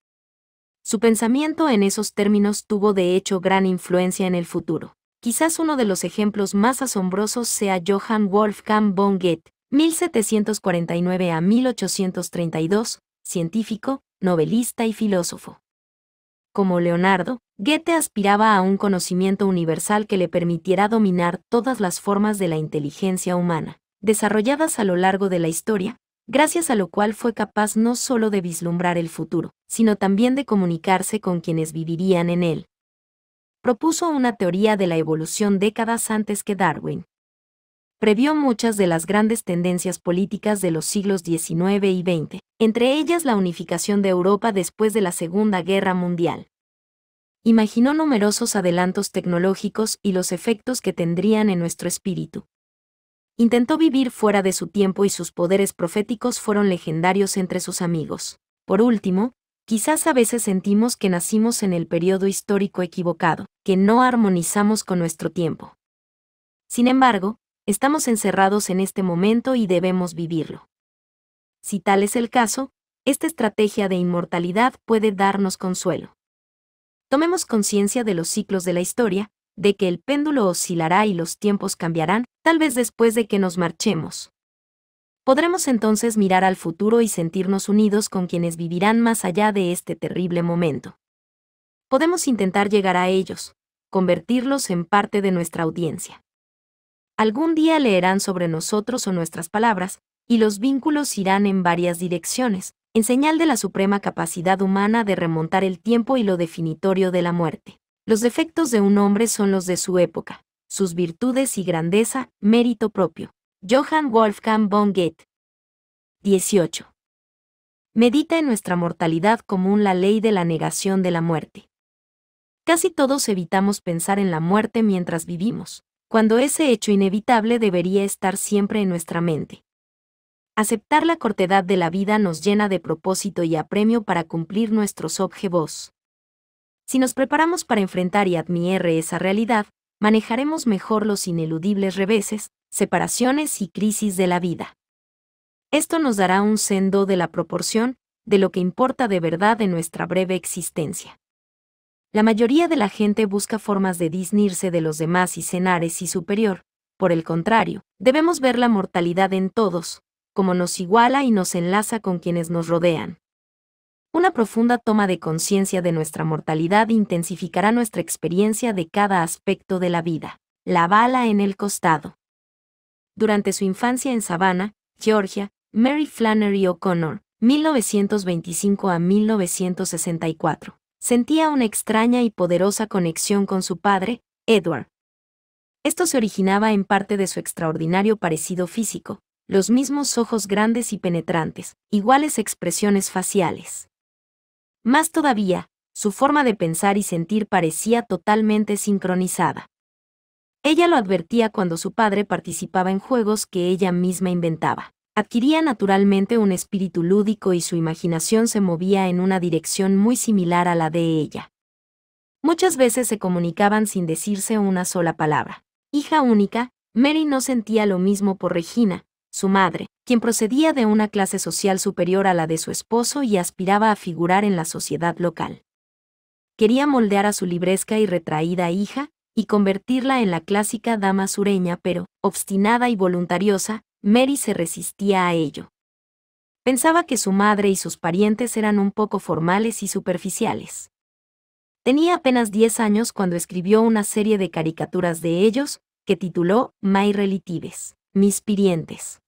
Su pensamiento en esos términos tuvo de hecho gran influencia en el futuro. Quizás uno de los ejemplos más asombrosos sea Johann Wolfgang von Goethe, 1749 a 1832, científico, novelista y filósofo. Como Leonardo, Goethe aspiraba a un conocimiento universal que le permitiera dominar todas las formas de la inteligencia humana, desarrolladas a lo largo de la historia, gracias a lo cual fue capaz no solo de vislumbrar el futuro, sino también de comunicarse con quienes vivirían en él. Propuso una teoría de la evolución décadas antes que Darwin. Previó muchas de las grandes tendencias políticas de los siglos XIX y XX, entre ellas la unificación de Europa después de la Segunda Guerra Mundial imaginó numerosos adelantos tecnológicos y los efectos que tendrían en nuestro espíritu, Intentó vivir fuera de su tiempo y sus poderes proféticos fueron legendarios entre sus amigos. Por último, quizás a veces sentimos que nacimos en el periodo histórico equivocado, que no armonizamos con nuestro tiempo. Sin embargo, estamos encerrados en este momento y debemos vivirlo. Si tal es el caso, esta estrategia de inmortalidad puede darnos consuelo. Tomemos conciencia de los ciclos de la historia, de que el péndulo oscilará y los tiempos cambiarán, tal vez después de que nos marchemos. Podremos entonces mirar al futuro y sentirnos unidos con quienes vivirán más allá de este terrible momento. Podemos intentar llegar a ellos, convertirlos en parte de nuestra audiencia. Algún día leerán sobre nosotros o nuestras palabras, y los vínculos irán en varias direcciones, en señal de la suprema capacidad humana de remontar el tiempo y lo definitorio de la muerte. Los defectos de un hombre son los de su época, sus virtudes y grandeza, mérito propio. Johann Wolfgang von Goethe. 18. Medita en nuestra mortalidad común la ley de la negación de la muerte. Casi todos evitamos pensar en la muerte mientras vivimos, cuando ese hecho inevitable debería estar siempre en nuestra mente. Aceptar la cortedad de la vida nos llena de propósito y apremio para cumplir nuestros objetivos. Si nos preparamos para enfrentar y admirar esa realidad, manejaremos mejor los ineludibles reveses, separaciones y crisis de la vida. Esto nos dará un sendo de la proporción de lo que importa de verdad en nuestra breve existencia. La mayoría de la gente busca formas de disnirse de los demás y cenar y superior. Por el contrario, debemos ver la mortalidad en todos, como nos iguala y nos enlaza con quienes nos rodean. Una profunda toma de conciencia de nuestra mortalidad intensificará nuestra experiencia de cada aspecto de la vida. La bala en el costado. Durante su infancia en Savannah, Georgia, Mary Flannery O'Connor, 1925 a 1964, sentía una extraña y poderosa conexión con su padre, Edward. Esto se originaba en parte de su extraordinario parecido físico, los mismos ojos grandes y penetrantes, iguales expresiones faciales. Más todavía, su forma de pensar y sentir parecía totalmente sincronizada. Ella lo advertía cuando su padre participaba en juegos que ella misma inventaba. Adquiría naturalmente un espíritu lúdico y su imaginación se movía en una dirección muy similar a la de ella. Muchas veces se comunicaban sin decirse una sola palabra. Hija única, Mary no sentía lo mismo por Regina, su madre, quien procedía de una clase social superior a la de su esposo y aspiraba a figurar en la sociedad local. Quería moldear a su libresca y retraída hija, y convertirla en la clásica dama sureña, pero, obstinada y voluntariosa, Mary se resistía a ello. Pensaba que su madre y sus parientes eran un poco formales y superficiales. Tenía apenas 10 años cuando escribió una serie de caricaturas de ellos, que tituló My Relatives, Mis Pirientes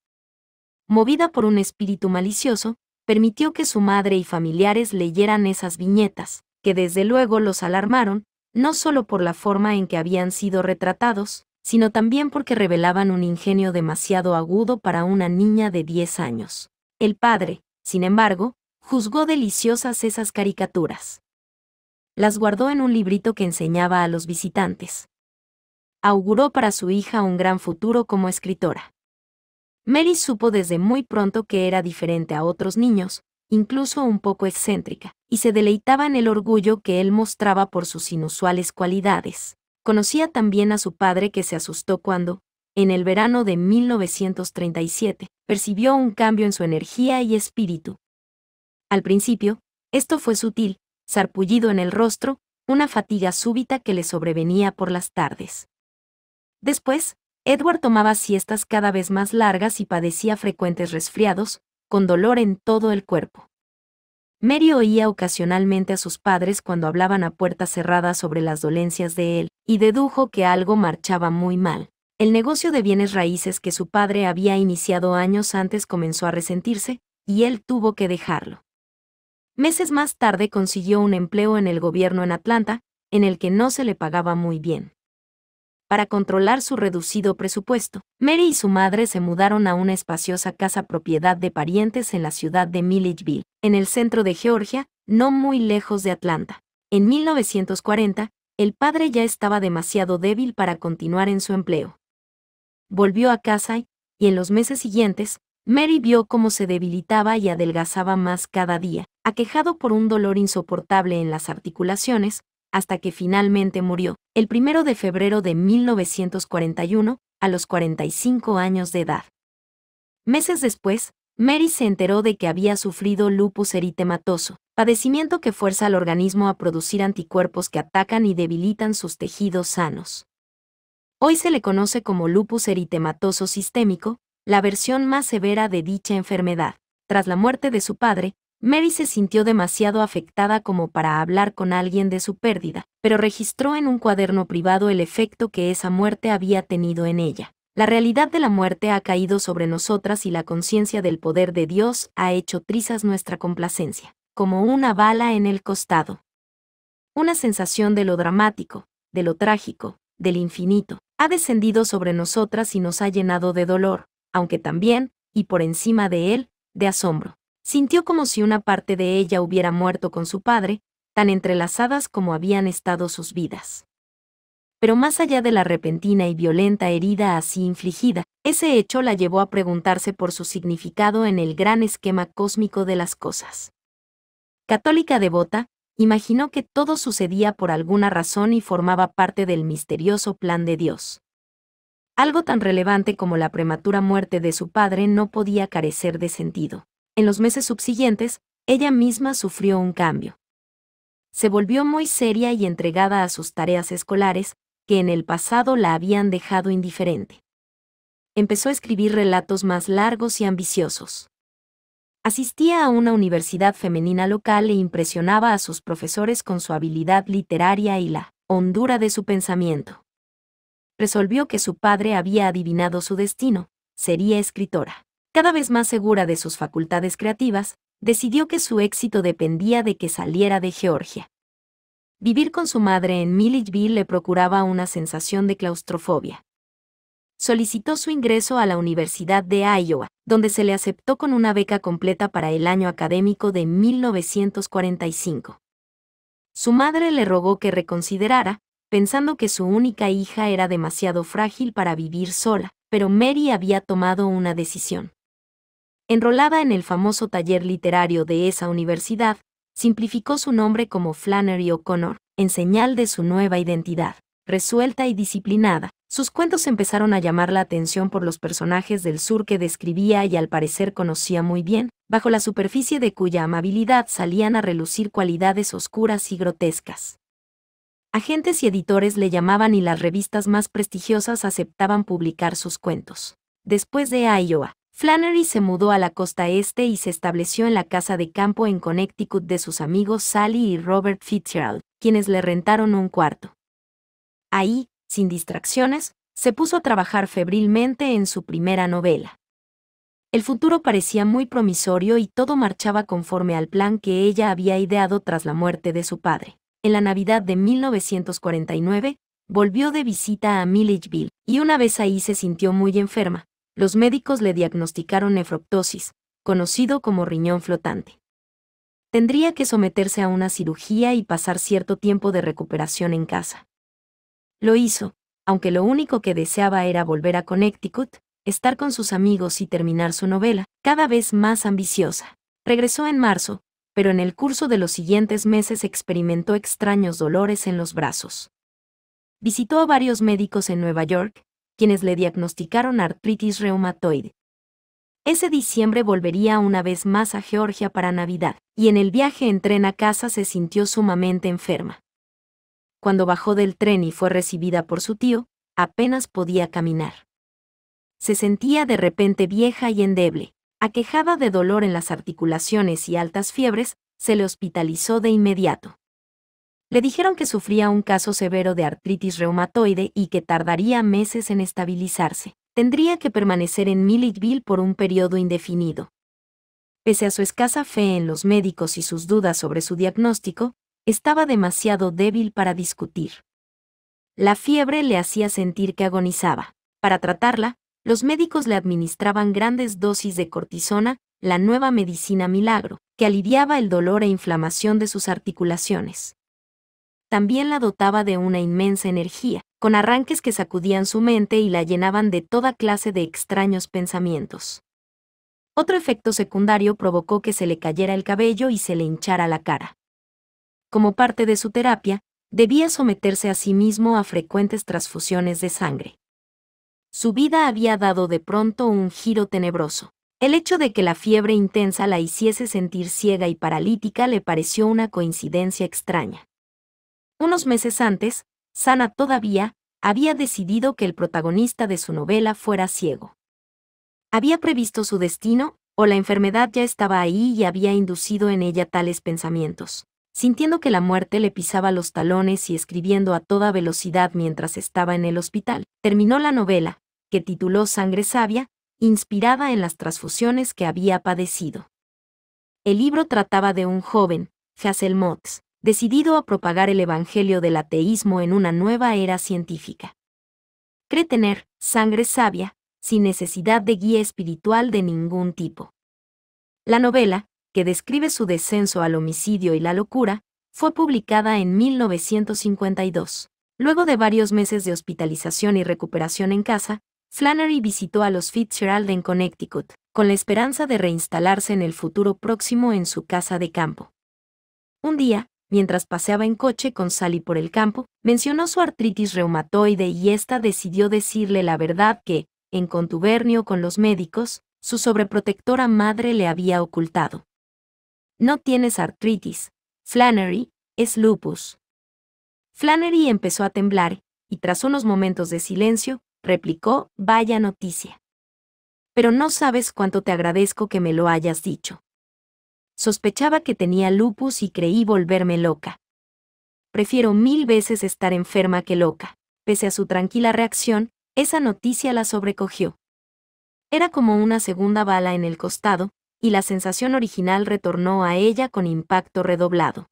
movida por un espíritu malicioso, permitió que su madre y familiares leyeran esas viñetas, que desde luego los alarmaron, no solo por la forma en que habían sido retratados, sino también porque revelaban un ingenio demasiado agudo para una niña de 10 años. El padre, sin embargo, juzgó deliciosas esas caricaturas. Las guardó en un librito que enseñaba a los visitantes. Auguró para su hija un gran futuro como escritora. Mary supo desde muy pronto que era diferente a otros niños, incluso un poco excéntrica, y se deleitaba en el orgullo que él mostraba por sus inusuales cualidades. Conocía también a su padre que se asustó cuando, en el verano de 1937, percibió un cambio en su energía y espíritu. Al principio, esto fue sutil, sarpullido en el rostro, una fatiga súbita que le sobrevenía por las tardes. Después, Edward tomaba siestas cada vez más largas y padecía frecuentes resfriados, con dolor en todo el cuerpo. Mary oía ocasionalmente a sus padres cuando hablaban a puerta cerrada sobre las dolencias de él, y dedujo que algo marchaba muy mal. El negocio de bienes raíces que su padre había iniciado años antes comenzó a resentirse, y él tuvo que dejarlo. Meses más tarde consiguió un empleo en el gobierno en Atlanta, en el que no se le pagaba muy bien para controlar su reducido presupuesto. Mary y su madre se mudaron a una espaciosa casa propiedad de parientes en la ciudad de Milledgeville, en el centro de Georgia, no muy lejos de Atlanta. En 1940, el padre ya estaba demasiado débil para continuar en su empleo. Volvió a casa y, y en los meses siguientes, Mary vio cómo se debilitaba y adelgazaba más cada día, aquejado por un dolor insoportable en las articulaciones, hasta que finalmente murió, el 1 de febrero de 1941, a los 45 años de edad. Meses después, Mary se enteró de que había sufrido lupus eritematoso, padecimiento que fuerza al organismo a producir anticuerpos que atacan y debilitan sus tejidos sanos. Hoy se le conoce como lupus eritematoso sistémico, la versión más severa de dicha enfermedad. Tras la muerte de su padre, Mary se sintió demasiado afectada como para hablar con alguien de su pérdida, pero registró en un cuaderno privado el efecto que esa muerte había tenido en ella. La realidad de la muerte ha caído sobre nosotras y la conciencia del poder de Dios ha hecho trizas nuestra complacencia, como una bala en el costado. Una sensación de lo dramático, de lo trágico, del infinito, ha descendido sobre nosotras y nos ha llenado de dolor, aunque también, y por encima de él, de asombro sintió como si una parte de ella hubiera muerto con su padre, tan entrelazadas como habían estado sus vidas. Pero más allá de la repentina y violenta herida así infligida, ese hecho la llevó a preguntarse por su significado en el gran esquema cósmico de las cosas. Católica devota, imaginó que todo sucedía por alguna razón y formaba parte del misterioso plan de Dios. Algo tan relevante como la prematura muerte de su padre no podía carecer de sentido en los meses subsiguientes, ella misma sufrió un cambio. Se volvió muy seria y entregada a sus tareas escolares, que en el pasado la habían dejado indiferente. Empezó a escribir relatos más largos y ambiciosos. Asistía a una universidad femenina local e impresionaba a sus profesores con su habilidad literaria y la hondura de su pensamiento. Resolvió que su padre había adivinado su destino, sería escritora cada vez más segura de sus facultades creativas, decidió que su éxito dependía de que saliera de Georgia. Vivir con su madre en Milledgeville le procuraba una sensación de claustrofobia. Solicitó su ingreso a la Universidad de Iowa, donde se le aceptó con una beca completa para el año académico de 1945. Su madre le rogó que reconsiderara, pensando que su única hija era demasiado frágil para vivir sola, pero Mary había tomado una decisión enrolada en el famoso taller literario de esa universidad, simplificó su nombre como Flannery O'Connor, en señal de su nueva identidad. Resuelta y disciplinada, sus cuentos empezaron a llamar la atención por los personajes del sur que describía y al parecer conocía muy bien, bajo la superficie de cuya amabilidad salían a relucir cualidades oscuras y grotescas. Agentes y editores le llamaban y las revistas más prestigiosas aceptaban publicar sus cuentos. Después de Iowa, Flannery se mudó a la costa este y se estableció en la casa de campo en Connecticut de sus amigos Sally y Robert Fitzgerald, quienes le rentaron un cuarto. Ahí, sin distracciones, se puso a trabajar febrilmente en su primera novela. El futuro parecía muy promisorio y todo marchaba conforme al plan que ella había ideado tras la muerte de su padre. En la Navidad de 1949, volvió de visita a Milledgeville, y una vez ahí se sintió muy enferma, los médicos le diagnosticaron nefroptosis, conocido como riñón flotante. Tendría que someterse a una cirugía y pasar cierto tiempo de recuperación en casa. Lo hizo, aunque lo único que deseaba era volver a Connecticut, estar con sus amigos y terminar su novela, cada vez más ambiciosa. Regresó en marzo, pero en el curso de los siguientes meses experimentó extraños dolores en los brazos. Visitó a varios médicos en Nueva York, quienes le diagnosticaron artritis reumatoide. Ese diciembre volvería una vez más a Georgia para Navidad, y en el viaje en tren a casa se sintió sumamente enferma. Cuando bajó del tren y fue recibida por su tío, apenas podía caminar. Se sentía de repente vieja y endeble. Aquejada de dolor en las articulaciones y altas fiebres, se le hospitalizó de inmediato. Le dijeron que sufría un caso severo de artritis reumatoide y que tardaría meses en estabilizarse. Tendría que permanecer en Millitville por un periodo indefinido. Pese a su escasa fe en los médicos y sus dudas sobre su diagnóstico, estaba demasiado débil para discutir. La fiebre le hacía sentir que agonizaba. Para tratarla, los médicos le administraban grandes dosis de cortisona, la nueva medicina milagro, que aliviaba el dolor e inflamación de sus articulaciones también la dotaba de una inmensa energía, con arranques que sacudían su mente y la llenaban de toda clase de extraños pensamientos. Otro efecto secundario provocó que se le cayera el cabello y se le hinchara la cara. Como parte de su terapia, debía someterse a sí mismo a frecuentes transfusiones de sangre. Su vida había dado de pronto un giro tenebroso. El hecho de que la fiebre intensa la hiciese sentir ciega y paralítica le pareció una coincidencia extraña. Unos meses antes, Sana todavía había decidido que el protagonista de su novela fuera ciego. Había previsto su destino, o la enfermedad ya estaba ahí y había inducido en ella tales pensamientos, sintiendo que la muerte le pisaba los talones y escribiendo a toda velocidad mientras estaba en el hospital. Terminó la novela, que tituló Sangre Sabia, inspirada en las transfusiones que había padecido. El libro trataba de un joven, Hazel Motz, decidido a propagar el Evangelio del ateísmo en una nueva era científica. Cree tener sangre sabia, sin necesidad de guía espiritual de ningún tipo. La novela, que describe su descenso al homicidio y la locura, fue publicada en 1952. Luego de varios meses de hospitalización y recuperación en casa, Flannery visitó a los Fitzgerald en Connecticut, con la esperanza de reinstalarse en el futuro próximo en su casa de campo. Un día, mientras paseaba en coche con Sally por el campo, mencionó su artritis reumatoide y ésta decidió decirle la verdad que, en contubernio con los médicos, su sobreprotectora madre le había ocultado. No tienes artritis. Flannery, es lupus. Flannery empezó a temblar, y tras unos momentos de silencio, replicó, vaya noticia. Pero no sabes cuánto te agradezco que me lo hayas dicho. Sospechaba que tenía lupus y creí volverme loca. Prefiero mil veces estar enferma que loca. Pese a su tranquila reacción, esa noticia la sobrecogió. Era como una segunda bala en el costado, y la sensación original retornó a ella con impacto redoblado.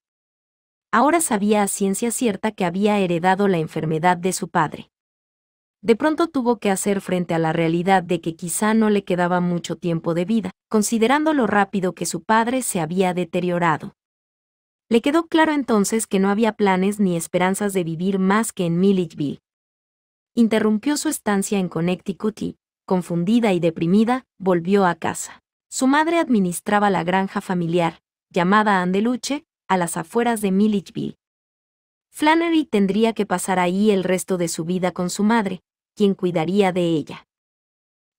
Ahora sabía a ciencia cierta que había heredado la enfermedad de su padre de pronto tuvo que hacer frente a la realidad de que quizá no le quedaba mucho tiempo de vida, considerando lo rápido que su padre se había deteriorado. Le quedó claro entonces que no había planes ni esperanzas de vivir más que en Milledgeville. Interrumpió su estancia en Connecticut y, confundida y deprimida, volvió a casa. Su madre administraba la granja familiar, llamada Andeluche, a las afueras de Milledgeville. Flannery tendría que pasar ahí el resto de su vida con su madre, quien cuidaría de ella.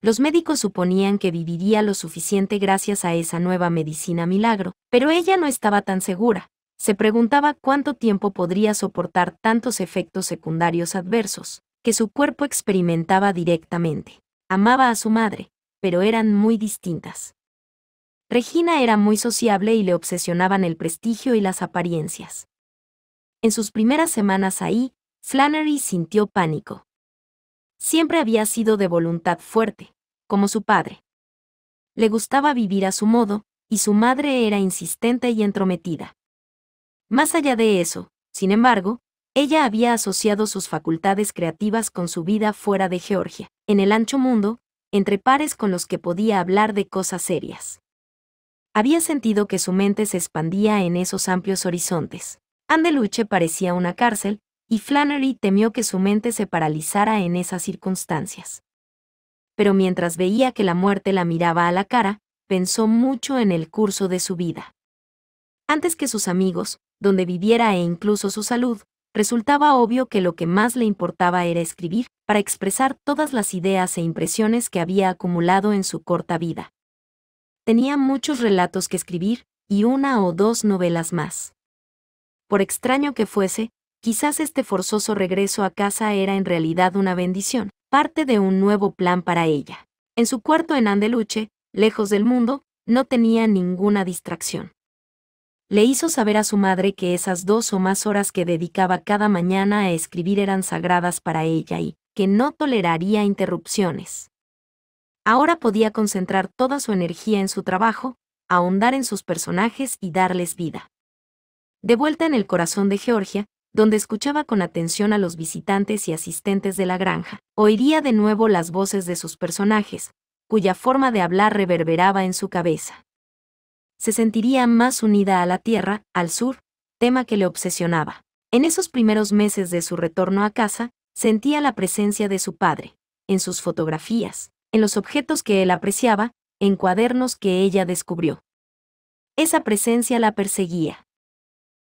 Los médicos suponían que viviría lo suficiente gracias a esa nueva medicina milagro, pero ella no estaba tan segura. Se preguntaba cuánto tiempo podría soportar tantos efectos secundarios adversos, que su cuerpo experimentaba directamente. Amaba a su madre, pero eran muy distintas. Regina era muy sociable y le obsesionaban el prestigio y las apariencias. En sus primeras semanas ahí, Flannery sintió pánico siempre había sido de voluntad fuerte, como su padre. Le gustaba vivir a su modo, y su madre era insistente y entrometida. Más allá de eso, sin embargo, ella había asociado sus facultades creativas con su vida fuera de Georgia, en el ancho mundo, entre pares con los que podía hablar de cosas serias. Había sentido que su mente se expandía en esos amplios horizontes. Andeluche parecía una cárcel, y Flannery temió que su mente se paralizara en esas circunstancias. Pero mientras veía que la muerte la miraba a la cara, pensó mucho en el curso de su vida. Antes que sus amigos, donde viviera e incluso su salud, resultaba obvio que lo que más le importaba era escribir, para expresar todas las ideas e impresiones que había acumulado en su corta vida. Tenía muchos relatos que escribir, y una o dos novelas más. Por extraño que fuese, Quizás este forzoso regreso a casa era en realidad una bendición, parte de un nuevo plan para ella. En su cuarto en Andeluche, lejos del mundo, no tenía ninguna distracción. Le hizo saber a su madre que esas dos o más horas que dedicaba cada mañana a escribir eran sagradas para ella y que no toleraría interrupciones. Ahora podía concentrar toda su energía en su trabajo, ahondar en sus personajes y darles vida. De vuelta en el corazón de Georgia, donde escuchaba con atención a los visitantes y asistentes de la granja. Oiría de nuevo las voces de sus personajes, cuya forma de hablar reverberaba en su cabeza. Se sentiría más unida a la tierra, al sur, tema que le obsesionaba. En esos primeros meses de su retorno a casa, sentía la presencia de su padre, en sus fotografías, en los objetos que él apreciaba, en cuadernos que ella descubrió. Esa presencia la perseguía.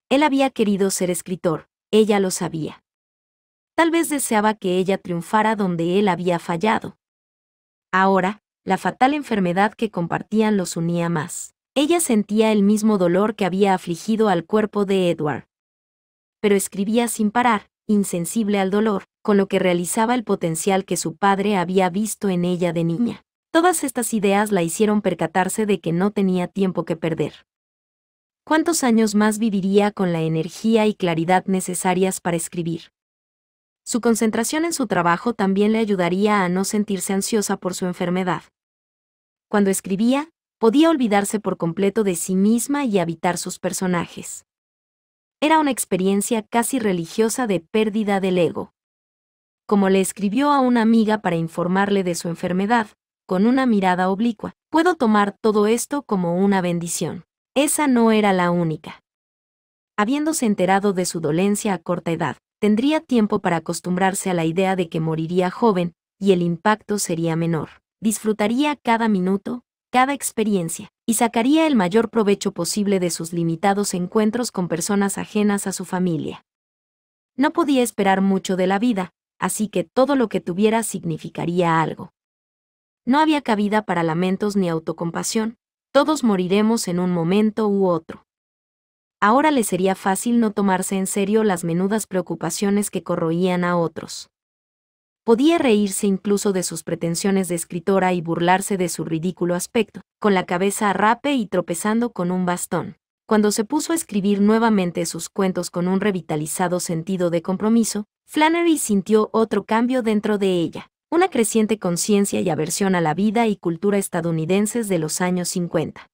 Él había querido ser escritor, ella lo sabía. Tal vez deseaba que ella triunfara donde él había fallado. Ahora, la fatal enfermedad que compartían los unía más. Ella sentía el mismo dolor que había afligido al cuerpo de Edward. Pero escribía sin parar, insensible al dolor, con lo que realizaba el potencial que su padre había visto en ella de niña. Todas estas ideas la hicieron percatarse de que no tenía tiempo que perder. ¿cuántos años más viviría con la energía y claridad necesarias para escribir? Su concentración en su trabajo también le ayudaría a no sentirse ansiosa por su enfermedad. Cuando escribía, podía olvidarse por completo de sí misma y habitar sus personajes. Era una experiencia casi religiosa de pérdida del ego. Como le escribió a una amiga para informarle de su enfermedad, con una mirada oblicua, puedo tomar todo esto como una bendición. Esa no era la única. Habiéndose enterado de su dolencia a corta edad, tendría tiempo para acostumbrarse a la idea de que moriría joven, y el impacto sería menor. Disfrutaría cada minuto, cada experiencia, y sacaría el mayor provecho posible de sus limitados encuentros con personas ajenas a su familia. No podía esperar mucho de la vida, así que todo lo que tuviera significaría algo. No había cabida para lamentos ni autocompasión, todos moriremos en un momento u otro. Ahora le sería fácil no tomarse en serio las menudas preocupaciones que corroían a otros. Podía reírse incluso de sus pretensiones de escritora y burlarse de su ridículo aspecto, con la cabeza a rape y tropezando con un bastón. Cuando se puso a escribir nuevamente sus cuentos con un revitalizado sentido de compromiso, Flannery sintió otro cambio dentro de ella una creciente conciencia y aversión a la vida y cultura estadounidenses de los años 50.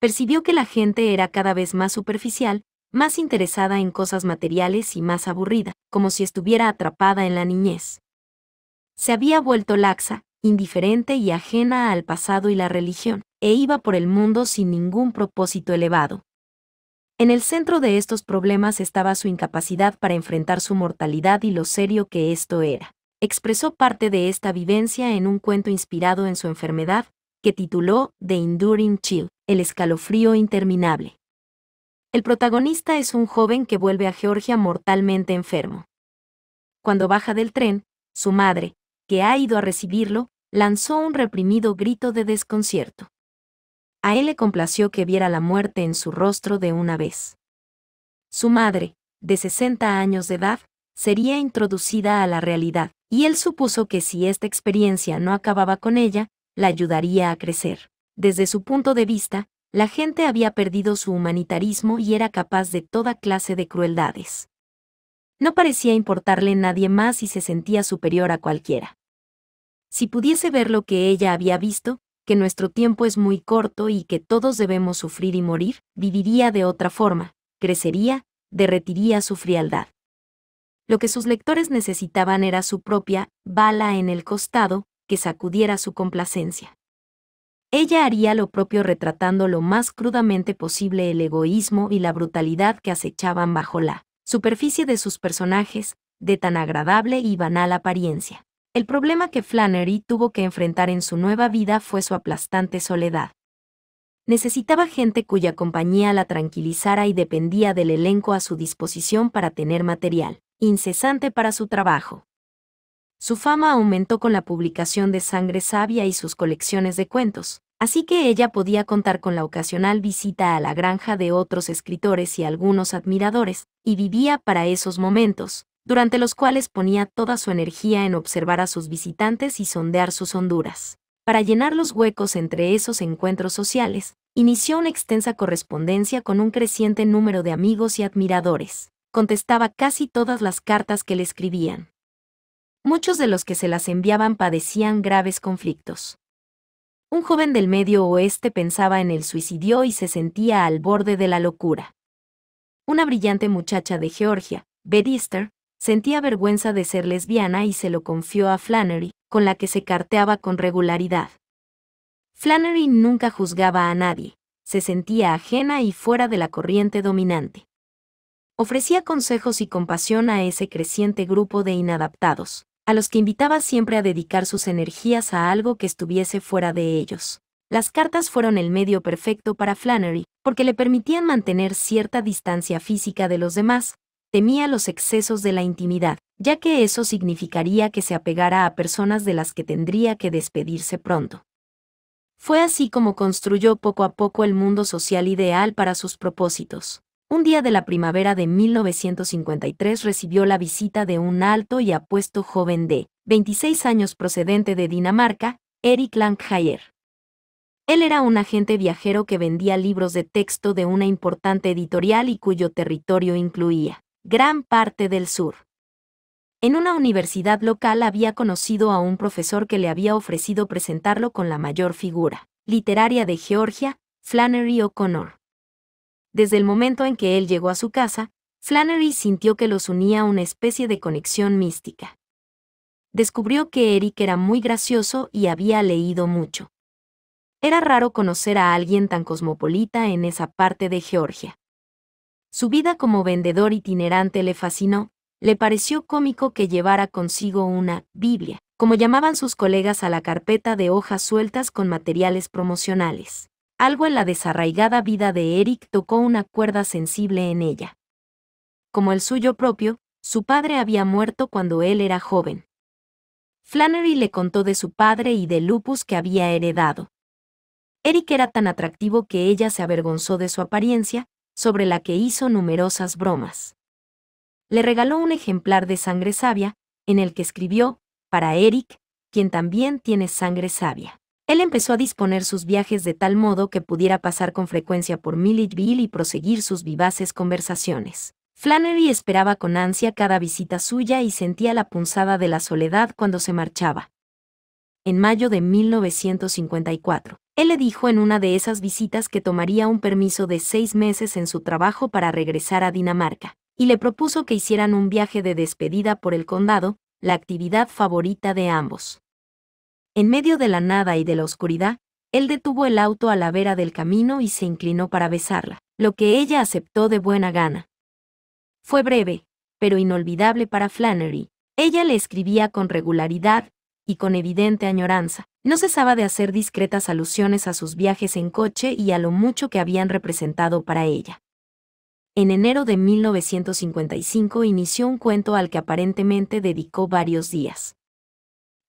Percibió que la gente era cada vez más superficial, más interesada en cosas materiales y más aburrida, como si estuviera atrapada en la niñez. Se había vuelto laxa, indiferente y ajena al pasado y la religión, e iba por el mundo sin ningún propósito elevado. En el centro de estos problemas estaba su incapacidad para enfrentar su mortalidad y lo serio que esto era expresó parte de esta vivencia en un cuento inspirado en su enfermedad, que tituló The Enduring Chill, el escalofrío interminable. El protagonista es un joven que vuelve a Georgia mortalmente enfermo. Cuando baja del tren, su madre, que ha ido a recibirlo, lanzó un reprimido grito de desconcierto. A él le complació que viera la muerte en su rostro de una vez. Su madre, de 60 años de edad, sería introducida a la realidad, y él supuso que si esta experiencia no acababa con ella, la ayudaría a crecer. Desde su punto de vista, la gente había perdido su humanitarismo y era capaz de toda clase de crueldades. No parecía importarle nadie más y se sentía superior a cualquiera. Si pudiese ver lo que ella había visto, que nuestro tiempo es muy corto y que todos debemos sufrir y morir, viviría de otra forma, crecería, derretiría su frialdad. Lo que sus lectores necesitaban era su propia bala en el costado que sacudiera su complacencia. Ella haría lo propio retratando lo más crudamente posible el egoísmo y la brutalidad que acechaban bajo la superficie de sus personajes, de tan agradable y banal apariencia. El problema que Flannery tuvo que enfrentar en su nueva vida fue su aplastante soledad. Necesitaba gente cuya compañía la tranquilizara y dependía del elenco a su disposición para tener material incesante para su trabajo. Su fama aumentó con la publicación de Sangre Sabia y sus colecciones de cuentos, así que ella podía contar con la ocasional visita a la granja de otros escritores y algunos admiradores, y vivía para esos momentos, durante los cuales ponía toda su energía en observar a sus visitantes y sondear sus honduras. Para llenar los huecos entre esos encuentros sociales, inició una extensa correspondencia con un creciente número de amigos y admiradores contestaba casi todas las cartas que le escribían. Muchos de los que se las enviaban padecían graves conflictos. Un joven del medio oeste pensaba en el suicidio y se sentía al borde de la locura. Una brillante muchacha de Georgia, Betty sentía vergüenza de ser lesbiana y se lo confió a Flannery, con la que se carteaba con regularidad. Flannery nunca juzgaba a nadie, se sentía ajena y fuera de la corriente dominante ofrecía consejos y compasión a ese creciente grupo de inadaptados, a los que invitaba siempre a dedicar sus energías a algo que estuviese fuera de ellos. Las cartas fueron el medio perfecto para Flannery, porque le permitían mantener cierta distancia física de los demás, temía los excesos de la intimidad, ya que eso significaría que se apegara a personas de las que tendría que despedirse pronto. Fue así como construyó poco a poco el mundo social ideal para sus propósitos un día de la primavera de 1953 recibió la visita de un alto y apuesto joven de 26 años procedente de Dinamarca, Eric Langhayer. Él era un agente viajero que vendía libros de texto de una importante editorial y cuyo territorio incluía gran parte del sur. En una universidad local había conocido a un profesor que le había ofrecido presentarlo con la mayor figura literaria de Georgia, Flannery O'Connor. Desde el momento en que él llegó a su casa, Flannery sintió que los unía una especie de conexión mística. Descubrió que Eric era muy gracioso y había leído mucho. Era raro conocer a alguien tan cosmopolita en esa parte de Georgia. Su vida como vendedor itinerante le fascinó, le pareció cómico que llevara consigo una Biblia, como llamaban sus colegas a la carpeta de hojas sueltas con materiales promocionales algo en la desarraigada vida de Eric tocó una cuerda sensible en ella. Como el suyo propio, su padre había muerto cuando él era joven. Flannery le contó de su padre y del lupus que había heredado. Eric era tan atractivo que ella se avergonzó de su apariencia, sobre la que hizo numerosas bromas. Le regaló un ejemplar de Sangre Sabia, en el que escribió, para Eric, quien también tiene sangre sabia. Él empezó a disponer sus viajes de tal modo que pudiera pasar con frecuencia por Milledville y proseguir sus vivaces conversaciones. Flannery esperaba con ansia cada visita suya y sentía la punzada de la soledad cuando se marchaba. En mayo de 1954, él le dijo en una de esas visitas que tomaría un permiso de seis meses en su trabajo para regresar a Dinamarca, y le propuso que hicieran un viaje de despedida por el condado, la actividad favorita de ambos. En medio de la nada y de la oscuridad, él detuvo el auto a la vera del camino y se inclinó para besarla, lo que ella aceptó de buena gana. Fue breve, pero inolvidable para Flannery. Ella le escribía con regularidad y con evidente añoranza. No cesaba de hacer discretas alusiones a sus viajes en coche y a lo mucho que habían representado para ella. En enero de 1955 inició un cuento al que aparentemente dedicó varios días.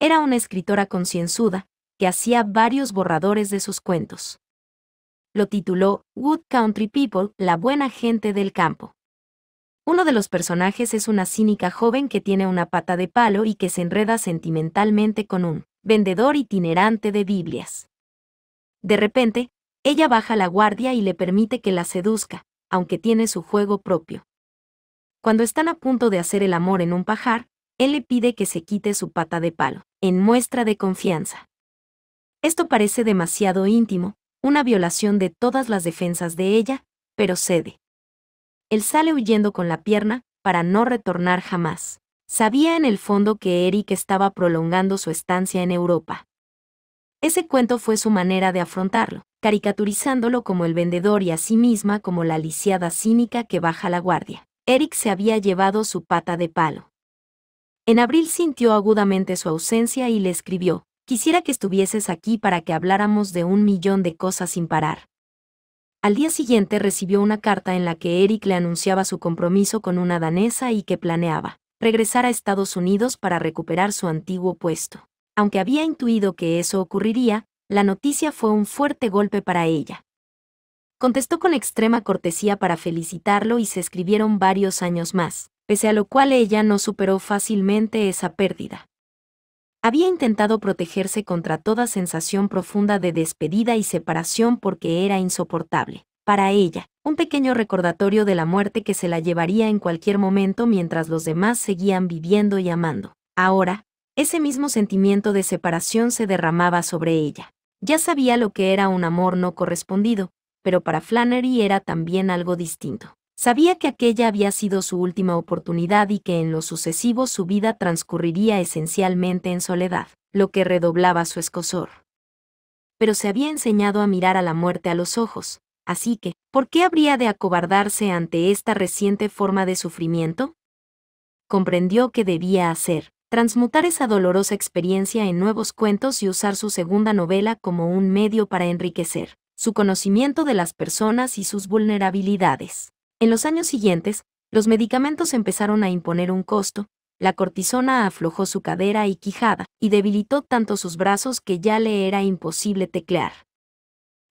Era una escritora concienzuda, que hacía varios borradores de sus cuentos. Lo tituló Wood Country People, la buena gente del campo. Uno de los personajes es una cínica joven que tiene una pata de palo y que se enreda sentimentalmente con un vendedor itinerante de Biblias. De repente, ella baja la guardia y le permite que la seduzca, aunque tiene su juego propio. Cuando están a punto de hacer el amor en un pajar, él le pide que se quite su pata de palo, en muestra de confianza. Esto parece demasiado íntimo, una violación de todas las defensas de ella, pero cede. Él sale huyendo con la pierna, para no retornar jamás. Sabía en el fondo que Eric estaba prolongando su estancia en Europa. Ese cuento fue su manera de afrontarlo, caricaturizándolo como el vendedor y a sí misma como la lisiada cínica que baja la guardia. Eric se había llevado su pata de palo. En abril sintió agudamente su ausencia y le escribió, Quisiera que estuvieses aquí para que habláramos de un millón de cosas sin parar. Al día siguiente recibió una carta en la que Eric le anunciaba su compromiso con una danesa y que planeaba regresar a Estados Unidos para recuperar su antiguo puesto. Aunque había intuido que eso ocurriría, la noticia fue un fuerte golpe para ella. Contestó con extrema cortesía para felicitarlo y se escribieron varios años más, pese a lo cual ella no superó fácilmente esa pérdida. Había intentado protegerse contra toda sensación profunda de despedida y separación porque era insoportable. Para ella, un pequeño recordatorio de la muerte que se la llevaría en cualquier momento mientras los demás seguían viviendo y amando. Ahora, ese mismo sentimiento de separación se derramaba sobre ella. Ya sabía lo que era un amor no correspondido, pero para Flannery era también algo distinto. Sabía que aquella había sido su última oportunidad y que en lo sucesivo su vida transcurriría esencialmente en soledad, lo que redoblaba su escosor. Pero se había enseñado a mirar a la muerte a los ojos, así que, ¿por qué habría de acobardarse ante esta reciente forma de sufrimiento? Comprendió que debía hacer, transmutar esa dolorosa experiencia en nuevos cuentos y usar su segunda novela como un medio para enriquecer su conocimiento de las personas y sus vulnerabilidades. En los años siguientes, los medicamentos empezaron a imponer un costo, la cortisona aflojó su cadera y quijada, y debilitó tanto sus brazos que ya le era imposible teclear.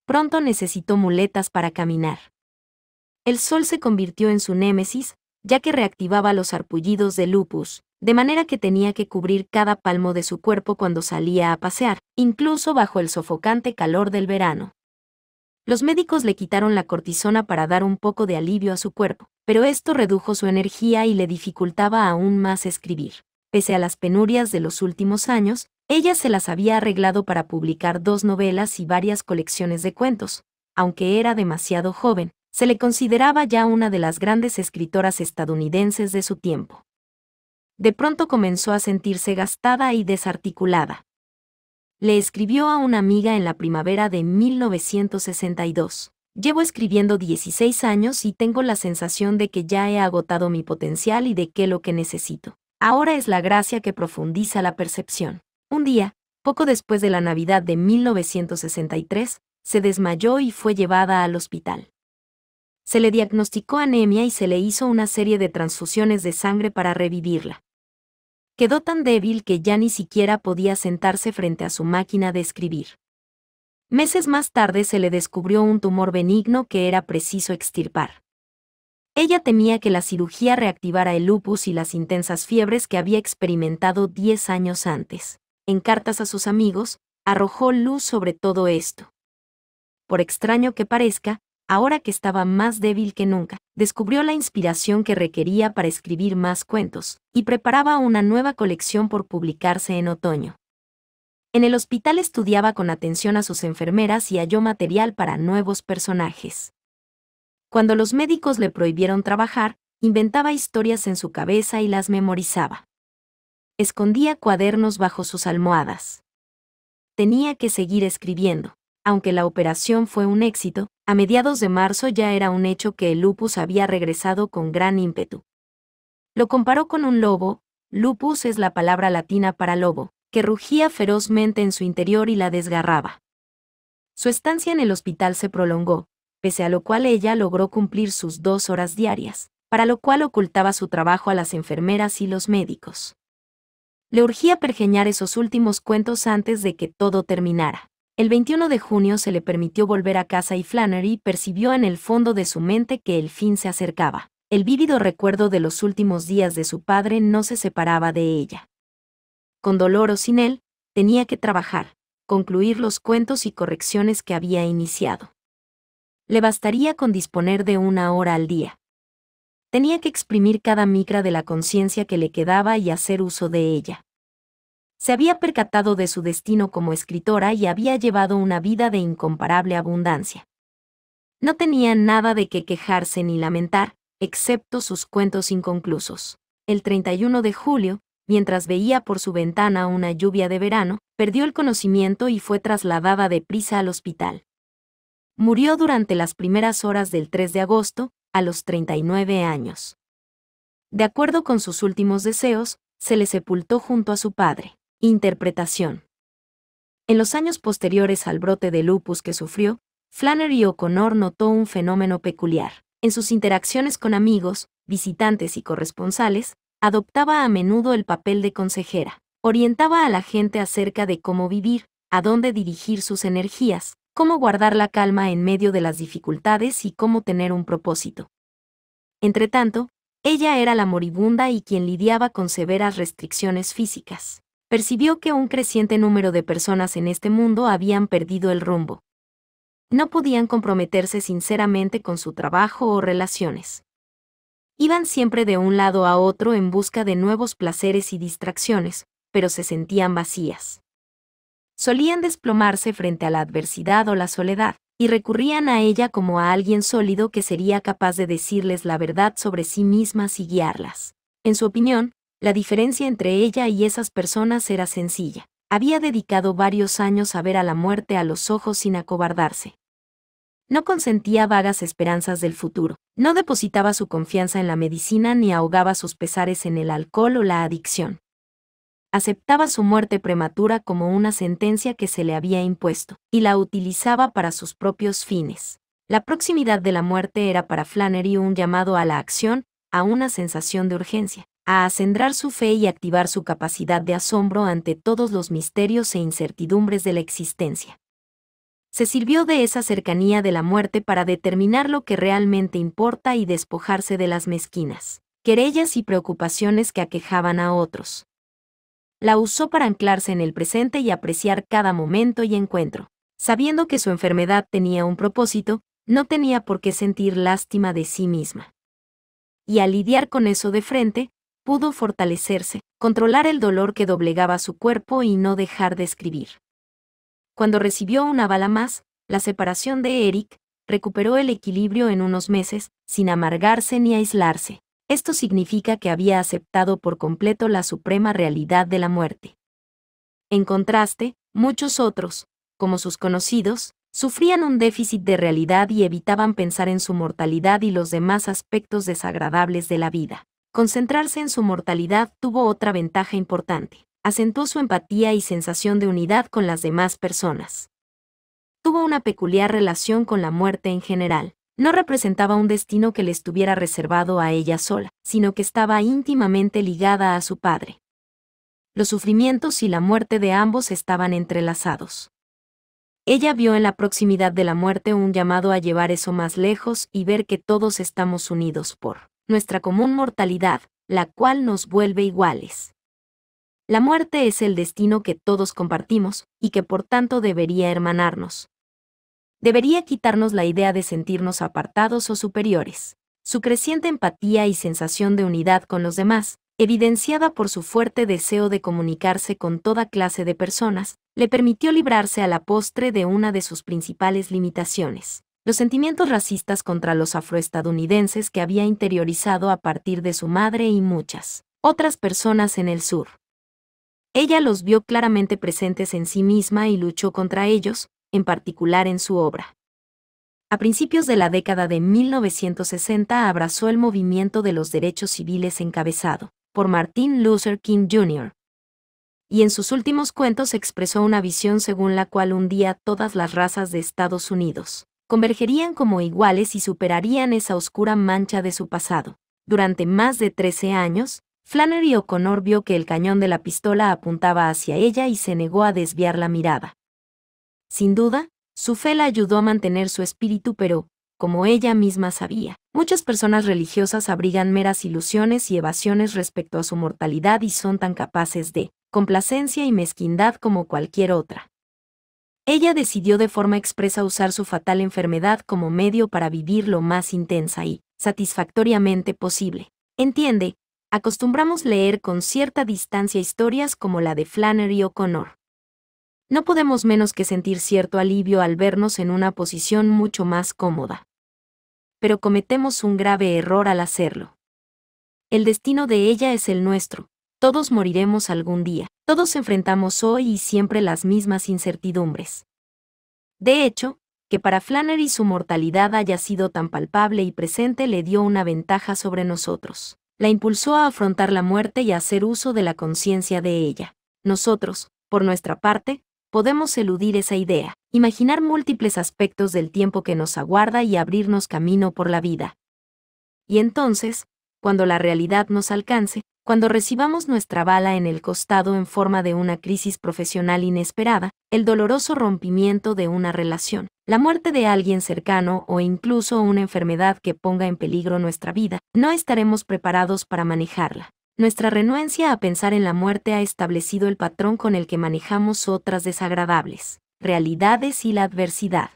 Pronto necesitó muletas para caminar. El sol se convirtió en su némesis, ya que reactivaba los arpullidos de lupus, de manera que tenía que cubrir cada palmo de su cuerpo cuando salía a pasear, incluso bajo el sofocante calor del verano. Los médicos le quitaron la cortisona para dar un poco de alivio a su cuerpo, pero esto redujo su energía y le dificultaba aún más escribir. Pese a las penurias de los últimos años, ella se las había arreglado para publicar dos novelas y varias colecciones de cuentos. Aunque era demasiado joven, se le consideraba ya una de las grandes escritoras estadounidenses de su tiempo. De pronto comenzó a sentirse gastada y desarticulada le escribió a una amiga en la primavera de 1962. Llevo escribiendo 16 años y tengo la sensación de que ya he agotado mi potencial y de que lo que necesito. Ahora es la gracia que profundiza la percepción. Un día, poco después de la Navidad de 1963, se desmayó y fue llevada al hospital. Se le diagnosticó anemia y se le hizo una serie de transfusiones de sangre para revivirla quedó tan débil que ya ni siquiera podía sentarse frente a su máquina de escribir. Meses más tarde se le descubrió un tumor benigno que era preciso extirpar. Ella temía que la cirugía reactivara el lupus y las intensas fiebres que había experimentado diez años antes. En cartas a sus amigos, arrojó luz sobre todo esto. Por extraño que parezca, ahora que estaba más débil que nunca, descubrió la inspiración que requería para escribir más cuentos, y preparaba una nueva colección por publicarse en otoño. En el hospital estudiaba con atención a sus enfermeras y halló material para nuevos personajes. Cuando los médicos le prohibieron trabajar, inventaba historias en su cabeza y las memorizaba. Escondía cuadernos bajo sus almohadas. Tenía que seguir escribiendo. Aunque la operación fue un éxito, a mediados de marzo ya era un hecho que el lupus había regresado con gran ímpetu. Lo comparó con un lobo, lupus es la palabra latina para lobo, que rugía ferozmente en su interior y la desgarraba. Su estancia en el hospital se prolongó, pese a lo cual ella logró cumplir sus dos horas diarias, para lo cual ocultaba su trabajo a las enfermeras y los médicos. Le urgía pergeñar esos últimos cuentos antes de que todo terminara. El 21 de junio se le permitió volver a casa y Flannery percibió en el fondo de su mente que el fin se acercaba. El vívido recuerdo de los últimos días de su padre no se separaba de ella. Con dolor o sin él, tenía que trabajar, concluir los cuentos y correcciones que había iniciado. Le bastaría con disponer de una hora al día. Tenía que exprimir cada micra de la conciencia que le quedaba y hacer uso de ella se había percatado de su destino como escritora y había llevado una vida de incomparable abundancia. No tenía nada de qué quejarse ni lamentar, excepto sus cuentos inconclusos. El 31 de julio, mientras veía por su ventana una lluvia de verano, perdió el conocimiento y fue trasladada deprisa al hospital. Murió durante las primeras horas del 3 de agosto, a los 39 años. De acuerdo con sus últimos deseos, se le sepultó junto a su padre. Interpretación. En los años posteriores al brote de lupus que sufrió, Flannery O'Connor notó un fenómeno peculiar. En sus interacciones con amigos, visitantes y corresponsales, adoptaba a menudo el papel de consejera. Orientaba a la gente acerca de cómo vivir, a dónde dirigir sus energías, cómo guardar la calma en medio de las dificultades y cómo tener un propósito. Entretanto, ella era la moribunda y quien lidiaba con severas restricciones físicas percibió que un creciente número de personas en este mundo habían perdido el rumbo. No podían comprometerse sinceramente con su trabajo o relaciones. Iban siempre de un lado a otro en busca de nuevos placeres y distracciones, pero se sentían vacías. Solían desplomarse frente a la adversidad o la soledad, y recurrían a ella como a alguien sólido que sería capaz de decirles la verdad sobre sí mismas y guiarlas. En su opinión, la diferencia entre ella y esas personas era sencilla. Había dedicado varios años a ver a la muerte a los ojos sin acobardarse. No consentía vagas esperanzas del futuro, no depositaba su confianza en la medicina ni ahogaba sus pesares en el alcohol o la adicción. Aceptaba su muerte prematura como una sentencia que se le había impuesto, y la utilizaba para sus propios fines. La proximidad de la muerte era para Flannery un llamado a la acción, a una sensación de urgencia a acendrar su fe y activar su capacidad de asombro ante todos los misterios e incertidumbres de la existencia. Se sirvió de esa cercanía de la muerte para determinar lo que realmente importa y despojarse de las mezquinas, querellas y preocupaciones que aquejaban a otros. La usó para anclarse en el presente y apreciar cada momento y encuentro. Sabiendo que su enfermedad tenía un propósito, no tenía por qué sentir lástima de sí misma. Y al lidiar con eso de frente, pudo fortalecerse, controlar el dolor que doblegaba su cuerpo y no dejar de escribir. Cuando recibió una bala más, la separación de Eric, recuperó el equilibrio en unos meses, sin amargarse ni aislarse. Esto significa que había aceptado por completo la suprema realidad de la muerte. En contraste, muchos otros, como sus conocidos, sufrían un déficit de realidad y evitaban pensar en su mortalidad y los demás aspectos desagradables de la vida. Concentrarse en su mortalidad tuvo otra ventaja importante. Acentuó su empatía y sensación de unidad con las demás personas. Tuvo una peculiar relación con la muerte en general. No representaba un destino que le estuviera reservado a ella sola, sino que estaba íntimamente ligada a su padre. Los sufrimientos y la muerte de ambos estaban entrelazados. Ella vio en la proximidad de la muerte un llamado a llevar eso más lejos y ver que todos estamos unidos por nuestra común mortalidad, la cual nos vuelve iguales. La muerte es el destino que todos compartimos y que por tanto debería hermanarnos. Debería quitarnos la idea de sentirnos apartados o superiores. Su creciente empatía y sensación de unidad con los demás, evidenciada por su fuerte deseo de comunicarse con toda clase de personas, le permitió librarse a la postre de una de sus principales limitaciones, los sentimientos racistas contra los afroestadounidenses que había interiorizado a partir de su madre y muchas otras personas en el sur. Ella los vio claramente presentes en sí misma y luchó contra ellos, en particular en su obra. A principios de la década de 1960 abrazó el movimiento de los derechos civiles encabezado por Martin Luther King Jr. Y en sus últimos cuentos expresó una visión según la cual un día todas las razas de Estados Unidos convergerían como iguales y superarían esa oscura mancha de su pasado. Durante más de 13 años, Flannery O'Connor vio que el cañón de la pistola apuntaba hacia ella y se negó a desviar la mirada. Sin duda, su fe la ayudó a mantener su espíritu, pero, como ella misma sabía, muchas personas religiosas abrigan meras ilusiones y evasiones respecto a su mortalidad y son tan capaces de complacencia y mezquindad como cualquier otra ella decidió de forma expresa usar su fatal enfermedad como medio para vivir lo más intensa y satisfactoriamente posible. Entiende, acostumbramos leer con cierta distancia historias como la de Flannery O'Connor. No podemos menos que sentir cierto alivio al vernos en una posición mucho más cómoda. Pero cometemos un grave error al hacerlo. El destino de ella es el nuestro, todos moriremos algún día. Todos enfrentamos hoy y siempre las mismas incertidumbres. De hecho, que para Flannery su mortalidad haya sido tan palpable y presente le dio una ventaja sobre nosotros. La impulsó a afrontar la muerte y a hacer uso de la conciencia de ella. Nosotros, por nuestra parte, podemos eludir esa idea, imaginar múltiples aspectos del tiempo que nos aguarda y abrirnos camino por la vida. Y entonces, cuando la realidad nos alcance, cuando recibamos nuestra bala en el costado en forma de una crisis profesional inesperada, el doloroso rompimiento de una relación, la muerte de alguien cercano o incluso una enfermedad que ponga en peligro nuestra vida, no estaremos preparados para manejarla. Nuestra renuencia a pensar en la muerte ha establecido el patrón con el que manejamos otras desagradables, realidades y la adversidad.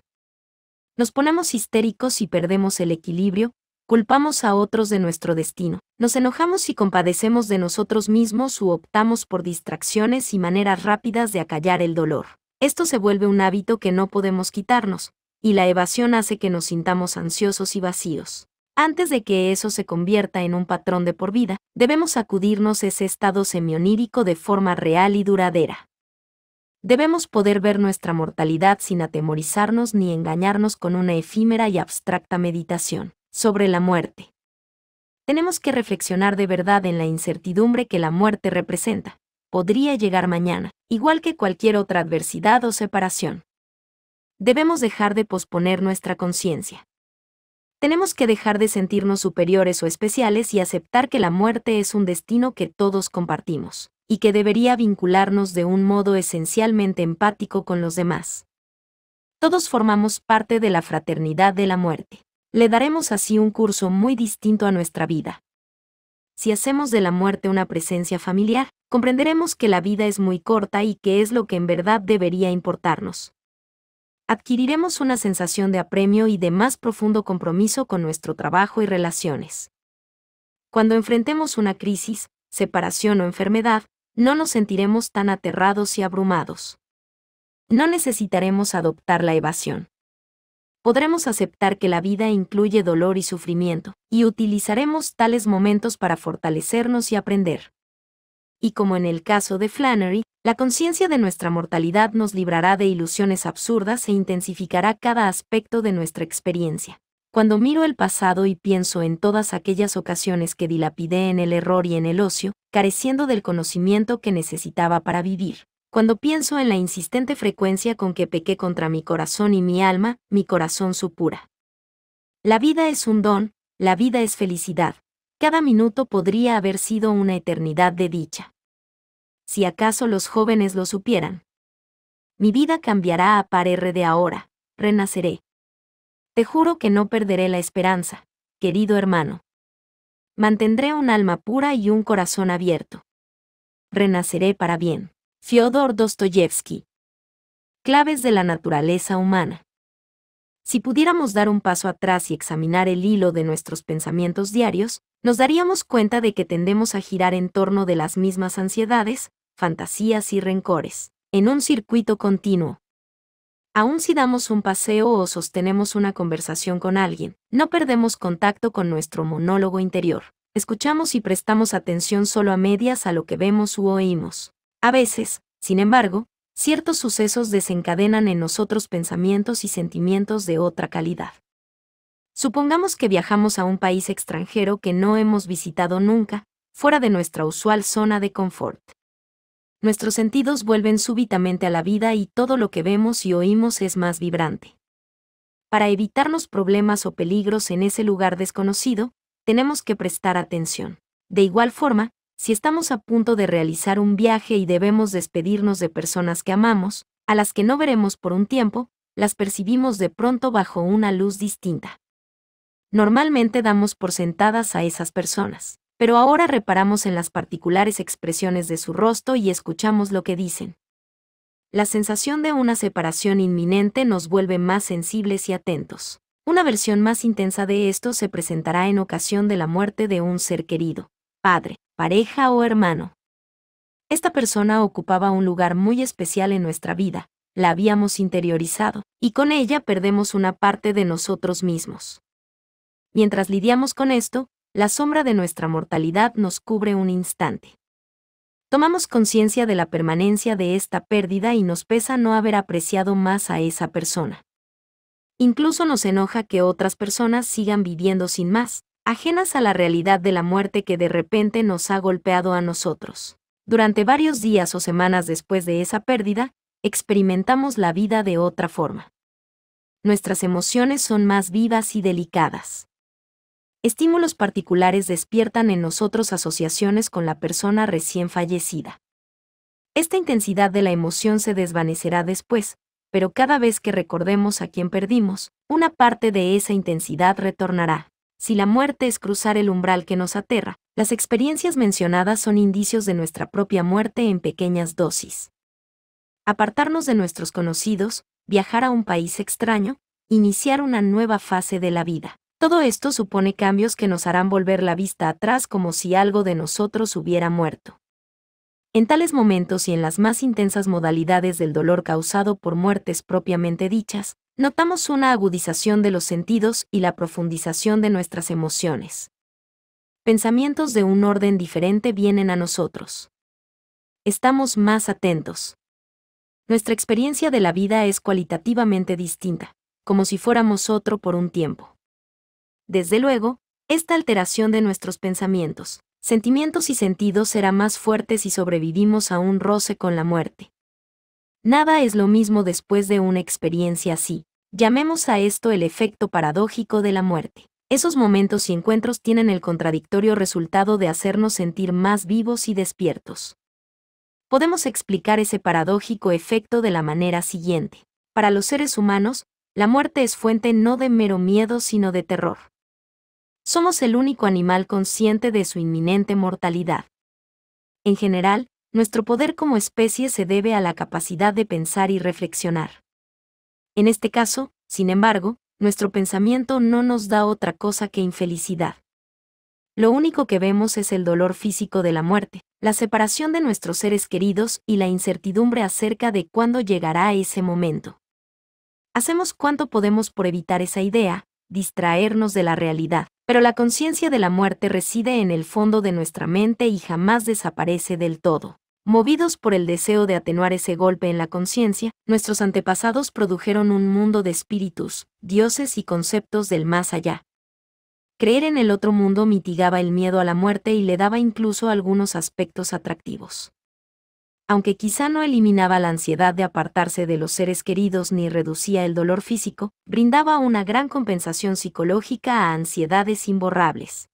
Nos ponemos histéricos y perdemos el equilibrio, culpamos a otros de nuestro destino, nos enojamos y compadecemos de nosotros mismos u optamos por distracciones y maneras rápidas de acallar el dolor. Esto se vuelve un hábito que no podemos quitarnos, y la evasión hace que nos sintamos ansiosos y vacíos. Antes de que eso se convierta en un patrón de por vida, debemos acudirnos a ese estado semionírico de forma real y duradera. Debemos poder ver nuestra mortalidad sin atemorizarnos ni engañarnos con una efímera y abstracta meditación sobre la muerte. Tenemos que reflexionar de verdad en la incertidumbre que la muerte representa. Podría llegar mañana, igual que cualquier otra adversidad o separación. Debemos dejar de posponer nuestra conciencia. Tenemos que dejar de sentirnos superiores o especiales y aceptar que la muerte es un destino que todos compartimos, y que debería vincularnos de un modo esencialmente empático con los demás. Todos formamos parte de la fraternidad de la muerte. Le daremos así un curso muy distinto a nuestra vida. Si hacemos de la muerte una presencia familiar, comprenderemos que la vida es muy corta y que es lo que en verdad debería importarnos. Adquiriremos una sensación de apremio y de más profundo compromiso con nuestro trabajo y relaciones. Cuando enfrentemos una crisis, separación o enfermedad, no nos sentiremos tan aterrados y abrumados. No necesitaremos adoptar la evasión podremos aceptar que la vida incluye dolor y sufrimiento, y utilizaremos tales momentos para fortalecernos y aprender. Y como en el caso de Flannery, la conciencia de nuestra mortalidad nos librará de ilusiones absurdas e intensificará cada aspecto de nuestra experiencia. Cuando miro el pasado y pienso en todas aquellas ocasiones que dilapidé en el error y en el ocio, careciendo del conocimiento que necesitaba para vivir, cuando pienso en la insistente frecuencia con que pequé contra mi corazón y mi alma, mi corazón supura. La vida es un don, la vida es felicidad. Cada minuto podría haber sido una eternidad de dicha. Si acaso los jóvenes lo supieran. Mi vida cambiará a par R de ahora, renaceré. Te juro que no perderé la esperanza, querido hermano. Mantendré un alma pura y un corazón abierto. Renaceré para bien. Fyodor Dostoyevsky. Claves de la naturaleza humana. Si pudiéramos dar un paso atrás y examinar el hilo de nuestros pensamientos diarios, nos daríamos cuenta de que tendemos a girar en torno de las mismas ansiedades, fantasías y rencores, en un circuito continuo. Aun si damos un paseo o sostenemos una conversación con alguien, no perdemos contacto con nuestro monólogo interior. Escuchamos y prestamos atención solo a medias a lo que vemos u oímos. A veces, sin embargo, ciertos sucesos desencadenan en nosotros pensamientos y sentimientos de otra calidad. Supongamos que viajamos a un país extranjero que no hemos visitado nunca, fuera de nuestra usual zona de confort. Nuestros sentidos vuelven súbitamente a la vida y todo lo que vemos y oímos es más vibrante. Para evitarnos problemas o peligros en ese lugar desconocido, tenemos que prestar atención. De igual forma, si estamos a punto de realizar un viaje y debemos despedirnos de personas que amamos, a las que no veremos por un tiempo, las percibimos de pronto bajo una luz distinta. Normalmente damos por sentadas a esas personas, pero ahora reparamos en las particulares expresiones de su rostro y escuchamos lo que dicen. La sensación de una separación inminente nos vuelve más sensibles y atentos. Una versión más intensa de esto se presentará en ocasión de la muerte de un ser querido, padre, pareja o hermano. Esta persona ocupaba un lugar muy especial en nuestra vida, la habíamos interiorizado, y con ella perdemos una parte de nosotros mismos. Mientras lidiamos con esto, la sombra de nuestra mortalidad nos cubre un instante. Tomamos conciencia de la permanencia de esta pérdida y nos pesa no haber apreciado más a esa persona. Incluso nos enoja que otras personas sigan viviendo sin más, ajenas a la realidad de la muerte que de repente nos ha golpeado a nosotros. Durante varios días o semanas después de esa pérdida, experimentamos la vida de otra forma. Nuestras emociones son más vivas y delicadas. Estímulos particulares despiertan en nosotros asociaciones con la persona recién fallecida. Esta intensidad de la emoción se desvanecerá después, pero cada vez que recordemos a quien perdimos, una parte de esa intensidad retornará. Si la muerte es cruzar el umbral que nos aterra, las experiencias mencionadas son indicios de nuestra propia muerte en pequeñas dosis. Apartarnos de nuestros conocidos, viajar a un país extraño, iniciar una nueva fase de la vida. Todo esto supone cambios que nos harán volver la vista atrás como si algo de nosotros hubiera muerto en tales momentos y en las más intensas modalidades del dolor causado por muertes propiamente dichas, notamos una agudización de los sentidos y la profundización de nuestras emociones. Pensamientos de un orden diferente vienen a nosotros. Estamos más atentos. Nuestra experiencia de la vida es cualitativamente distinta, como si fuéramos otro por un tiempo. Desde luego, esta alteración de nuestros pensamientos, sentimientos y sentidos será más fuertes si sobrevivimos a un roce con la muerte. Nada es lo mismo después de una experiencia así. Llamemos a esto el efecto paradójico de la muerte. Esos momentos y encuentros tienen el contradictorio resultado de hacernos sentir más vivos y despiertos. Podemos explicar ese paradójico efecto de la manera siguiente. Para los seres humanos, la muerte es fuente no de mero miedo sino de terror somos el único animal consciente de su inminente mortalidad. En general, nuestro poder como especie se debe a la capacidad de pensar y reflexionar. En este caso, sin embargo, nuestro pensamiento no nos da otra cosa que infelicidad. Lo único que vemos es el dolor físico de la muerte, la separación de nuestros seres queridos y la incertidumbre acerca de cuándo llegará ese momento. Hacemos cuanto podemos por evitar esa idea, distraernos de la realidad, pero la conciencia de la muerte reside en el fondo de nuestra mente y jamás desaparece del todo. Movidos por el deseo de atenuar ese golpe en la conciencia, nuestros antepasados produjeron un mundo de espíritus, dioses y conceptos del más allá. Creer en el otro mundo mitigaba el miedo a la muerte y le daba incluso algunos aspectos atractivos aunque quizá no eliminaba la ansiedad de apartarse de los seres queridos ni reducía el dolor físico, brindaba una gran compensación psicológica a ansiedades imborrables.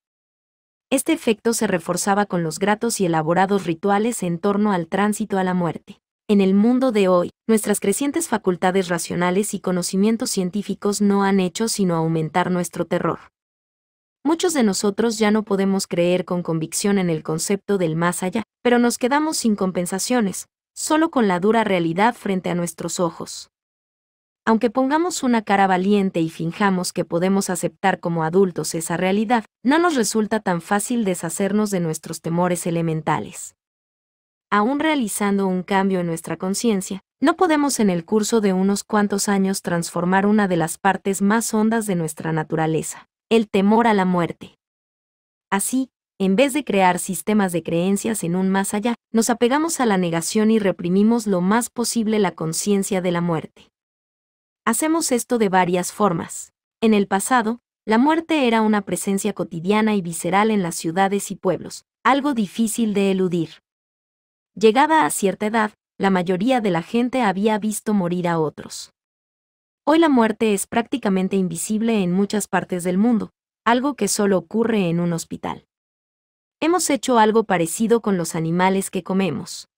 Este efecto se reforzaba con los gratos y elaborados rituales en torno al tránsito a la muerte. En el mundo de hoy, nuestras crecientes facultades racionales y conocimientos científicos no han hecho sino aumentar nuestro terror. Muchos de nosotros ya no podemos creer con convicción en el concepto del más allá, pero nos quedamos sin compensaciones, solo con la dura realidad frente a nuestros ojos. Aunque pongamos una cara valiente y finjamos que podemos aceptar como adultos esa realidad, no nos resulta tan fácil deshacernos de nuestros temores elementales. Aún realizando un cambio en nuestra conciencia, no podemos en el curso de unos cuantos años transformar una de las partes más hondas de nuestra naturaleza el temor a la muerte. Así, en vez de crear sistemas de creencias en un más allá, nos apegamos a la negación y reprimimos lo más posible la conciencia de la muerte. Hacemos esto de varias formas. En el pasado, la muerte era una presencia cotidiana y visceral en las ciudades y pueblos, algo difícil de eludir. Llegada a cierta edad, la mayoría de la gente había visto morir a otros. Hoy la muerte es prácticamente invisible en muchas partes del mundo, algo que solo ocurre en un hospital. Hemos hecho algo parecido con los animales que comemos.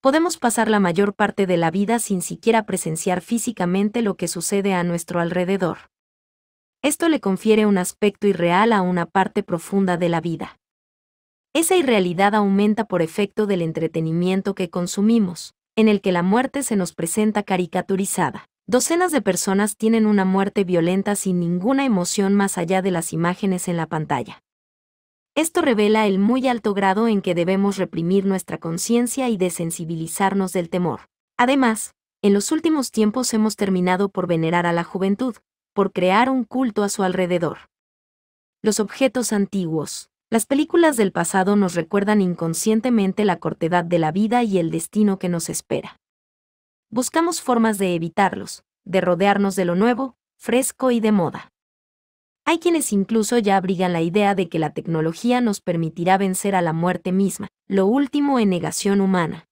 Podemos pasar la mayor parte de la vida sin siquiera presenciar físicamente lo que sucede a nuestro alrededor. Esto le confiere un aspecto irreal a una parte profunda de la vida. Esa irrealidad aumenta por efecto del entretenimiento que consumimos, en el que la muerte se nos presenta caricaturizada docenas de personas tienen una muerte violenta sin ninguna emoción más allá de las imágenes en la pantalla. Esto revela el muy alto grado en que debemos reprimir nuestra conciencia y desensibilizarnos del temor. Además, en los últimos tiempos hemos terminado por venerar a la juventud, por crear un culto a su alrededor. Los objetos antiguos. Las películas del pasado nos recuerdan inconscientemente la cortedad de la vida y el destino que nos espera buscamos formas de evitarlos, de rodearnos de lo nuevo, fresco y de moda. Hay quienes incluso ya abrigan la idea de que la tecnología nos permitirá vencer a la muerte misma, lo último en negación humana.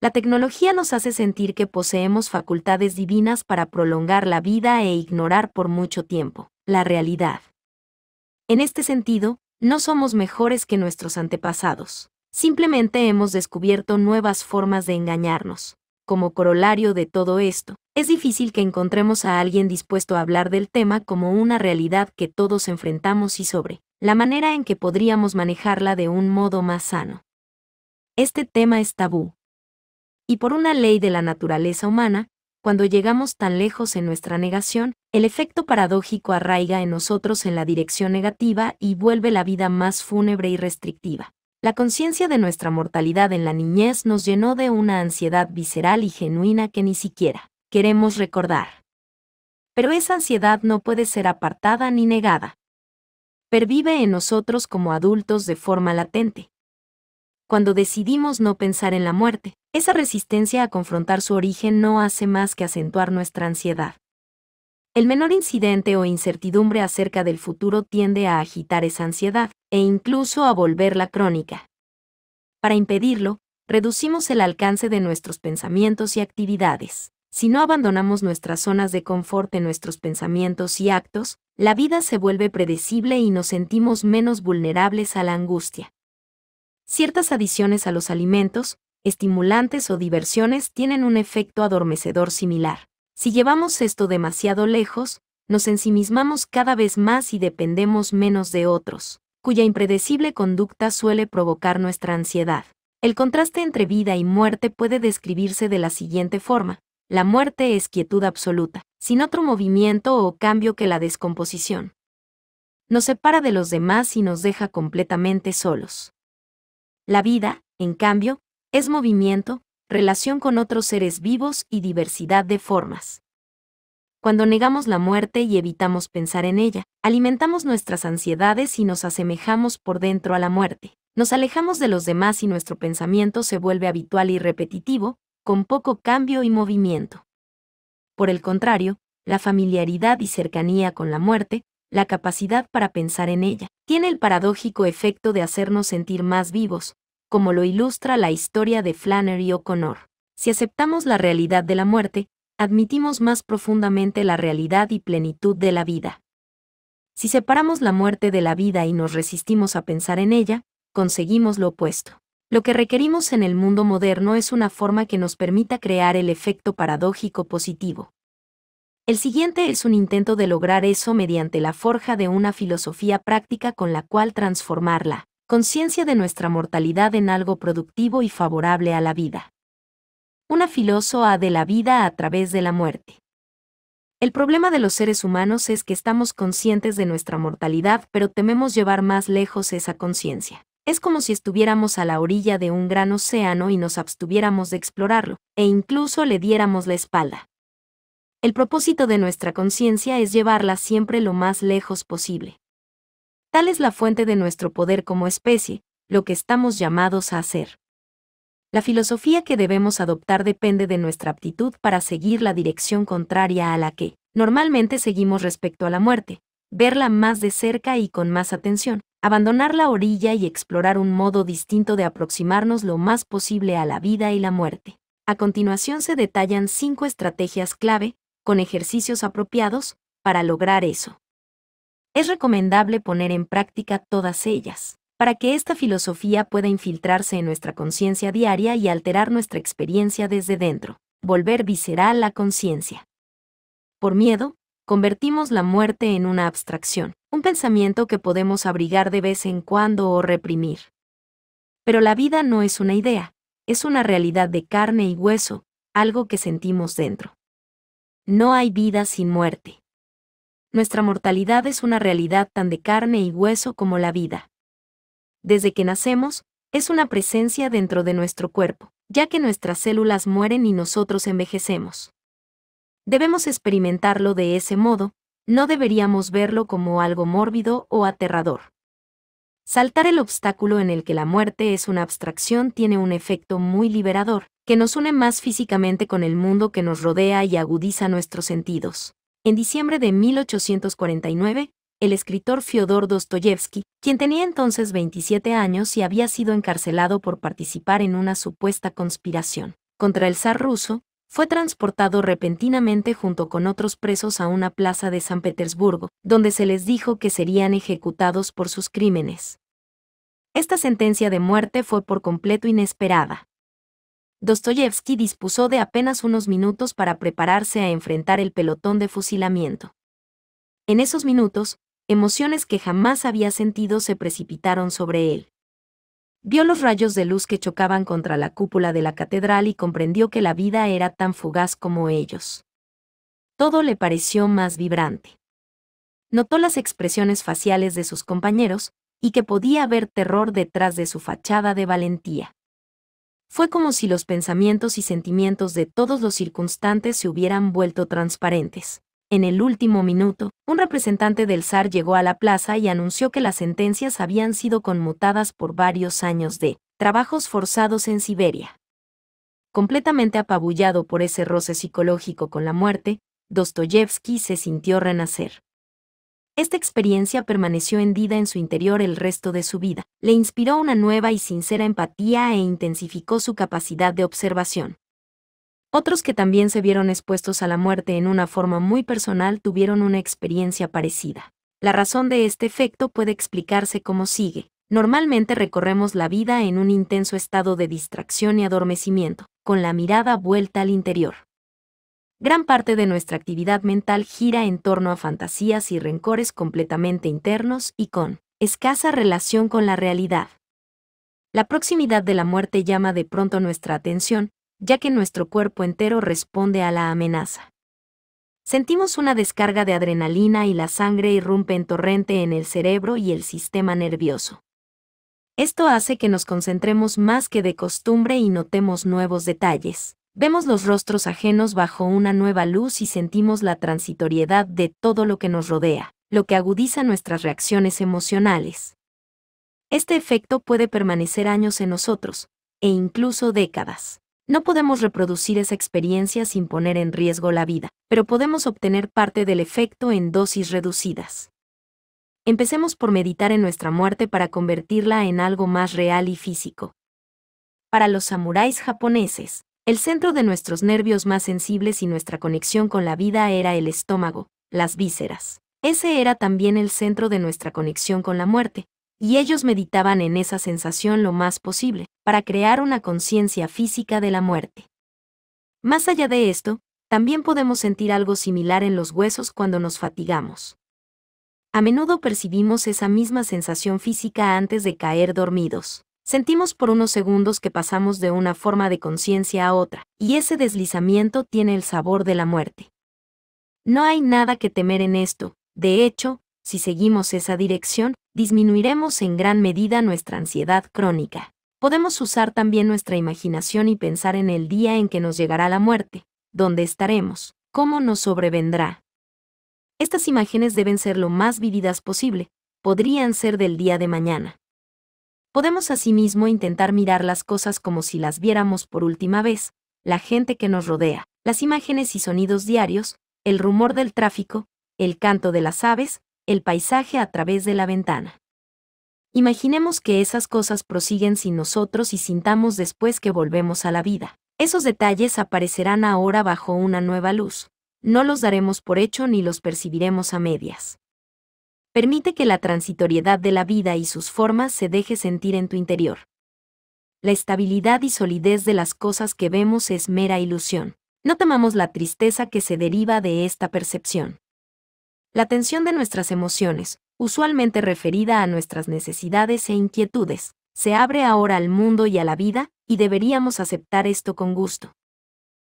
La tecnología nos hace sentir que poseemos facultades divinas para prolongar la vida e ignorar por mucho tiempo la realidad. En este sentido, no somos mejores que nuestros antepasados. Simplemente hemos descubierto nuevas formas de engañarnos como corolario de todo esto, es difícil que encontremos a alguien dispuesto a hablar del tema como una realidad que todos enfrentamos y sobre la manera en que podríamos manejarla de un modo más sano. Este tema es tabú. Y por una ley de la naturaleza humana, cuando llegamos tan lejos en nuestra negación, el efecto paradójico arraiga en nosotros en la dirección negativa y vuelve la vida más fúnebre y restrictiva. La conciencia de nuestra mortalidad en la niñez nos llenó de una ansiedad visceral y genuina que ni siquiera queremos recordar. Pero esa ansiedad no puede ser apartada ni negada. Pervive en nosotros como adultos de forma latente. Cuando decidimos no pensar en la muerte, esa resistencia a confrontar su origen no hace más que acentuar nuestra ansiedad. El menor incidente o incertidumbre acerca del futuro tiende a agitar esa ansiedad, e incluso a volverla crónica. Para impedirlo, reducimos el alcance de nuestros pensamientos y actividades. Si no abandonamos nuestras zonas de confort en nuestros pensamientos y actos, la vida se vuelve predecible y nos sentimos menos vulnerables a la angustia. Ciertas adiciones a los alimentos, estimulantes o diversiones tienen un efecto adormecedor similar. Si llevamos esto demasiado lejos, nos ensimismamos cada vez más y dependemos menos de otros, cuya impredecible conducta suele provocar nuestra ansiedad. El contraste entre vida y muerte puede describirse de la siguiente forma. La muerte es quietud absoluta, sin otro movimiento o cambio que la descomposición. Nos separa de los demás y nos deja completamente solos. La vida, en cambio, es movimiento, relación con otros seres vivos y diversidad de formas. Cuando negamos la muerte y evitamos pensar en ella, alimentamos nuestras ansiedades y nos asemejamos por dentro a la muerte. Nos alejamos de los demás y nuestro pensamiento se vuelve habitual y repetitivo, con poco cambio y movimiento. Por el contrario, la familiaridad y cercanía con la muerte, la capacidad para pensar en ella, tiene el paradójico efecto de hacernos sentir más vivos, como lo ilustra la historia de Flannery O'Connor. Si aceptamos la realidad de la muerte, admitimos más profundamente la realidad y plenitud de la vida. Si separamos la muerte de la vida y nos resistimos a pensar en ella, conseguimos lo opuesto. Lo que requerimos en el mundo moderno es una forma que nos permita crear el efecto paradójico positivo. El siguiente es un intento de lograr eso mediante la forja de una filosofía práctica con la cual transformarla conciencia de nuestra mortalidad en algo productivo y favorable a la vida. Una filósofa de la vida a través de la muerte. El problema de los seres humanos es que estamos conscientes de nuestra mortalidad, pero tememos llevar más lejos esa conciencia. Es como si estuviéramos a la orilla de un gran océano y nos abstuviéramos de explorarlo, e incluso le diéramos la espalda. El propósito de nuestra conciencia es llevarla siempre lo más lejos posible. Tal es la fuente de nuestro poder como especie, lo que estamos llamados a hacer. La filosofía que debemos adoptar depende de nuestra aptitud para seguir la dirección contraria a la que normalmente seguimos respecto a la muerte, verla más de cerca y con más atención, abandonar la orilla y explorar un modo distinto de aproximarnos lo más posible a la vida y la muerte. A continuación se detallan cinco estrategias clave, con ejercicios apropiados, para lograr eso. Es recomendable poner en práctica todas ellas, para que esta filosofía pueda infiltrarse en nuestra conciencia diaria y alterar nuestra experiencia desde dentro, volver visceral la conciencia. Por miedo, convertimos la muerte en una abstracción, un pensamiento que podemos abrigar de vez en cuando o reprimir. Pero la vida no es una idea, es una realidad de carne y hueso, algo que sentimos dentro. No hay vida sin muerte nuestra mortalidad es una realidad tan de carne y hueso como la vida. Desde que nacemos, es una presencia dentro de nuestro cuerpo, ya que nuestras células mueren y nosotros envejecemos. Debemos experimentarlo de ese modo, no deberíamos verlo como algo mórbido o aterrador. Saltar el obstáculo en el que la muerte es una abstracción tiene un efecto muy liberador, que nos une más físicamente con el mundo que nos rodea y agudiza nuestros sentidos. En diciembre de 1849, el escritor Fyodor Dostoyevsky, quien tenía entonces 27 años y había sido encarcelado por participar en una supuesta conspiración contra el zar ruso, fue transportado repentinamente junto con otros presos a una plaza de San Petersburgo, donde se les dijo que serían ejecutados por sus crímenes. Esta sentencia de muerte fue por completo inesperada. Dostoyevsky dispuso de apenas unos minutos para prepararse a enfrentar el pelotón de fusilamiento. En esos minutos, emociones que jamás había sentido se precipitaron sobre él. Vio los rayos de luz que chocaban contra la cúpula de la catedral y comprendió que la vida era tan fugaz como ellos. Todo le pareció más vibrante. Notó las expresiones faciales de sus compañeros, y que podía haber terror detrás de su fachada de valentía fue como si los pensamientos y sentimientos de todos los circunstantes se hubieran vuelto transparentes. En el último minuto, un representante del zar llegó a la plaza y anunció que las sentencias habían sido conmutadas por varios años de trabajos forzados en Siberia. Completamente apabullado por ese roce psicológico con la muerte, Dostoyevsky se sintió renacer. Esta experiencia permaneció hendida en su interior el resto de su vida, le inspiró una nueva y sincera empatía e intensificó su capacidad de observación. Otros que también se vieron expuestos a la muerte en una forma muy personal tuvieron una experiencia parecida. La razón de este efecto puede explicarse como sigue. Normalmente recorremos la vida en un intenso estado de distracción y adormecimiento, con la mirada vuelta al interior. Gran parte de nuestra actividad mental gira en torno a fantasías y rencores completamente internos y con escasa relación con la realidad. La proximidad de la muerte llama de pronto nuestra atención, ya que nuestro cuerpo entero responde a la amenaza. Sentimos una descarga de adrenalina y la sangre irrumpe en torrente en el cerebro y el sistema nervioso. Esto hace que nos concentremos más que de costumbre y notemos nuevos detalles. Vemos los rostros ajenos bajo una nueva luz y sentimos la transitoriedad de todo lo que nos rodea, lo que agudiza nuestras reacciones emocionales. Este efecto puede permanecer años en nosotros, e incluso décadas. No podemos reproducir esa experiencia sin poner en riesgo la vida, pero podemos obtener parte del efecto en dosis reducidas. Empecemos por meditar en nuestra muerte para convertirla en algo más real y físico. Para los samuráis japoneses, el centro de nuestros nervios más sensibles y nuestra conexión con la vida era el estómago, las vísceras. Ese era también el centro de nuestra conexión con la muerte, y ellos meditaban en esa sensación lo más posible, para crear una conciencia física de la muerte. Más allá de esto, también podemos sentir algo similar en los huesos cuando nos fatigamos. A menudo percibimos esa misma sensación física antes de caer dormidos. Sentimos por unos segundos que pasamos de una forma de conciencia a otra, y ese deslizamiento tiene el sabor de la muerte. No hay nada que temer en esto, de hecho, si seguimos esa dirección, disminuiremos en gran medida nuestra ansiedad crónica. Podemos usar también nuestra imaginación y pensar en el día en que nos llegará la muerte, dónde estaremos, cómo nos sobrevendrá. Estas imágenes deben ser lo más vividas posible, podrían ser del día de mañana. Podemos asimismo intentar mirar las cosas como si las viéramos por última vez, la gente que nos rodea, las imágenes y sonidos diarios, el rumor del tráfico, el canto de las aves, el paisaje a través de la ventana. Imaginemos que esas cosas prosiguen sin nosotros y sintamos después que volvemos a la vida. Esos detalles aparecerán ahora bajo una nueva luz. No los daremos por hecho ni los percibiremos a medias. Permite que la transitoriedad de la vida y sus formas se deje sentir en tu interior. La estabilidad y solidez de las cosas que vemos es mera ilusión. No temamos la tristeza que se deriva de esta percepción. La tensión de nuestras emociones, usualmente referida a nuestras necesidades e inquietudes, se abre ahora al mundo y a la vida, y deberíamos aceptar esto con gusto.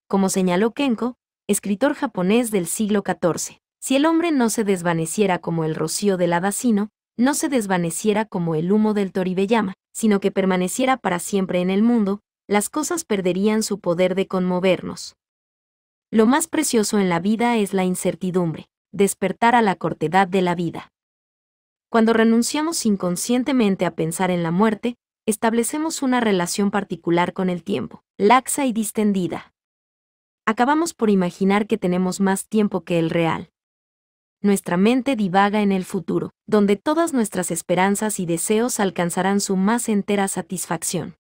Como señaló Kenko, escritor japonés del siglo XIV, si el hombre no se desvaneciera como el rocío del adacino, no se desvaneciera como el humo del toribeyama, sino que permaneciera para siempre en el mundo, las cosas perderían su poder de conmovernos. Lo más precioso en la vida es la incertidumbre, despertar a la cortedad de la vida. Cuando renunciamos inconscientemente a pensar en la muerte, establecemos una relación particular con el tiempo, laxa y distendida. Acabamos por imaginar que tenemos más tiempo que el real, nuestra mente divaga en el futuro, donde todas nuestras esperanzas y deseos alcanzarán su más entera satisfacción.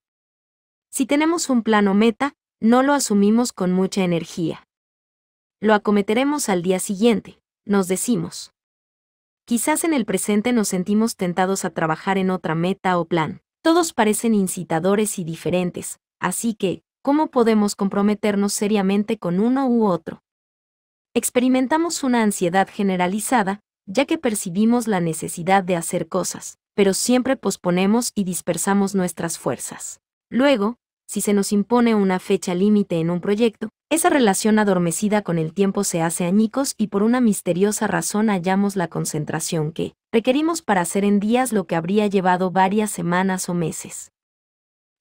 Si tenemos un plano meta, no lo asumimos con mucha energía. Lo acometeremos al día siguiente, nos decimos. Quizás en el presente nos sentimos tentados a trabajar en otra meta o plan. Todos parecen incitadores y diferentes, así que, ¿cómo podemos comprometernos seriamente con uno u otro? Experimentamos una ansiedad generalizada, ya que percibimos la necesidad de hacer cosas, pero siempre posponemos y dispersamos nuestras fuerzas. Luego, si se nos impone una fecha límite en un proyecto, esa relación adormecida con el tiempo se hace añicos y por una misteriosa razón hallamos la concentración que requerimos para hacer en días lo que habría llevado varias semanas o meses.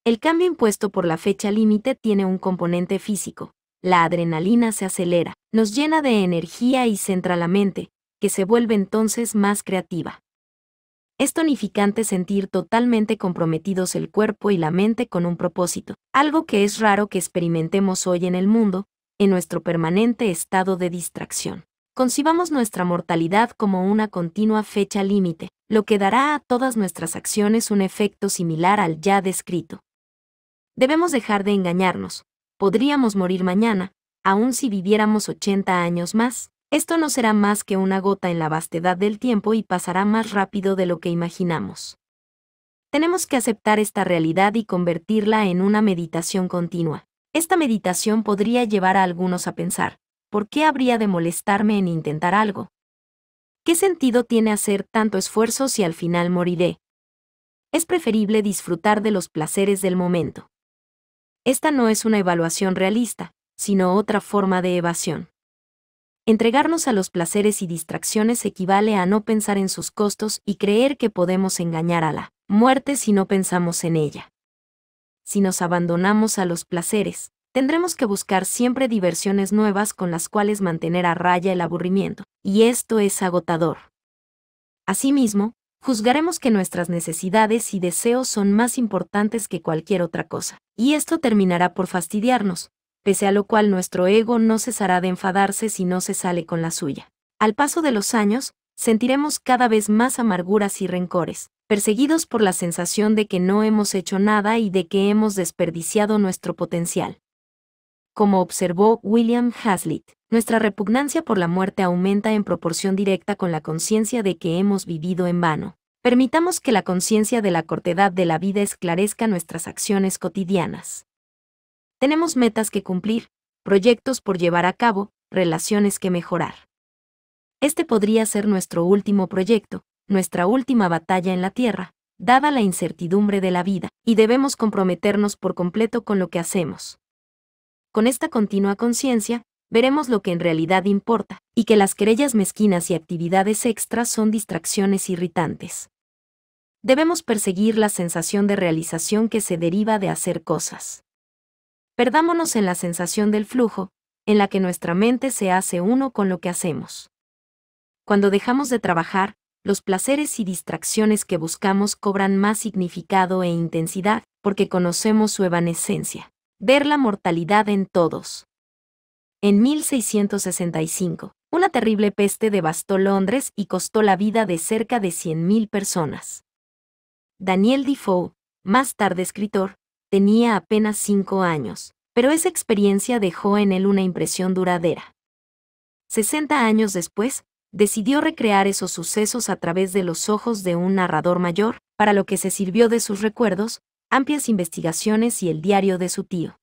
El cambio impuesto por la fecha límite tiene un componente físico, la adrenalina se acelera, nos llena de energía y centra la mente, que se vuelve entonces más creativa. Es tonificante sentir totalmente comprometidos el cuerpo y la mente con un propósito, algo que es raro que experimentemos hoy en el mundo, en nuestro permanente estado de distracción. Concibamos nuestra mortalidad como una continua fecha límite, lo que dará a todas nuestras acciones un efecto similar al ya descrito. Debemos dejar de engañarnos, podríamos morir mañana, aun si viviéramos 80 años más. Esto no será más que una gota en la vastedad del tiempo y pasará más rápido de lo que imaginamos. Tenemos que aceptar esta realidad y convertirla en una meditación continua. Esta meditación podría llevar a algunos a pensar, ¿por qué habría de molestarme en intentar algo? ¿Qué sentido tiene hacer tanto esfuerzo si al final moriré? Es preferible disfrutar de los placeres del momento. Esta no es una evaluación realista, sino otra forma de evasión. Entregarnos a los placeres y distracciones equivale a no pensar en sus costos y creer que podemos engañar a la muerte si no pensamos en ella. Si nos abandonamos a los placeres, tendremos que buscar siempre diversiones nuevas con las cuales mantener a raya el aburrimiento, y esto es agotador. Asimismo, juzgaremos que nuestras necesidades y deseos son más importantes que cualquier otra cosa. Y esto terminará por fastidiarnos, pese a lo cual nuestro ego no cesará de enfadarse si no se sale con la suya. Al paso de los años, sentiremos cada vez más amarguras y rencores, perseguidos por la sensación de que no hemos hecho nada y de que hemos desperdiciado nuestro potencial. Como observó William Hazlitt, nuestra repugnancia por la muerte aumenta en proporción directa con la conciencia de que hemos vivido en vano. Permitamos que la conciencia de la cortedad de la vida esclarezca nuestras acciones cotidianas. Tenemos metas que cumplir, proyectos por llevar a cabo, relaciones que mejorar. Este podría ser nuestro último proyecto, nuestra última batalla en la Tierra, dada la incertidumbre de la vida, y debemos comprometernos por completo con lo que hacemos. Con esta continua conciencia, veremos lo que en realidad importa, y que las querellas mezquinas y actividades extras son distracciones irritantes. Debemos perseguir la sensación de realización que se deriva de hacer cosas. Perdámonos en la sensación del flujo, en la que nuestra mente se hace uno con lo que hacemos. Cuando dejamos de trabajar, los placeres y distracciones que buscamos cobran más significado e intensidad, porque conocemos su evanescencia ver la mortalidad en todos. En 1665, una terrible peste devastó Londres y costó la vida de cerca de 100.000 personas. Daniel Defoe, más tarde escritor, tenía apenas cinco años, pero esa experiencia dejó en él una impresión duradera. 60 años después, decidió recrear esos sucesos a través de los ojos de un narrador mayor, para lo que se sirvió de sus recuerdos, amplias investigaciones y el diario de su tío.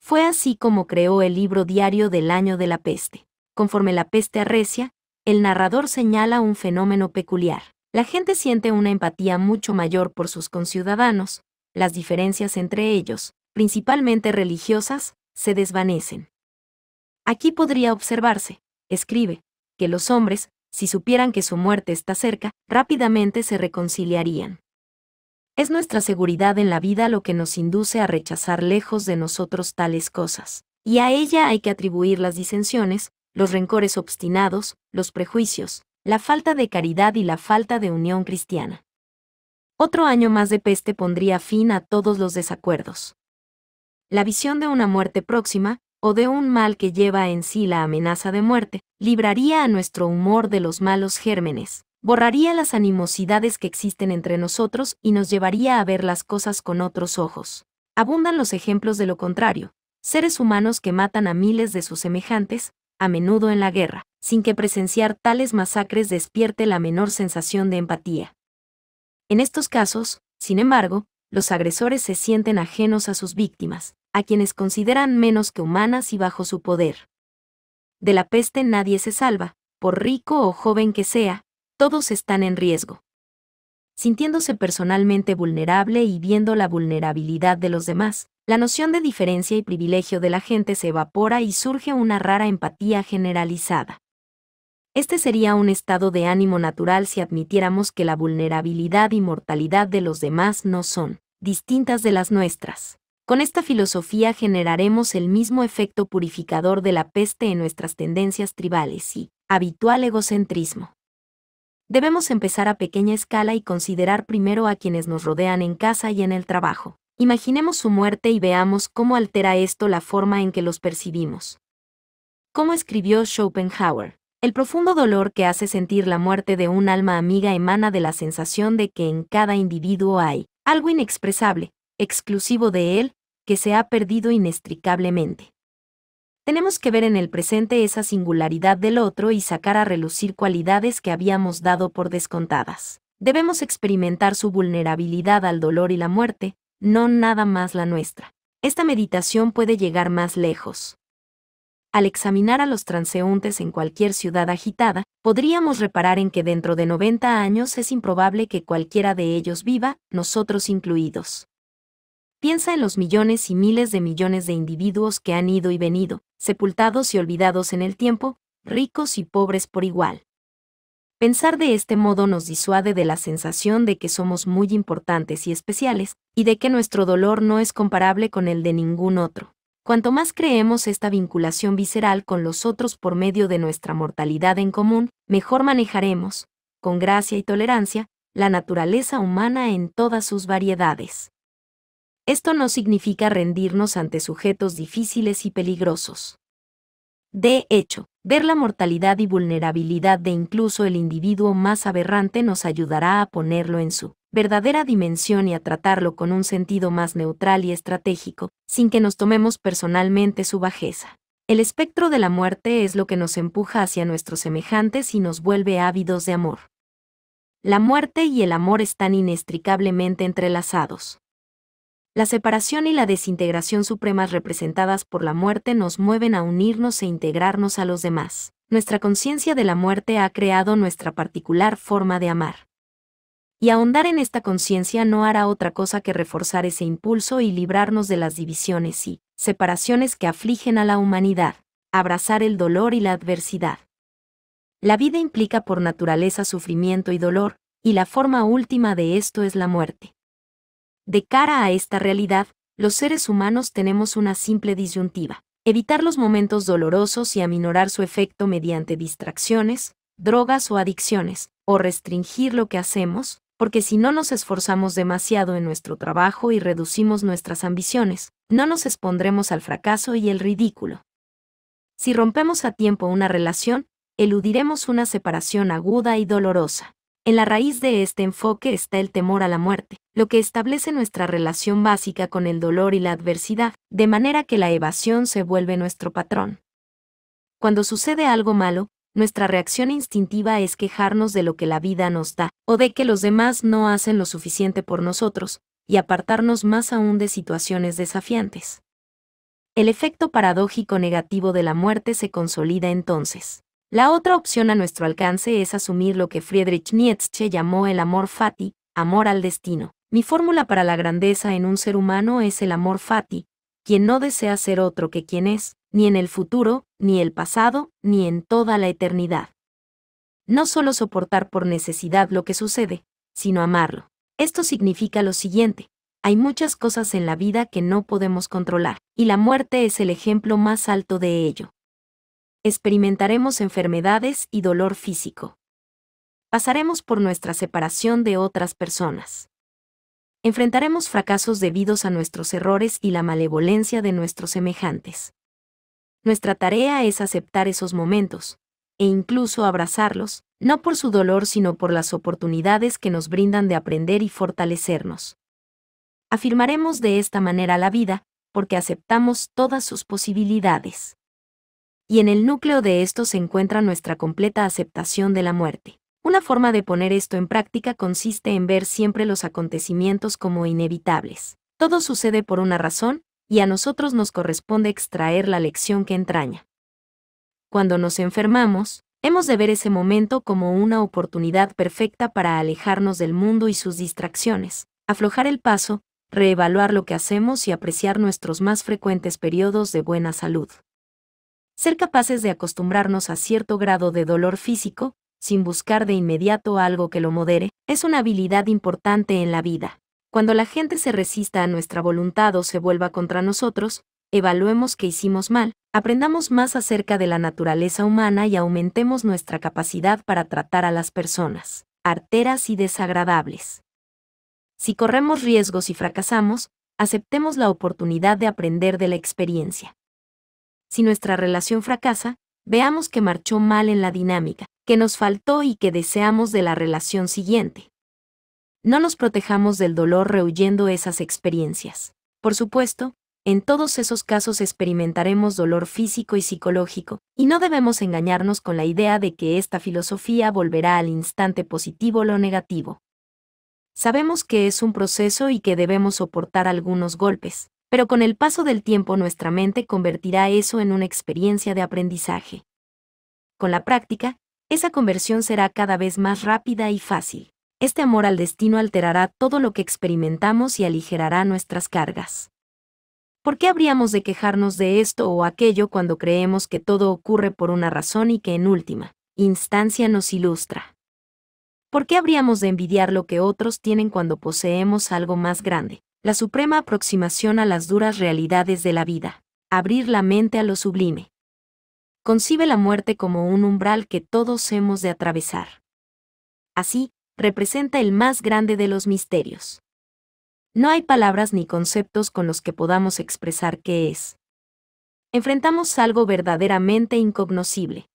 Fue así como creó el libro diario del año de la peste. Conforme la peste arrecia, el narrador señala un fenómeno peculiar. La gente siente una empatía mucho mayor por sus conciudadanos, las diferencias entre ellos, principalmente religiosas, se desvanecen. Aquí podría observarse, escribe, que los hombres, si supieran que su muerte está cerca, rápidamente se reconciliarían. Es nuestra seguridad en la vida lo que nos induce a rechazar lejos de nosotros tales cosas, y a ella hay que atribuir las disensiones, los rencores obstinados, los prejuicios, la falta de caridad y la falta de unión cristiana. Otro año más de peste pondría fin a todos los desacuerdos. La visión de una muerte próxima, o de un mal que lleva en sí la amenaza de muerte, libraría a nuestro humor de los malos gérmenes, borraría las animosidades que existen entre nosotros y nos llevaría a ver las cosas con otros ojos. Abundan los ejemplos de lo contrario, seres humanos que matan a miles de sus semejantes, a menudo en la guerra, sin que presenciar tales masacres despierte la menor sensación de empatía. En estos casos, sin embargo, los agresores se sienten ajenos a sus víctimas, a quienes consideran menos que humanas y bajo su poder. De la peste nadie se salva, por rico o joven que sea, todos están en riesgo. Sintiéndose personalmente vulnerable y viendo la vulnerabilidad de los demás, la noción de diferencia y privilegio de la gente se evapora y surge una rara empatía generalizada. Este sería un estado de ánimo natural si admitiéramos que la vulnerabilidad y mortalidad de los demás no son distintas de las nuestras. Con esta filosofía generaremos el mismo efecto purificador de la peste en nuestras tendencias tribales y habitual egocentrismo debemos empezar a pequeña escala y considerar primero a quienes nos rodean en casa y en el trabajo. Imaginemos su muerte y veamos cómo altera esto la forma en que los percibimos. Como escribió Schopenhauer, el profundo dolor que hace sentir la muerte de un alma amiga emana de la sensación de que en cada individuo hay algo inexpresable, exclusivo de él, que se ha perdido inextricablemente tenemos que ver en el presente esa singularidad del otro y sacar a relucir cualidades que habíamos dado por descontadas. Debemos experimentar su vulnerabilidad al dolor y la muerte, no nada más la nuestra. Esta meditación puede llegar más lejos. Al examinar a los transeúntes en cualquier ciudad agitada, podríamos reparar en que dentro de 90 años es improbable que cualquiera de ellos viva, nosotros incluidos. Piensa en los millones y miles de millones de individuos que han ido y venido, sepultados y olvidados en el tiempo, ricos y pobres por igual. Pensar de este modo nos disuade de la sensación de que somos muy importantes y especiales, y de que nuestro dolor no es comparable con el de ningún otro. Cuanto más creemos esta vinculación visceral con los otros por medio de nuestra mortalidad en común, mejor manejaremos, con gracia y tolerancia, la naturaleza humana en todas sus variedades. Esto no significa rendirnos ante sujetos difíciles y peligrosos. De hecho, ver la mortalidad y vulnerabilidad de incluso el individuo más aberrante nos ayudará a ponerlo en su verdadera dimensión y a tratarlo con un sentido más neutral y estratégico, sin que nos tomemos personalmente su bajeza. El espectro de la muerte es lo que nos empuja hacia nuestros semejantes y nos vuelve ávidos de amor. La muerte y el amor están inextricablemente entrelazados. La separación y la desintegración supremas representadas por la muerte nos mueven a unirnos e integrarnos a los demás. Nuestra conciencia de la muerte ha creado nuestra particular forma de amar. Y ahondar en esta conciencia no hará otra cosa que reforzar ese impulso y librarnos de las divisiones y separaciones que afligen a la humanidad, abrazar el dolor y la adversidad. La vida implica por naturaleza sufrimiento y dolor, y la forma última de esto es la muerte. De cara a esta realidad, los seres humanos tenemos una simple disyuntiva, evitar los momentos dolorosos y aminorar su efecto mediante distracciones, drogas o adicciones, o restringir lo que hacemos, porque si no nos esforzamos demasiado en nuestro trabajo y reducimos nuestras ambiciones, no nos expondremos al fracaso y el ridículo. Si rompemos a tiempo una relación, eludiremos una separación aguda y dolorosa. En la raíz de este enfoque está el temor a la muerte, lo que establece nuestra relación básica con el dolor y la adversidad, de manera que la evasión se vuelve nuestro patrón. Cuando sucede algo malo, nuestra reacción instintiva es quejarnos de lo que la vida nos da, o de que los demás no hacen lo suficiente por nosotros, y apartarnos más aún de situaciones desafiantes. El efecto paradójico negativo de la muerte se consolida entonces. La otra opción a nuestro alcance es asumir lo que Friedrich Nietzsche llamó el amor fati, amor al destino. Mi fórmula para la grandeza en un ser humano es el amor fati, quien no desea ser otro que quien es, ni en el futuro, ni el pasado, ni en toda la eternidad. No solo soportar por necesidad lo que sucede, sino amarlo. Esto significa lo siguiente, hay muchas cosas en la vida que no podemos controlar, y la muerte es el ejemplo más alto de ello experimentaremos enfermedades y dolor físico. Pasaremos por nuestra separación de otras personas. Enfrentaremos fracasos debidos a nuestros errores y la malevolencia de nuestros semejantes. Nuestra tarea es aceptar esos momentos, e incluso abrazarlos, no por su dolor sino por las oportunidades que nos brindan de aprender y fortalecernos. Afirmaremos de esta manera la vida, porque aceptamos todas sus posibilidades y en el núcleo de esto se encuentra nuestra completa aceptación de la muerte. Una forma de poner esto en práctica consiste en ver siempre los acontecimientos como inevitables. Todo sucede por una razón, y a nosotros nos corresponde extraer la lección que entraña. Cuando nos enfermamos, hemos de ver ese momento como una oportunidad perfecta para alejarnos del mundo y sus distracciones, aflojar el paso, reevaluar lo que hacemos y apreciar nuestros más frecuentes periodos de buena salud ser capaces de acostumbrarnos a cierto grado de dolor físico, sin buscar de inmediato algo que lo modere, es una habilidad importante en la vida. Cuando la gente se resista a nuestra voluntad o se vuelva contra nosotros, evaluemos que hicimos mal, aprendamos más acerca de la naturaleza humana y aumentemos nuestra capacidad para tratar a las personas, arteras y desagradables. Si corremos riesgos y fracasamos, aceptemos la oportunidad de aprender de la experiencia. Si nuestra relación fracasa, veamos que marchó mal en la dinámica, que nos faltó y que deseamos de la relación siguiente. No nos protejamos del dolor rehuyendo esas experiencias. Por supuesto, en todos esos casos experimentaremos dolor físico y psicológico, y no debemos engañarnos con la idea de que esta filosofía volverá al instante positivo lo negativo. Sabemos que es un proceso y que debemos soportar algunos golpes, pero con el paso del tiempo nuestra mente convertirá eso en una experiencia de aprendizaje. Con la práctica, esa conversión será cada vez más rápida y fácil. Este amor al destino alterará todo lo que experimentamos y aligerará nuestras cargas. ¿Por qué habríamos de quejarnos de esto o aquello cuando creemos que todo ocurre por una razón y que en última instancia nos ilustra? ¿Por qué habríamos de envidiar lo que otros tienen cuando poseemos algo más grande? la suprema aproximación a las duras realidades de la vida, abrir la mente a lo sublime. Concibe la muerte como un umbral que todos hemos de atravesar. Así, representa el más grande de los misterios. No hay palabras ni conceptos con los que podamos expresar qué es. Enfrentamos algo verdaderamente incognoscible.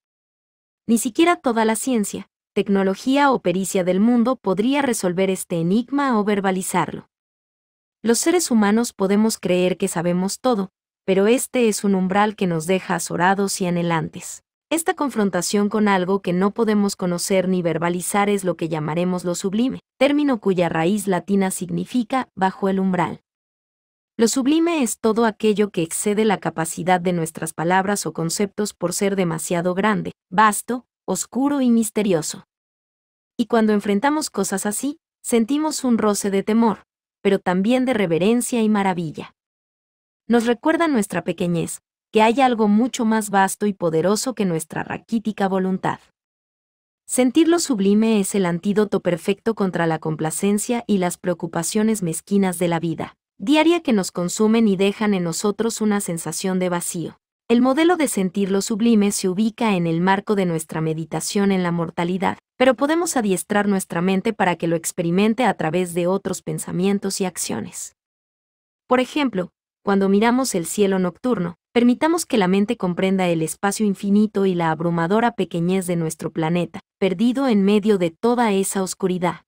Ni siquiera toda la ciencia, tecnología o pericia del mundo podría resolver este enigma o verbalizarlo. Los seres humanos podemos creer que sabemos todo, pero este es un umbral que nos deja azorados y anhelantes. Esta confrontación con algo que no podemos conocer ni verbalizar es lo que llamaremos lo sublime, término cuya raíz latina significa bajo el umbral. Lo sublime es todo aquello que excede la capacidad de nuestras palabras o conceptos por ser demasiado grande, vasto, oscuro y misterioso. Y cuando enfrentamos cosas así, sentimos un roce de temor, pero también de reverencia y maravilla. Nos recuerda nuestra pequeñez, que hay algo mucho más vasto y poderoso que nuestra raquítica voluntad. Sentir lo sublime es el antídoto perfecto contra la complacencia y las preocupaciones mezquinas de la vida, diaria que nos consumen y dejan en nosotros una sensación de vacío el modelo de sentir lo sublime se ubica en el marco de nuestra meditación en la mortalidad, pero podemos adiestrar nuestra mente para que lo experimente a través de otros pensamientos y acciones. Por ejemplo, cuando miramos el cielo nocturno, permitamos que la mente comprenda el espacio infinito y la abrumadora pequeñez de nuestro planeta, perdido en medio de toda esa oscuridad.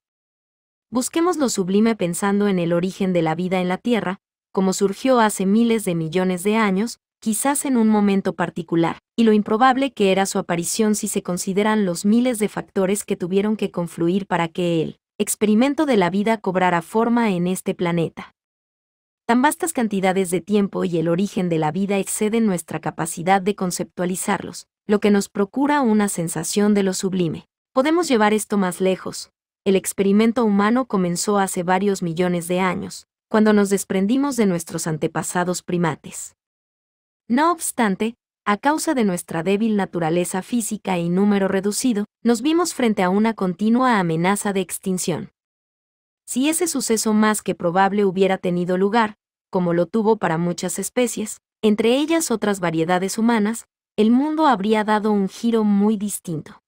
Busquemos lo sublime pensando en el origen de la vida en la Tierra, como surgió hace miles de millones de años, quizás en un momento particular, y lo improbable que era su aparición si se consideran los miles de factores que tuvieron que confluir para que el experimento de la vida cobrara forma en este planeta. Tan vastas cantidades de tiempo y el origen de la vida exceden nuestra capacidad de conceptualizarlos, lo que nos procura una sensación de lo sublime. Podemos llevar esto más lejos. El experimento humano comenzó hace varios millones de años, cuando nos desprendimos de nuestros antepasados primates. No obstante, a causa de nuestra débil naturaleza física y número reducido, nos vimos frente a una continua amenaza de extinción. Si ese suceso más que probable hubiera tenido lugar, como lo tuvo para muchas especies, entre ellas otras variedades humanas, el mundo habría dado un giro muy distinto.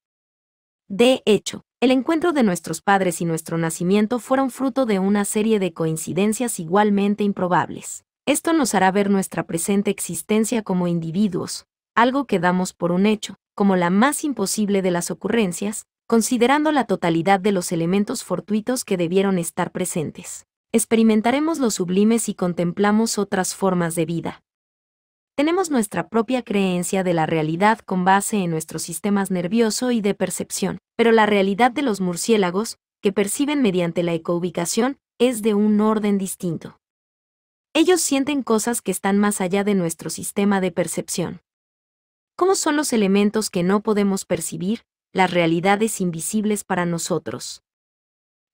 De hecho, el encuentro de nuestros padres y nuestro nacimiento fueron fruto de una serie de coincidencias igualmente improbables. Esto nos hará ver nuestra presente existencia como individuos, algo que damos por un hecho, como la más imposible de las ocurrencias, considerando la totalidad de los elementos fortuitos que debieron estar presentes. Experimentaremos lo sublimes y contemplamos otras formas de vida. Tenemos nuestra propia creencia de la realidad con base en nuestros sistemas nervioso y de percepción, pero la realidad de los murciélagos, que perciben mediante la ecoubicación, es de un orden distinto. Ellos sienten cosas que están más allá de nuestro sistema de percepción. ¿Cómo son los elementos que no podemos percibir, las realidades invisibles para nosotros?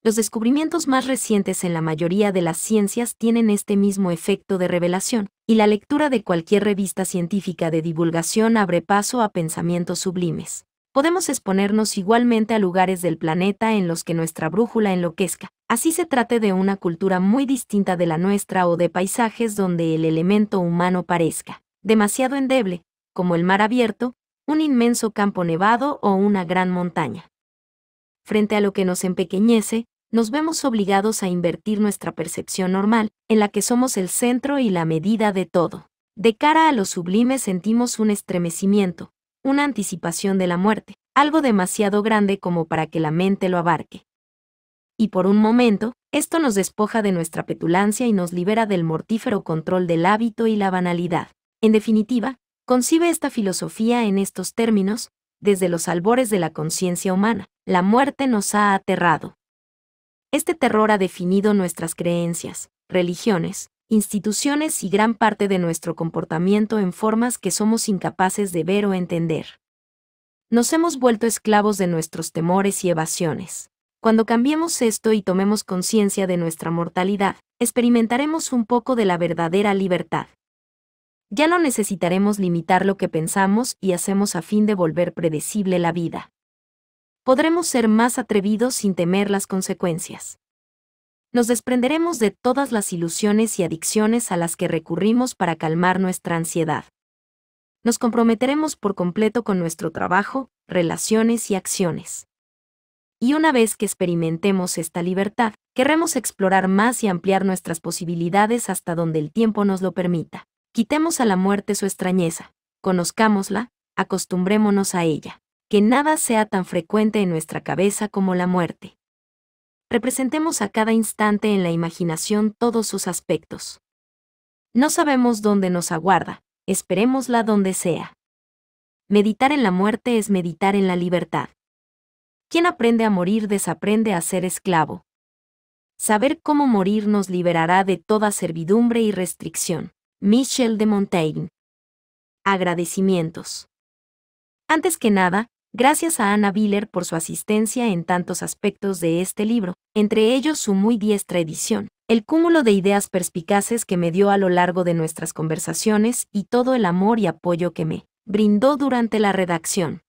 Los descubrimientos más recientes en la mayoría de las ciencias tienen este mismo efecto de revelación, y la lectura de cualquier revista científica de divulgación abre paso a pensamientos sublimes podemos exponernos igualmente a lugares del planeta en los que nuestra brújula enloquezca. Así se trate de una cultura muy distinta de la nuestra o de paisajes donde el elemento humano parezca demasiado endeble, como el mar abierto, un inmenso campo nevado o una gran montaña. Frente a lo que nos empequeñece, nos vemos obligados a invertir nuestra percepción normal, en la que somos el centro y la medida de todo. De cara a lo sublime sentimos un estremecimiento, una anticipación de la muerte, algo demasiado grande como para que la mente lo abarque. Y por un momento, esto nos despoja de nuestra petulancia y nos libera del mortífero control del hábito y la banalidad. En definitiva, concibe esta filosofía en estos términos, desde los albores de la conciencia humana, la muerte nos ha aterrado. Este terror ha definido nuestras creencias, religiones, instituciones y gran parte de nuestro comportamiento en formas que somos incapaces de ver o entender. Nos hemos vuelto esclavos de nuestros temores y evasiones. Cuando cambiemos esto y tomemos conciencia de nuestra mortalidad, experimentaremos un poco de la verdadera libertad. Ya no necesitaremos limitar lo que pensamos y hacemos a fin de volver predecible la vida. Podremos ser más atrevidos sin temer las consecuencias nos desprenderemos de todas las ilusiones y adicciones a las que recurrimos para calmar nuestra ansiedad. Nos comprometeremos por completo con nuestro trabajo, relaciones y acciones. Y una vez que experimentemos esta libertad, querremos explorar más y ampliar nuestras posibilidades hasta donde el tiempo nos lo permita. Quitemos a la muerte su extrañeza, conozcámosla, acostumbrémonos a ella, que nada sea tan frecuente en nuestra cabeza como la muerte representemos a cada instante en la imaginación todos sus aspectos. No sabemos dónde nos aguarda, esperémosla donde sea. Meditar en la muerte es meditar en la libertad. Quien aprende a morir desaprende a ser esclavo. Saber cómo morir nos liberará de toda servidumbre y restricción. Michel de Montaigne. Agradecimientos. Antes que nada, Gracias a Anna Biller por su asistencia en tantos aspectos de este libro, entre ellos su muy diestra edición, el cúmulo de ideas perspicaces que me dio a lo largo de nuestras conversaciones y todo el amor y apoyo que me brindó durante la redacción.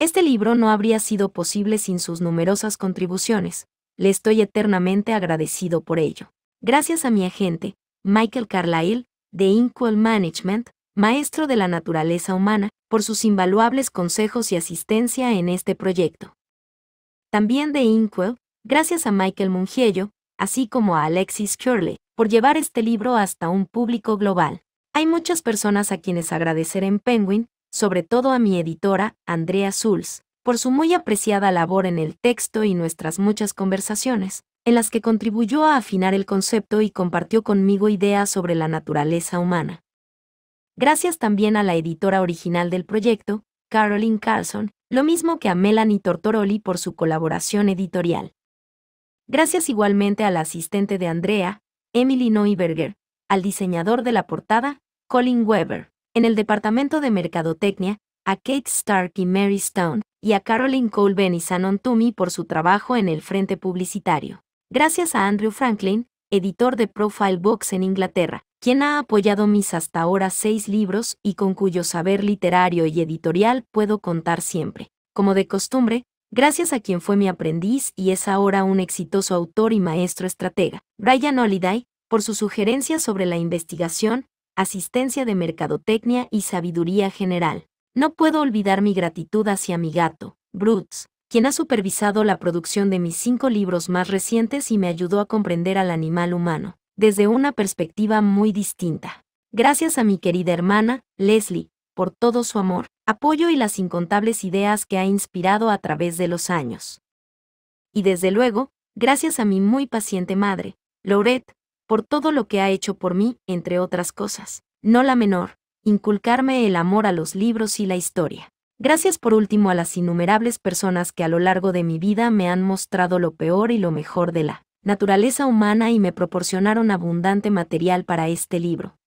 Este libro no habría sido posible sin sus numerosas contribuciones. Le estoy eternamente agradecido por ello. Gracias a mi agente, Michael Carlyle, de Inquel Management, maestro de la naturaleza humana, por sus invaluables consejos y asistencia en este proyecto. También de Inkwell, gracias a Michael Mungiello, así como a Alexis Curley, por llevar este libro hasta un público global. Hay muchas personas a quienes agradecer en Penguin, sobre todo a mi editora, Andrea Zuls, por su muy apreciada labor en el texto y nuestras muchas conversaciones, en las que contribuyó a afinar el concepto y compartió conmigo ideas sobre la naturaleza humana gracias también a la editora original del proyecto, Caroline Carlson, lo mismo que a Melanie Tortoroli por su colaboración editorial. Gracias igualmente al asistente de Andrea, Emily Neuberger, al diseñador de la portada, Colin Weber, en el departamento de Mercadotecnia, a Kate Stark y Mary Stone, y a Caroline Colben y Sanon Tumi por su trabajo en el frente publicitario. Gracias a Andrew Franklin, editor de Profile Books en Inglaterra, quien ha apoyado mis hasta ahora seis libros y con cuyo saber literario y editorial puedo contar siempre. Como de costumbre, gracias a quien fue mi aprendiz y es ahora un exitoso autor y maestro estratega, Brian Holiday, por su sugerencia sobre la investigación, asistencia de mercadotecnia y sabiduría general. No puedo olvidar mi gratitud hacia mi gato, Brutz, quien ha supervisado la producción de mis cinco libros más recientes y me ayudó a comprender al animal humano desde una perspectiva muy distinta. Gracias a mi querida hermana, Leslie, por todo su amor, apoyo y las incontables ideas que ha inspirado a través de los años. Y desde luego, gracias a mi muy paciente madre, Lauret, por todo lo que ha hecho por mí, entre otras cosas, no la menor, inculcarme el amor a los libros y la historia. Gracias por último a las innumerables personas que a lo largo de mi vida me han mostrado lo peor y lo mejor de la naturaleza humana y me proporcionaron abundante material para este libro.